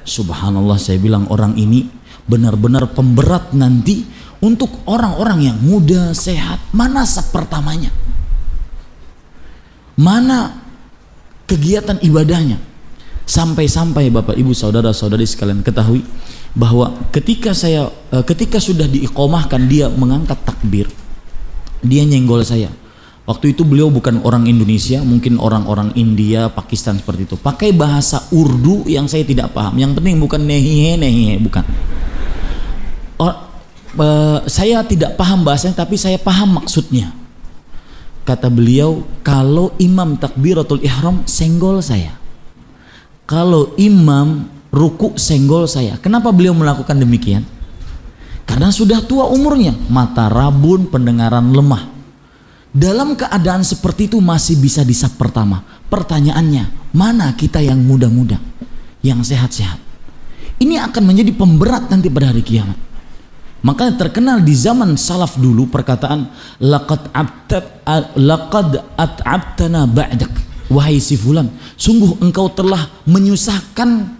subhanallah saya bilang orang ini benar-benar pemberat nanti untuk orang-orang yang muda, sehat, mana sepertamanya? Mana kegiatan ibadahnya? Sampai-sampai Bapak Ibu saudara-saudari sekalian ketahui bahwa ketika saya eh, ketika sudah diikomahkan dia mengangkat takbir, dia nyenggol saya. Waktu itu beliau bukan orang Indonesia, mungkin orang-orang India, Pakistan seperti itu. Pakai bahasa Urdu yang saya tidak paham. Yang penting bukan nehihe nehihe, bukan uh, saya tidak paham bahasanya tapi saya paham maksudnya kata beliau kalau imam takbiratul ihram senggol saya kalau imam ruku senggol saya kenapa beliau melakukan demikian karena sudah tua umurnya mata rabun pendengaran lemah dalam keadaan seperti itu masih bisa disap pertama pertanyaannya mana kita yang muda-muda yang sehat-sehat ini akan menjadi pemberat nanti pada hari kiamat Makanya terkenal di zaman salaf dulu perkataan laqad abtab laqad at'abtana ba'dak. Wahai si fulan, sungguh engkau telah menyusahkan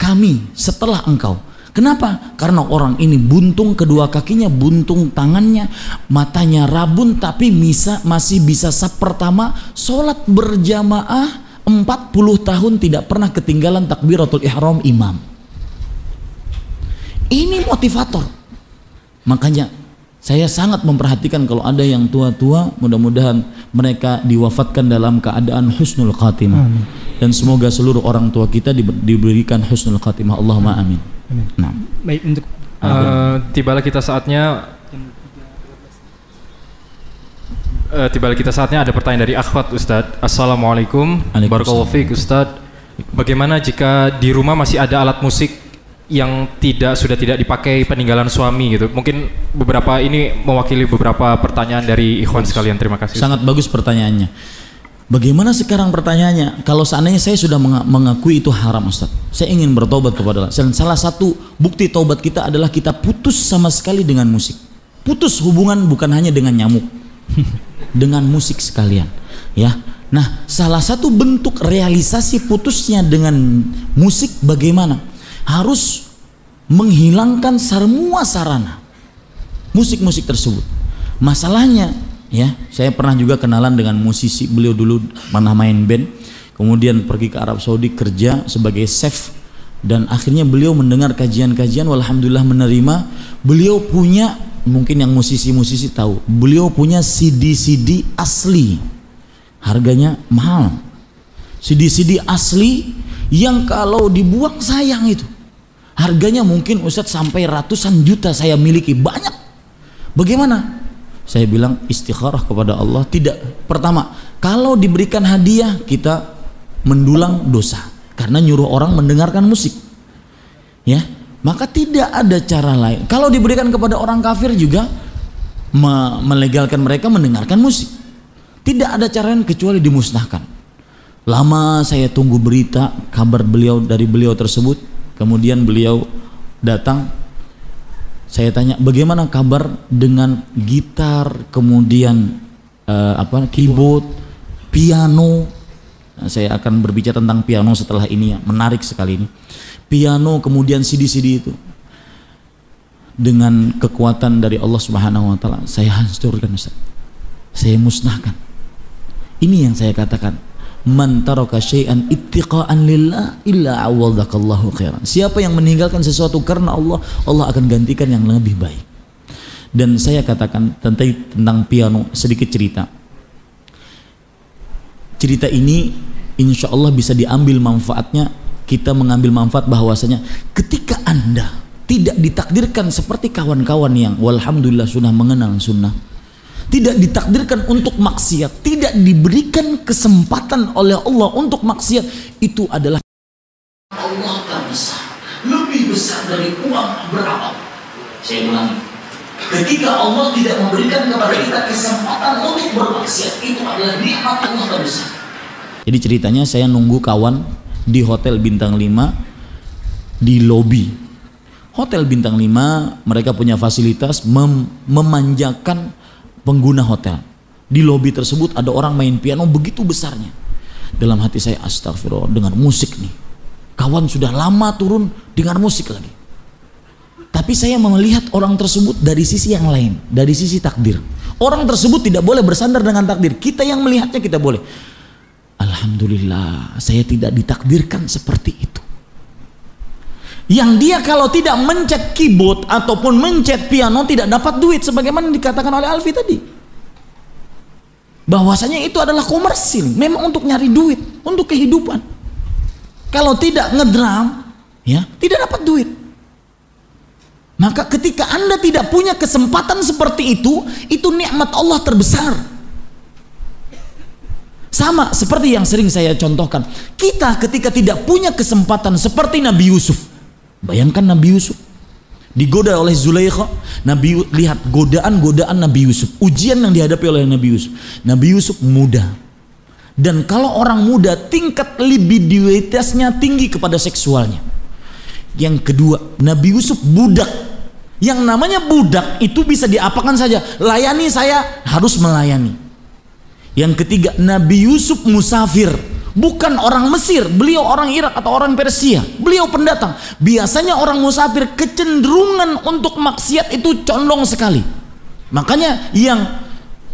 kami setelah engkau. Kenapa? Karena orang ini buntung kedua kakinya, buntung tangannya, matanya rabun tapi bisa masih bisa sab pertama salat berjamaah 40 tahun tidak pernah ketinggalan takbiratul ihram imam. Ini motivator. Makanya saya sangat memperhatikan kalau ada yang tua-tua, mudah-mudahan mereka diwafatkan dalam keadaan husnul khatimah. Amin. Dan semoga seluruh orang tua kita diberikan husnul khatimah. Allahumma amin. amin. Nah. Baik untuk uh, tibalah kita saatnya uh, tibalah kita saatnya ada pertanyaan dari akhwat Ustadz. Assalamualaikum. Barakallahu fiik Ustadz. Bagaimana jika di rumah masih ada alat musik yang tidak sudah tidak dipakai peninggalan suami gitu. Mungkin beberapa ini mewakili beberapa pertanyaan dari Ikhwan sekalian. Terima kasih. Sangat bagus pertanyaannya. Bagaimana sekarang pertanyaannya? Kalau seandainya saya sudah mengakui itu haram Ustaz. Saya ingin bertobat kepada Allah. Dan salah satu bukti taubat kita adalah kita putus sama sekali dengan musik. Putus hubungan bukan hanya dengan nyamuk. dengan musik sekalian. Ya. Nah, salah satu bentuk realisasi putusnya dengan musik bagaimana? harus menghilangkan semua sarana musik-musik tersebut. Masalahnya, ya, saya pernah juga kenalan dengan musisi beliau dulu pernah main band, kemudian pergi ke Arab Saudi kerja sebagai chef dan akhirnya beliau mendengar kajian-kajian walhamdulillah menerima beliau punya mungkin yang musisi-musisi tahu beliau punya CD-CD asli harganya mahal CD-CD asli yang kalau dibuang sayang itu Harganya mungkin Ustadz sampai ratusan juta saya miliki, banyak. Bagaimana? Saya bilang istikharah kepada Allah tidak. Pertama, kalau diberikan hadiah kita mendulang dosa karena nyuruh orang mendengarkan musik. Ya, maka tidak ada cara lain. Kalau diberikan kepada orang kafir juga me melegalkan mereka mendengarkan musik. Tidak ada cara lain kecuali dimusnahkan. Lama saya tunggu berita kabar beliau dari beliau tersebut Kemudian beliau datang saya tanya bagaimana kabar dengan gitar kemudian uh, apa keyboard, piano. Nah, saya akan berbicara tentang piano setelah ini ya, menarik sekali ini. Piano kemudian CD-CD itu dengan kekuatan dari Allah Subhanahu wa taala saya hancurkan Saya musnahkan. Ini yang saya katakan man taraka syai'an ittiqaan lillah illa awwadakallahu khairan. Siapa yang meninggalkan sesuatu karena Allah, Allah akan gantikan yang lebih baik. Dan saya katakan tentang tentang piano sedikit cerita. Cerita ini insya Allah bisa diambil manfaatnya kita mengambil manfaat bahwasanya ketika anda tidak ditakdirkan seperti kawan-kawan yang walhamdulillah sunnah mengenal sunnah tidak ditakdirkan untuk maksiat, tidak diberikan kesempatan oleh Allah untuk maksiat, itu adalah Allah akan besar, lebih besar dari uang berapa. Saya ulangi, ketika Allah tidak memberikan kepada kita kesempatan untuk bermaksiat, itu adalah nikmat Allah terbesar. Jadi ceritanya saya nunggu kawan di hotel bintang 5 di lobi. Hotel bintang 5 mereka punya fasilitas mem memanjakan pengguna hotel. Di lobi tersebut ada orang main piano begitu besarnya. Dalam hati saya astagfirullah dengan musik nih. Kawan sudah lama turun dengan musik lagi. Tapi saya melihat orang tersebut dari sisi yang lain, dari sisi takdir. Orang tersebut tidak boleh bersandar dengan takdir. Kita yang melihatnya kita boleh. Alhamdulillah, saya tidak ditakdirkan seperti itu yang dia kalau tidak mencet keyboard ataupun mencet piano tidak dapat duit sebagaimana dikatakan oleh Alfi tadi bahwasanya itu adalah komersil memang untuk nyari duit untuk kehidupan kalau tidak ngedram ya tidak dapat duit maka ketika anda tidak punya kesempatan seperti itu itu nikmat Allah terbesar sama seperti yang sering saya contohkan kita ketika tidak punya kesempatan seperti Nabi Yusuf Bayangkan Nabi Yusuf digoda oleh Zulaikha. Nabi lihat godaan-godaan Nabi Yusuf, ujian yang dihadapi oleh Nabi Yusuf. Nabi Yusuf muda. Dan kalau orang muda tingkat libidoitasnya tinggi kepada seksualnya. Yang kedua, Nabi Yusuf budak. Yang namanya budak itu bisa diapakan saja. Layani saya harus melayani. Yang ketiga, Nabi Yusuf musafir bukan orang Mesir, beliau orang Irak atau orang Persia, beliau pendatang. Biasanya orang musafir kecenderungan untuk maksiat itu condong sekali. Makanya yang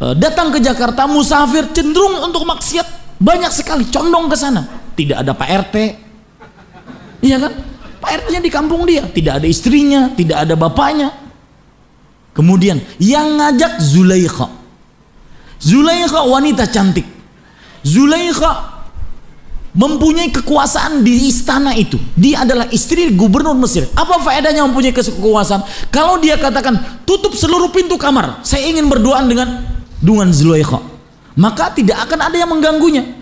e, datang ke Jakarta musafir cenderung untuk maksiat banyak sekali, condong ke sana. Tidak ada Pak RT. Iya kan? Pak RT-nya di kampung dia, tidak ada istrinya, tidak ada bapaknya. Kemudian yang ngajak Zulaikha. Zulaikha wanita cantik. Zulaikha mempunyai kekuasaan di istana itu. Dia adalah istri gubernur Mesir. Apa faedahnya mempunyai kekuasaan? Kalau dia katakan tutup seluruh pintu kamar, saya ingin berduaan dengan dengan Zulaikha, maka tidak akan ada yang mengganggunya.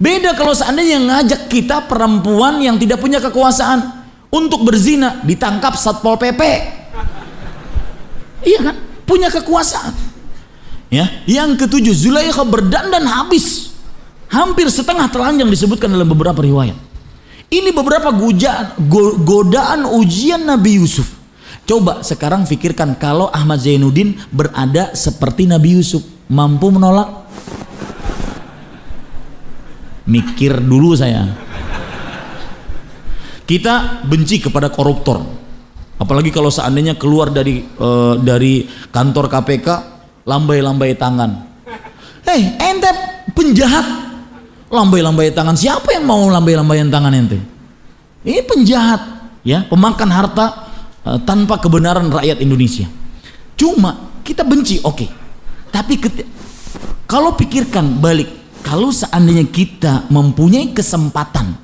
Beda kalau seandainya ngajak kita perempuan yang tidak punya kekuasaan untuk berzina ditangkap satpol pp, iya kan? Punya kekuasaan. Ya, yang ketujuh Zulaikha berdandan habis Hampir setengah telanjang disebutkan dalam beberapa riwayat. Ini beberapa godaan, godaan ujian Nabi Yusuf. Coba sekarang pikirkan kalau Ahmad Zainuddin berada seperti Nabi Yusuf, mampu menolak? Mikir dulu saya. Kita benci kepada koruptor. Apalagi kalau seandainya keluar dari e, dari kantor KPK lambai-lambai tangan. Eh, hey, ente penjahat lambai-lambai tangan siapa yang mau lambai-lambaian tangan ente ini penjahat ya pemakan harta e, tanpa kebenaran rakyat Indonesia cuma kita benci oke okay. tapi kalau pikirkan balik kalau seandainya kita mempunyai kesempatan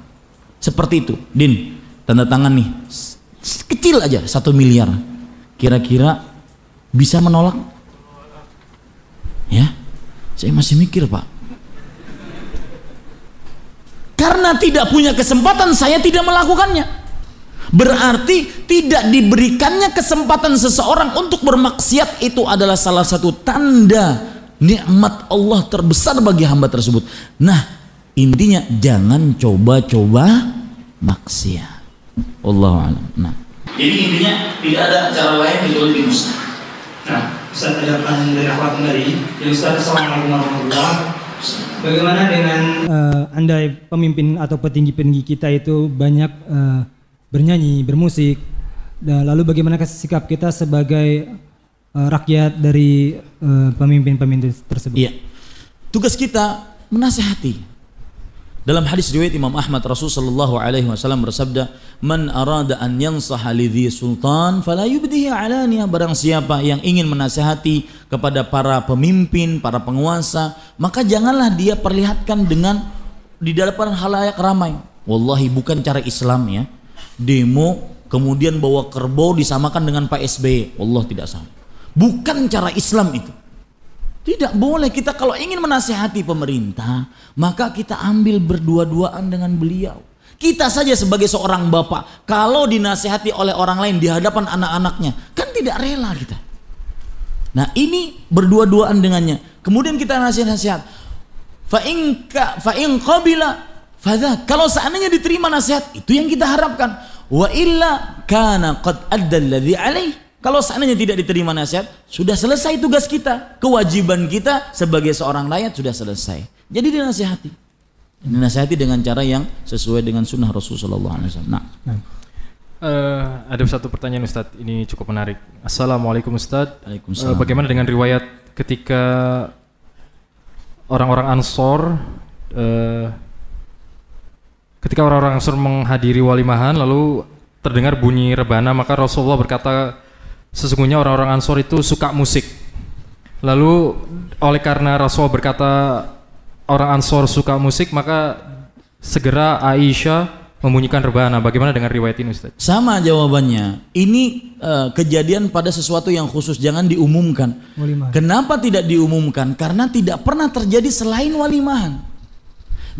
seperti itu Din tanda tangan nih kecil aja satu miliar kira-kira bisa menolak ya saya masih mikir pak karena tidak punya kesempatan, saya tidak melakukannya. Berarti tidak diberikannya kesempatan seseorang untuk bermaksiat itu adalah salah satu tanda nikmat Allah terbesar bagi hamba tersebut. Nah, intinya jangan coba-coba maksiat. Allah alam. Nah. Jadi intinya tidak ada cara lain lebih dimusnahkan. Nah, saya ada pertanyaan dari akhwat dari Ustaz Assalamualaikum warahmatullahi Bagaimana dengan uh, andai pemimpin atau petinggi-petinggi kita itu banyak uh, bernyanyi, bermusik, dan lalu bagaimana sikap kita sebagai uh, rakyat dari pemimpin-pemimpin uh, tersebut? Iya, tugas kita menasehati, dalam hadis riwayat Imam Ahmad Rasulullah sallallahu alaihi wasallam bersabda, "Man arada an yansaha lidhi sultan fala yubdihi alania." Barang siapa yang ingin menasihati kepada para pemimpin, para penguasa, maka janganlah dia perlihatkan dengan di depan halayak ramai. Wallahi bukan cara Islam ya. Demo kemudian bawa kerbau disamakan dengan Pak SBY. E. Allah tidak sama. Bukan cara Islam itu. Tidak boleh kita kalau ingin menasehati pemerintah, maka kita ambil berdua-duaan dengan beliau. Kita saja sebagai seorang bapak, kalau dinasehati oleh orang lain di hadapan anak-anaknya, kan tidak rela kita. Nah ini berdua-duaan dengannya. Kemudian kita nasihat-nasihat. Fa'inka fa'in qabila fadha. Kalau seandainya diterima nasihat, itu yang kita harapkan. Wa illa kana qad adda alladhi alaih. Kalau seandainya tidak diterima nasihat, sudah selesai tugas kita. Kewajiban kita sebagai seorang layak sudah selesai. Jadi dinasihati. Dinasihati dengan cara yang sesuai dengan sunnah Rasulullah SAW. Nah. Uh, ada satu pertanyaan Ustadz, ini cukup menarik. Assalamualaikum Ustadz. Waalaikumsalam. Uh, bagaimana dengan riwayat ketika orang-orang Ansor uh, ketika orang-orang Ansor menghadiri walimahan lalu terdengar bunyi rebana maka Rasulullah berkata sesungguhnya orang-orang Ansor itu suka musik. Lalu oleh karena Rasul berkata orang Ansor suka musik, maka segera Aisyah membunyikan rebana. Bagaimana dengan riwayat ini Ustaz? Sama jawabannya. Ini uh, kejadian pada sesuatu yang khusus, jangan diumumkan. Walimahan. Kenapa tidak diumumkan? Karena tidak pernah terjadi selain walimahan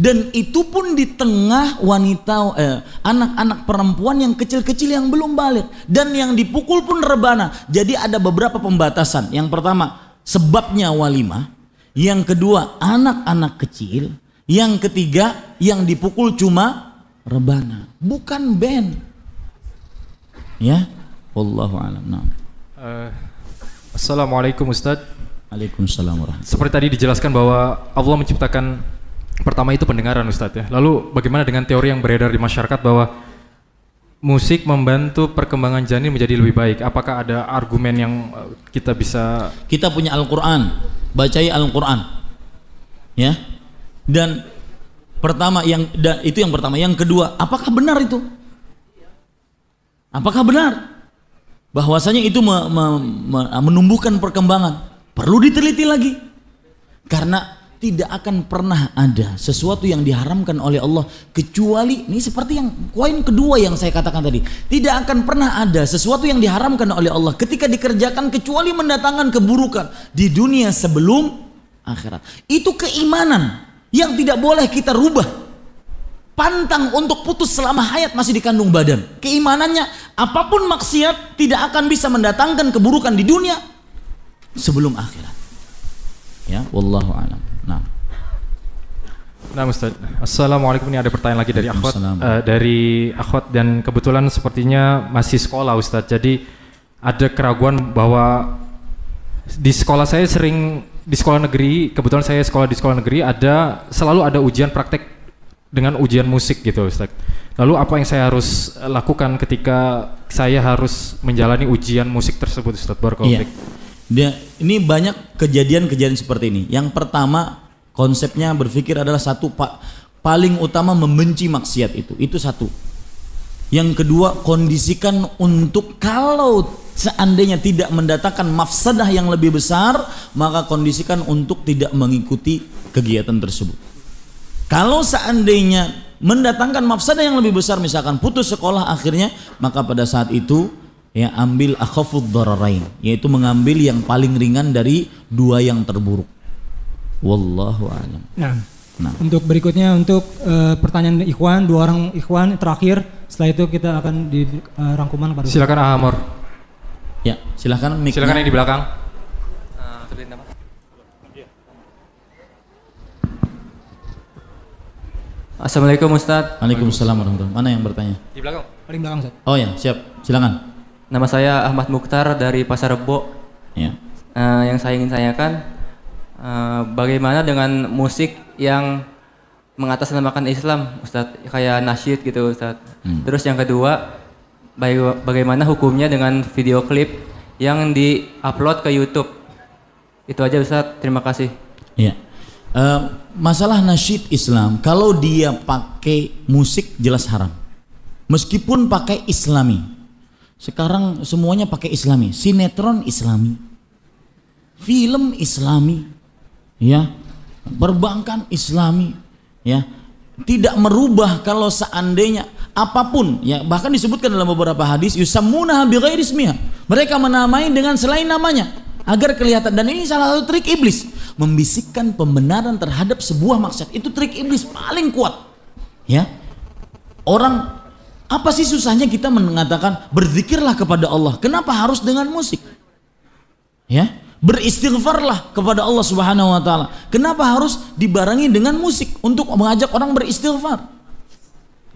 dan itu pun di tengah wanita eh, anak-anak eh, perempuan yang kecil-kecil yang belum balik dan yang dipukul pun rebana. Jadi ada beberapa pembatasan. Yang pertama, sebabnya walimah. Yang kedua, anak-anak kecil. Yang ketiga, yang dipukul cuma rebana, bukan band. Ya, wallahu a'lam. Nah. Uh, Assalamualaikum Ustaz. Waalaikumsalam Seperti tadi dijelaskan bahwa Allah menciptakan Pertama itu pendengaran Ustadz ya. Lalu bagaimana dengan teori yang beredar di masyarakat bahwa musik membantu perkembangan janin menjadi lebih baik? Apakah ada argumen yang eh, kita bisa Kita punya Al-Qur'an, bacai Al-Qur'an. Ya. Dan pertama yang dan itu yang pertama, yang kedua, apakah benar itu? Apakah benar bahwasanya itu me, me, me, menumbuhkan perkembangan? Perlu diteliti lagi. Karena tidak akan pernah ada sesuatu yang diharamkan oleh Allah kecuali ini seperti yang koin kedua yang saya katakan tadi tidak akan pernah ada sesuatu yang diharamkan oleh Allah ketika dikerjakan kecuali mendatangkan keburukan di dunia sebelum akhirat itu keimanan yang tidak boleh kita rubah pantang untuk putus selama hayat masih dikandung badan keimanannya apapun maksiat tidak akan bisa mendatangkan keburukan di dunia sebelum akhirat ya wallahu alam Nah. Nah Ustaz, Assalamualaikum ini ada pertanyaan lagi dari akhwat uh, dari akhwat dan kebetulan sepertinya masih sekolah Ustaz. Jadi ada keraguan bahwa di sekolah saya sering di sekolah negeri, kebetulan saya sekolah di sekolah negeri ada selalu ada ujian praktek dengan ujian musik gitu Ustaz. Lalu apa yang saya harus lakukan ketika saya harus menjalani ujian musik tersebut Ustaz Barakallahu yeah. Dia, ini banyak kejadian-kejadian seperti ini. Yang pertama konsepnya berpikir adalah satu pak paling utama membenci maksiat itu. Itu satu. Yang kedua kondisikan untuk kalau seandainya tidak mendatangkan mafsadah yang lebih besar maka kondisikan untuk tidak mengikuti kegiatan tersebut. Kalau seandainya mendatangkan mafsadah yang lebih besar misalkan putus sekolah akhirnya maka pada saat itu ya ambil akhafud dararain yaitu mengambil yang paling ringan dari dua yang terburuk wallahu alam nah, nah. untuk berikutnya untuk uh, pertanyaan ikhwan dua orang ikhwan terakhir setelah itu kita akan di uh, rangkuman pada silakan Amor ya silakan mic silakan yang di belakang eh, Assalamualaikum Ustadz Waalaikumsalam warahmatullahi Mana yang bertanya? Di belakang. Paling belakang Ustaz. Oh ya, siap. Silakan. Nama saya Ahmad Mukhtar dari Pasar Rebo. Ya. Uh, yang saya ingin tanyakan, uh, bagaimana dengan musik yang mengatasnamakan Islam, Ustadz? Kayak nasyid gitu, Ustadz. Hmm. Terus yang kedua, baga bagaimana hukumnya dengan video klip yang di-upload ke YouTube? Itu aja Ustadz, terima kasih. Ya. Uh, masalah nasyid Islam, kalau dia pakai musik jelas haram. Meskipun pakai islami, sekarang semuanya pakai islami, sinetron islami, film islami, ya, perbankan islami, ya, tidak merubah kalau seandainya apapun ya bahkan disebutkan dalam beberapa hadis yusamuna bi rismiha mereka menamai dengan selain namanya agar kelihatan dan ini salah satu trik iblis membisikkan pembenaran terhadap sebuah maksiat itu trik iblis paling kuat ya orang apa sih susahnya kita mengatakan berzikirlah kepada Allah? Kenapa harus dengan musik? Ya, beristighfarlah kepada Allah Subhanahu wa taala. Kenapa harus dibarengi dengan musik untuk mengajak orang beristighfar?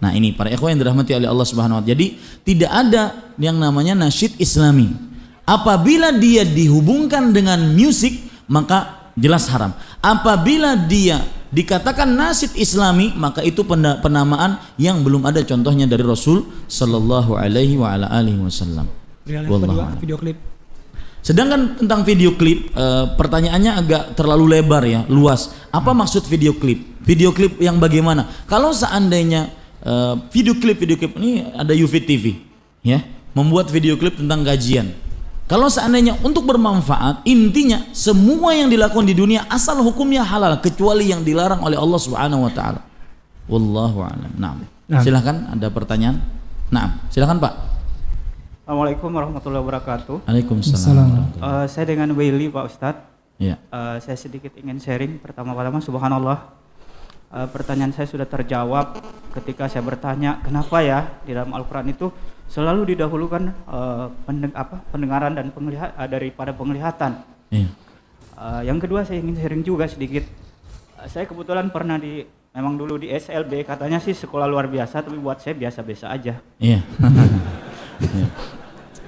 Nah, ini para ikhwan yang dirahmati oleh Allah Subhanahu wa taala. Jadi, tidak ada yang namanya nasyid islami. Apabila dia dihubungkan dengan musik, maka jelas haram. Apabila dia dikatakan nasib islami maka itu penamaan yang belum ada contohnya dari Rasul sallallahu alaihi wa ala alihi wasallam. Sedangkan tentang video klip e, pertanyaannya agak terlalu lebar ya, luas. Apa hmm. maksud video klip? Video klip yang bagaimana? Kalau seandainya e, video klip video klip ini ada UV TV ya, membuat video klip tentang gajian kalau seandainya untuk bermanfaat, intinya semua yang dilakukan di dunia asal hukumnya halal kecuali yang dilarang oleh Allah Subhanahu wa taala. Wallahu a'lam. Nah. Silakan ada pertanyaan? Naam, silakan Pak. Assalamualaikum warahmatullahi wabarakatuh. Waalaikumsalam. Uh, saya dengan Willy Pak Ustadz. Ya. Uh, saya sedikit ingin sharing pertama-tama subhanallah. Uh, pertanyaan saya sudah terjawab ketika saya bertanya kenapa ya di dalam Al-Qur'an itu selalu didahulukan uh, pendeng apa, pendengaran dan penglihat uh, daripada penglihatan. Iya. Uh, yang kedua saya ingin sharing juga sedikit. Uh, saya kebetulan pernah di memang dulu di SLB katanya sih sekolah luar biasa tapi buat saya biasa-biasa aja. Iya. iya.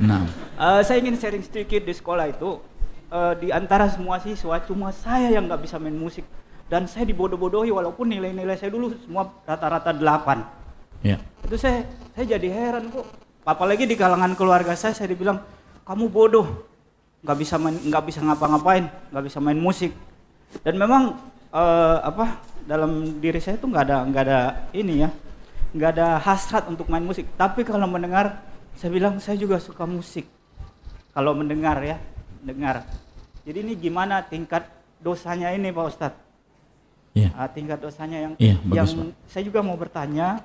Nah. Uh, saya ingin sharing sedikit di sekolah itu uh, di antara semua siswa cuma saya yang nggak bisa main musik dan saya dibodoh-bodohi walaupun nilai-nilai saya dulu semua rata-rata delapan. -rata iya. Itu saya saya jadi heran kok apalagi di kalangan keluarga saya saya dibilang kamu bodoh nggak bisa main nggak bisa ngapa-ngapain nggak bisa main musik dan memang uh, apa dalam diri saya itu nggak ada nggak ada ini ya nggak ada hasrat untuk main musik tapi kalau mendengar saya bilang saya juga suka musik kalau mendengar ya dengar jadi ini gimana tingkat dosanya ini pak ustadz yeah. Iya. tingkat dosanya yang yeah, yang Pak. saya juga mau bertanya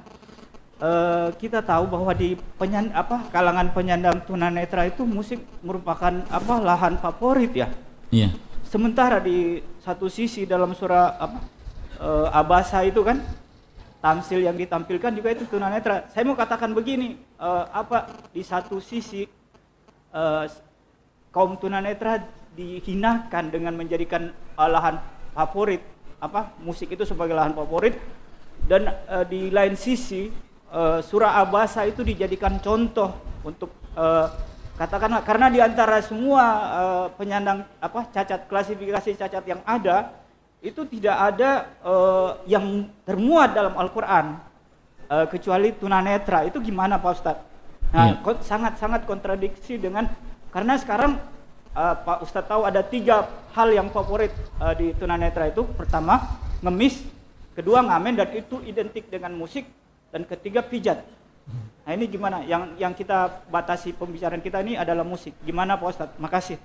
uh, kita tahu bahwa di penyan, apa kalangan penyandang tunanetra itu musik merupakan apa lahan favorit ya. Iya. Sementara di satu sisi dalam surah apa uh, abasa itu kan tamsil yang ditampilkan juga itu tunanetra. Saya mau katakan begini, uh, apa di satu sisi uh, kaum tunanetra dihinakan dengan menjadikan uh, lahan favorit apa musik itu sebagai lahan favorit dan uh, di lain sisi uh, surah Abasa itu dijadikan contoh untuk uh, katakanlah karena di antara semua uh, penyandang apa cacat klasifikasi cacat yang ada itu tidak ada uh, yang termuat dalam Al-Qur'an uh, kecuali tunanetra. Itu gimana Pak Ustadz? Nah, iya. sangat-sangat kontradiksi dengan karena sekarang uh, Pak Ustadz tahu ada tiga hal yang favorit uh, di tunanetra itu pertama ngemis kedua ngamen dan itu identik dengan musik dan ketiga pijat. Nah ini gimana? Yang yang kita batasi pembicaraan kita ini adalah musik. Gimana Pak Ustadz? Makasih.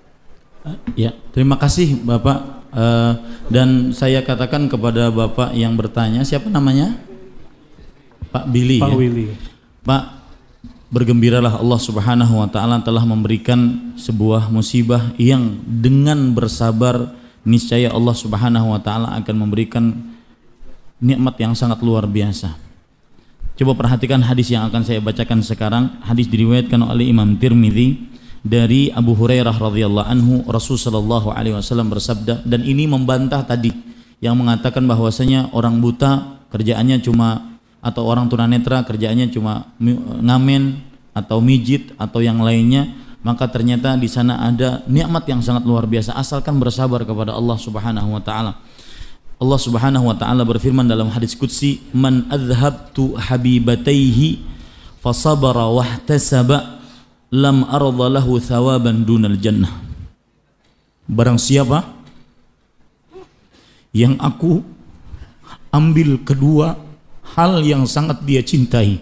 Eh, ya, terima kasih Bapak uh, dan saya katakan kepada Bapak yang bertanya siapa namanya? Pak Billy. Pak ya? Willy. Pak bergembiralah Allah Subhanahu wa taala telah memberikan sebuah musibah yang dengan bersabar niscaya Allah Subhanahu wa taala akan memberikan nikmat yang sangat luar biasa. Coba perhatikan hadis yang akan saya bacakan sekarang. Hadis diriwayatkan oleh Imam Tirmidzi dari Abu Hurairah radhiyallahu anhu Rasulullah sallallahu alaihi wasallam bersabda dan ini membantah tadi yang mengatakan bahwasanya orang buta kerjaannya cuma atau orang tunanetra kerjaannya cuma ngamen atau mijit atau yang lainnya maka ternyata di sana ada nikmat yang sangat luar biasa asalkan bersabar kepada Allah Subhanahu wa taala. Allah Subhanahu wa taala berfirman dalam hadis qudsi, "Man adhhabtu habibataihi fasabara wahtasaba lam arda lahu thawaban dunal jannah." Barang siapa yang aku ambil kedua hal yang sangat dia cintai,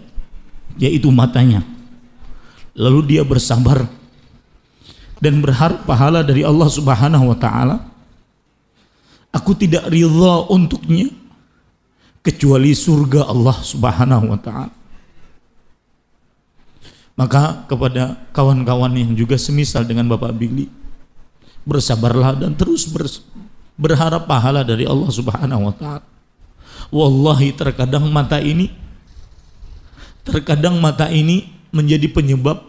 yaitu matanya. Lalu dia bersabar dan berharap pahala dari Allah Subhanahu wa taala Aku tidak ridha untuknya kecuali surga Allah Subhanahu wa taala. Maka kepada kawan-kawan yang juga semisal dengan Bapak Billy, bersabarlah dan terus berharap pahala dari Allah Subhanahu wa taala. Wallahi terkadang mata ini terkadang mata ini menjadi penyebab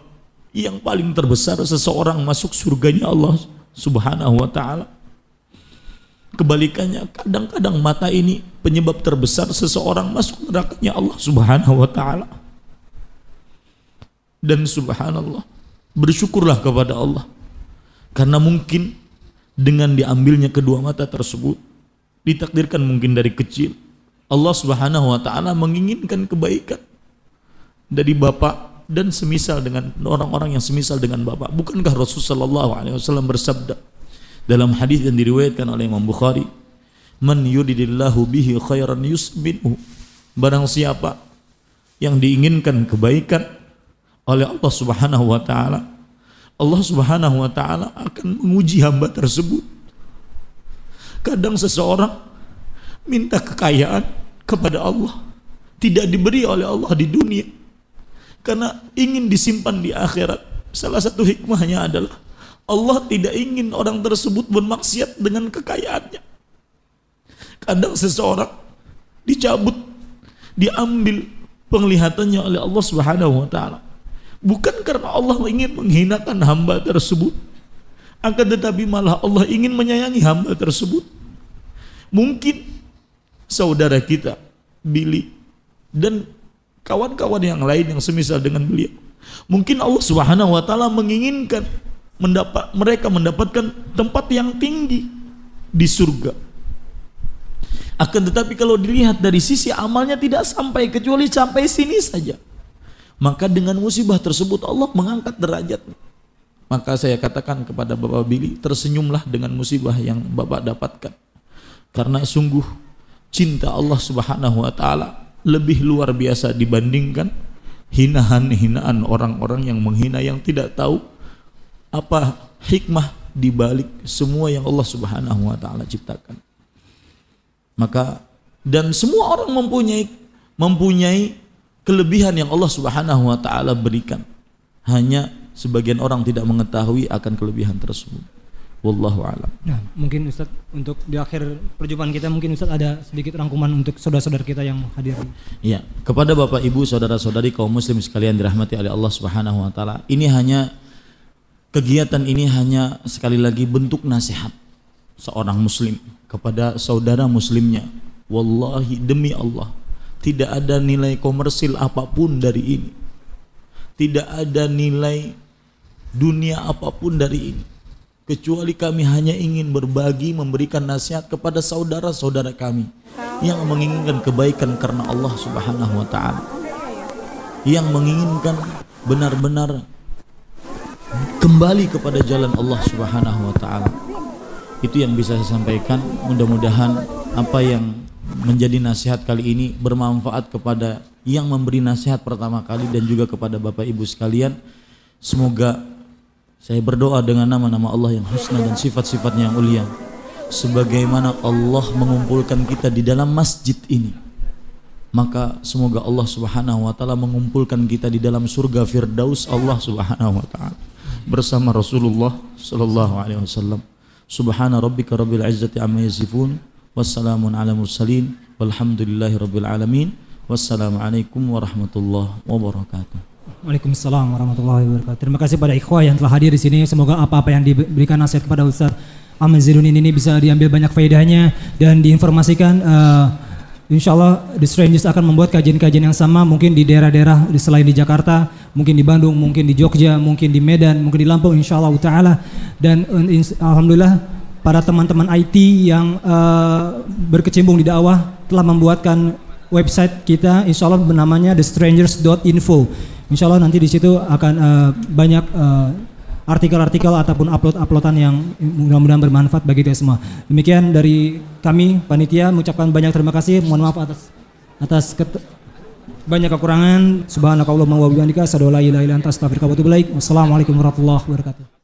yang paling terbesar seseorang masuk surganya Allah Subhanahu wa taala. Kebalikannya kadang-kadang mata ini penyebab terbesar seseorang masuk nerakanya Allah Subhanahu wa taala. Dan subhanallah, bersyukurlah kepada Allah. Karena mungkin dengan diambilnya kedua mata tersebut ditakdirkan mungkin dari kecil Allah Subhanahu wa taala menginginkan kebaikan dari bapak dan semisal dengan orang-orang yang semisal dengan bapak. Bukankah Rasulullah SAW bersabda, dalam hadis yang diriwayatkan oleh Imam Bukhari man yuridillahu bihi khairan yusminhu barang siapa yang diinginkan kebaikan oleh Allah Subhanahu wa taala Allah Subhanahu wa taala akan menguji hamba tersebut kadang seseorang minta kekayaan kepada Allah tidak diberi oleh Allah di dunia karena ingin disimpan di akhirat salah satu hikmahnya adalah Allah tidak ingin orang tersebut bermaksiat dengan kekayaannya. Kadang seseorang dicabut, diambil penglihatannya oleh Allah Subhanahu wa taala. Bukan karena Allah ingin menghinakan hamba tersebut, akan tetapi malah Allah ingin menyayangi hamba tersebut. Mungkin saudara kita, Billy, dan kawan-kawan yang lain yang semisal dengan beliau. Mungkin Allah Subhanahu wa taala menginginkan mendapat mereka mendapatkan tempat yang tinggi di surga. Akan tetapi kalau dilihat dari sisi amalnya tidak sampai kecuali sampai sini saja. Maka dengan musibah tersebut Allah mengangkat derajat. Maka saya katakan kepada Bapak Billy, tersenyumlah dengan musibah yang Bapak dapatkan. Karena sungguh cinta Allah Subhanahu wa taala lebih luar biasa dibandingkan hinaan-hinaan orang-orang yang menghina yang tidak tahu apa hikmah di balik semua yang Allah Subhanahu wa taala ciptakan. Maka dan semua orang mempunyai mempunyai kelebihan yang Allah Subhanahu wa taala berikan. Hanya sebagian orang tidak mengetahui akan kelebihan tersebut. Wallahu alam. Nah, mungkin Ustaz untuk di akhir perjumpaan kita mungkin Ustaz ada sedikit rangkuman untuk saudara-saudara kita yang hadir. Iya, kepada Bapak Ibu, saudara-saudari kaum muslim sekalian dirahmati oleh Allah Subhanahu wa taala. Ini hanya Kegiatan ini hanya sekali lagi bentuk nasihat seorang muslim kepada saudara muslimnya. Wallahi demi Allah, tidak ada nilai komersil apapun dari ini. Tidak ada nilai dunia apapun dari ini. Kecuali kami hanya ingin berbagi memberikan nasihat kepada saudara-saudara kami yang menginginkan kebaikan karena Allah Subhanahu wa taala. Yang menginginkan benar-benar kembali kepada jalan Allah Subhanahu wa taala. Itu yang bisa saya sampaikan. Mudah-mudahan apa yang menjadi nasihat kali ini bermanfaat kepada yang memberi nasihat pertama kali dan juga kepada Bapak Ibu sekalian. Semoga saya berdoa dengan nama-nama Allah yang husna dan sifat-sifatnya yang mulia. Sebagaimana Allah mengumpulkan kita di dalam masjid ini, maka semoga Allah Subhanahu wa taala mengumpulkan kita di dalam surga Firdaus Allah Subhanahu wa taala bersama Rasulullah sallallahu alaihi wasallam. Subhana rabbika rabbil izzati amma yasifun wassalamun ala mursalin walhamdulillahi rabbil alamin. Wassalamualaikum warahmatullahi wabarakatuh. Waalaikumsalam warahmatullahi wabarakatuh. Terima kasih pada ikhwah yang telah hadir di sini. Semoga apa-apa yang diberikan nasihat kepada Ustaz Ahmad ini bisa diambil banyak faedahnya dan diinformasikan uh, Insya Allah The Strangers akan membuat kajian-kajian yang sama mungkin di daerah-daerah selain di Jakarta, mungkin di Bandung, mungkin di Jogja, mungkin di Medan, mungkin di Lampung Insya Allah Ta'ala. Dan eh, Alhamdulillah para teman-teman IT yang uh, berkecimpung di dakwah telah membuatkan website kita Insya Allah bernamanya thestrangers.info. Insya Allah nanti di situ akan uh, banyak artikel-artikel ataupun upload-uploadan yang mudah-mudahan bermanfaat bagi kita semua. Demikian dari kami panitia mengucapkan banyak terima kasih. Mohon maaf atas atas banyak kekurangan. Subhanakallahumma wa bihamdika asyhadu an la ilaha illa anta astaghfiruka wa atubu ilaik. Wassalamualaikum warahmatullahi wabarakatuh.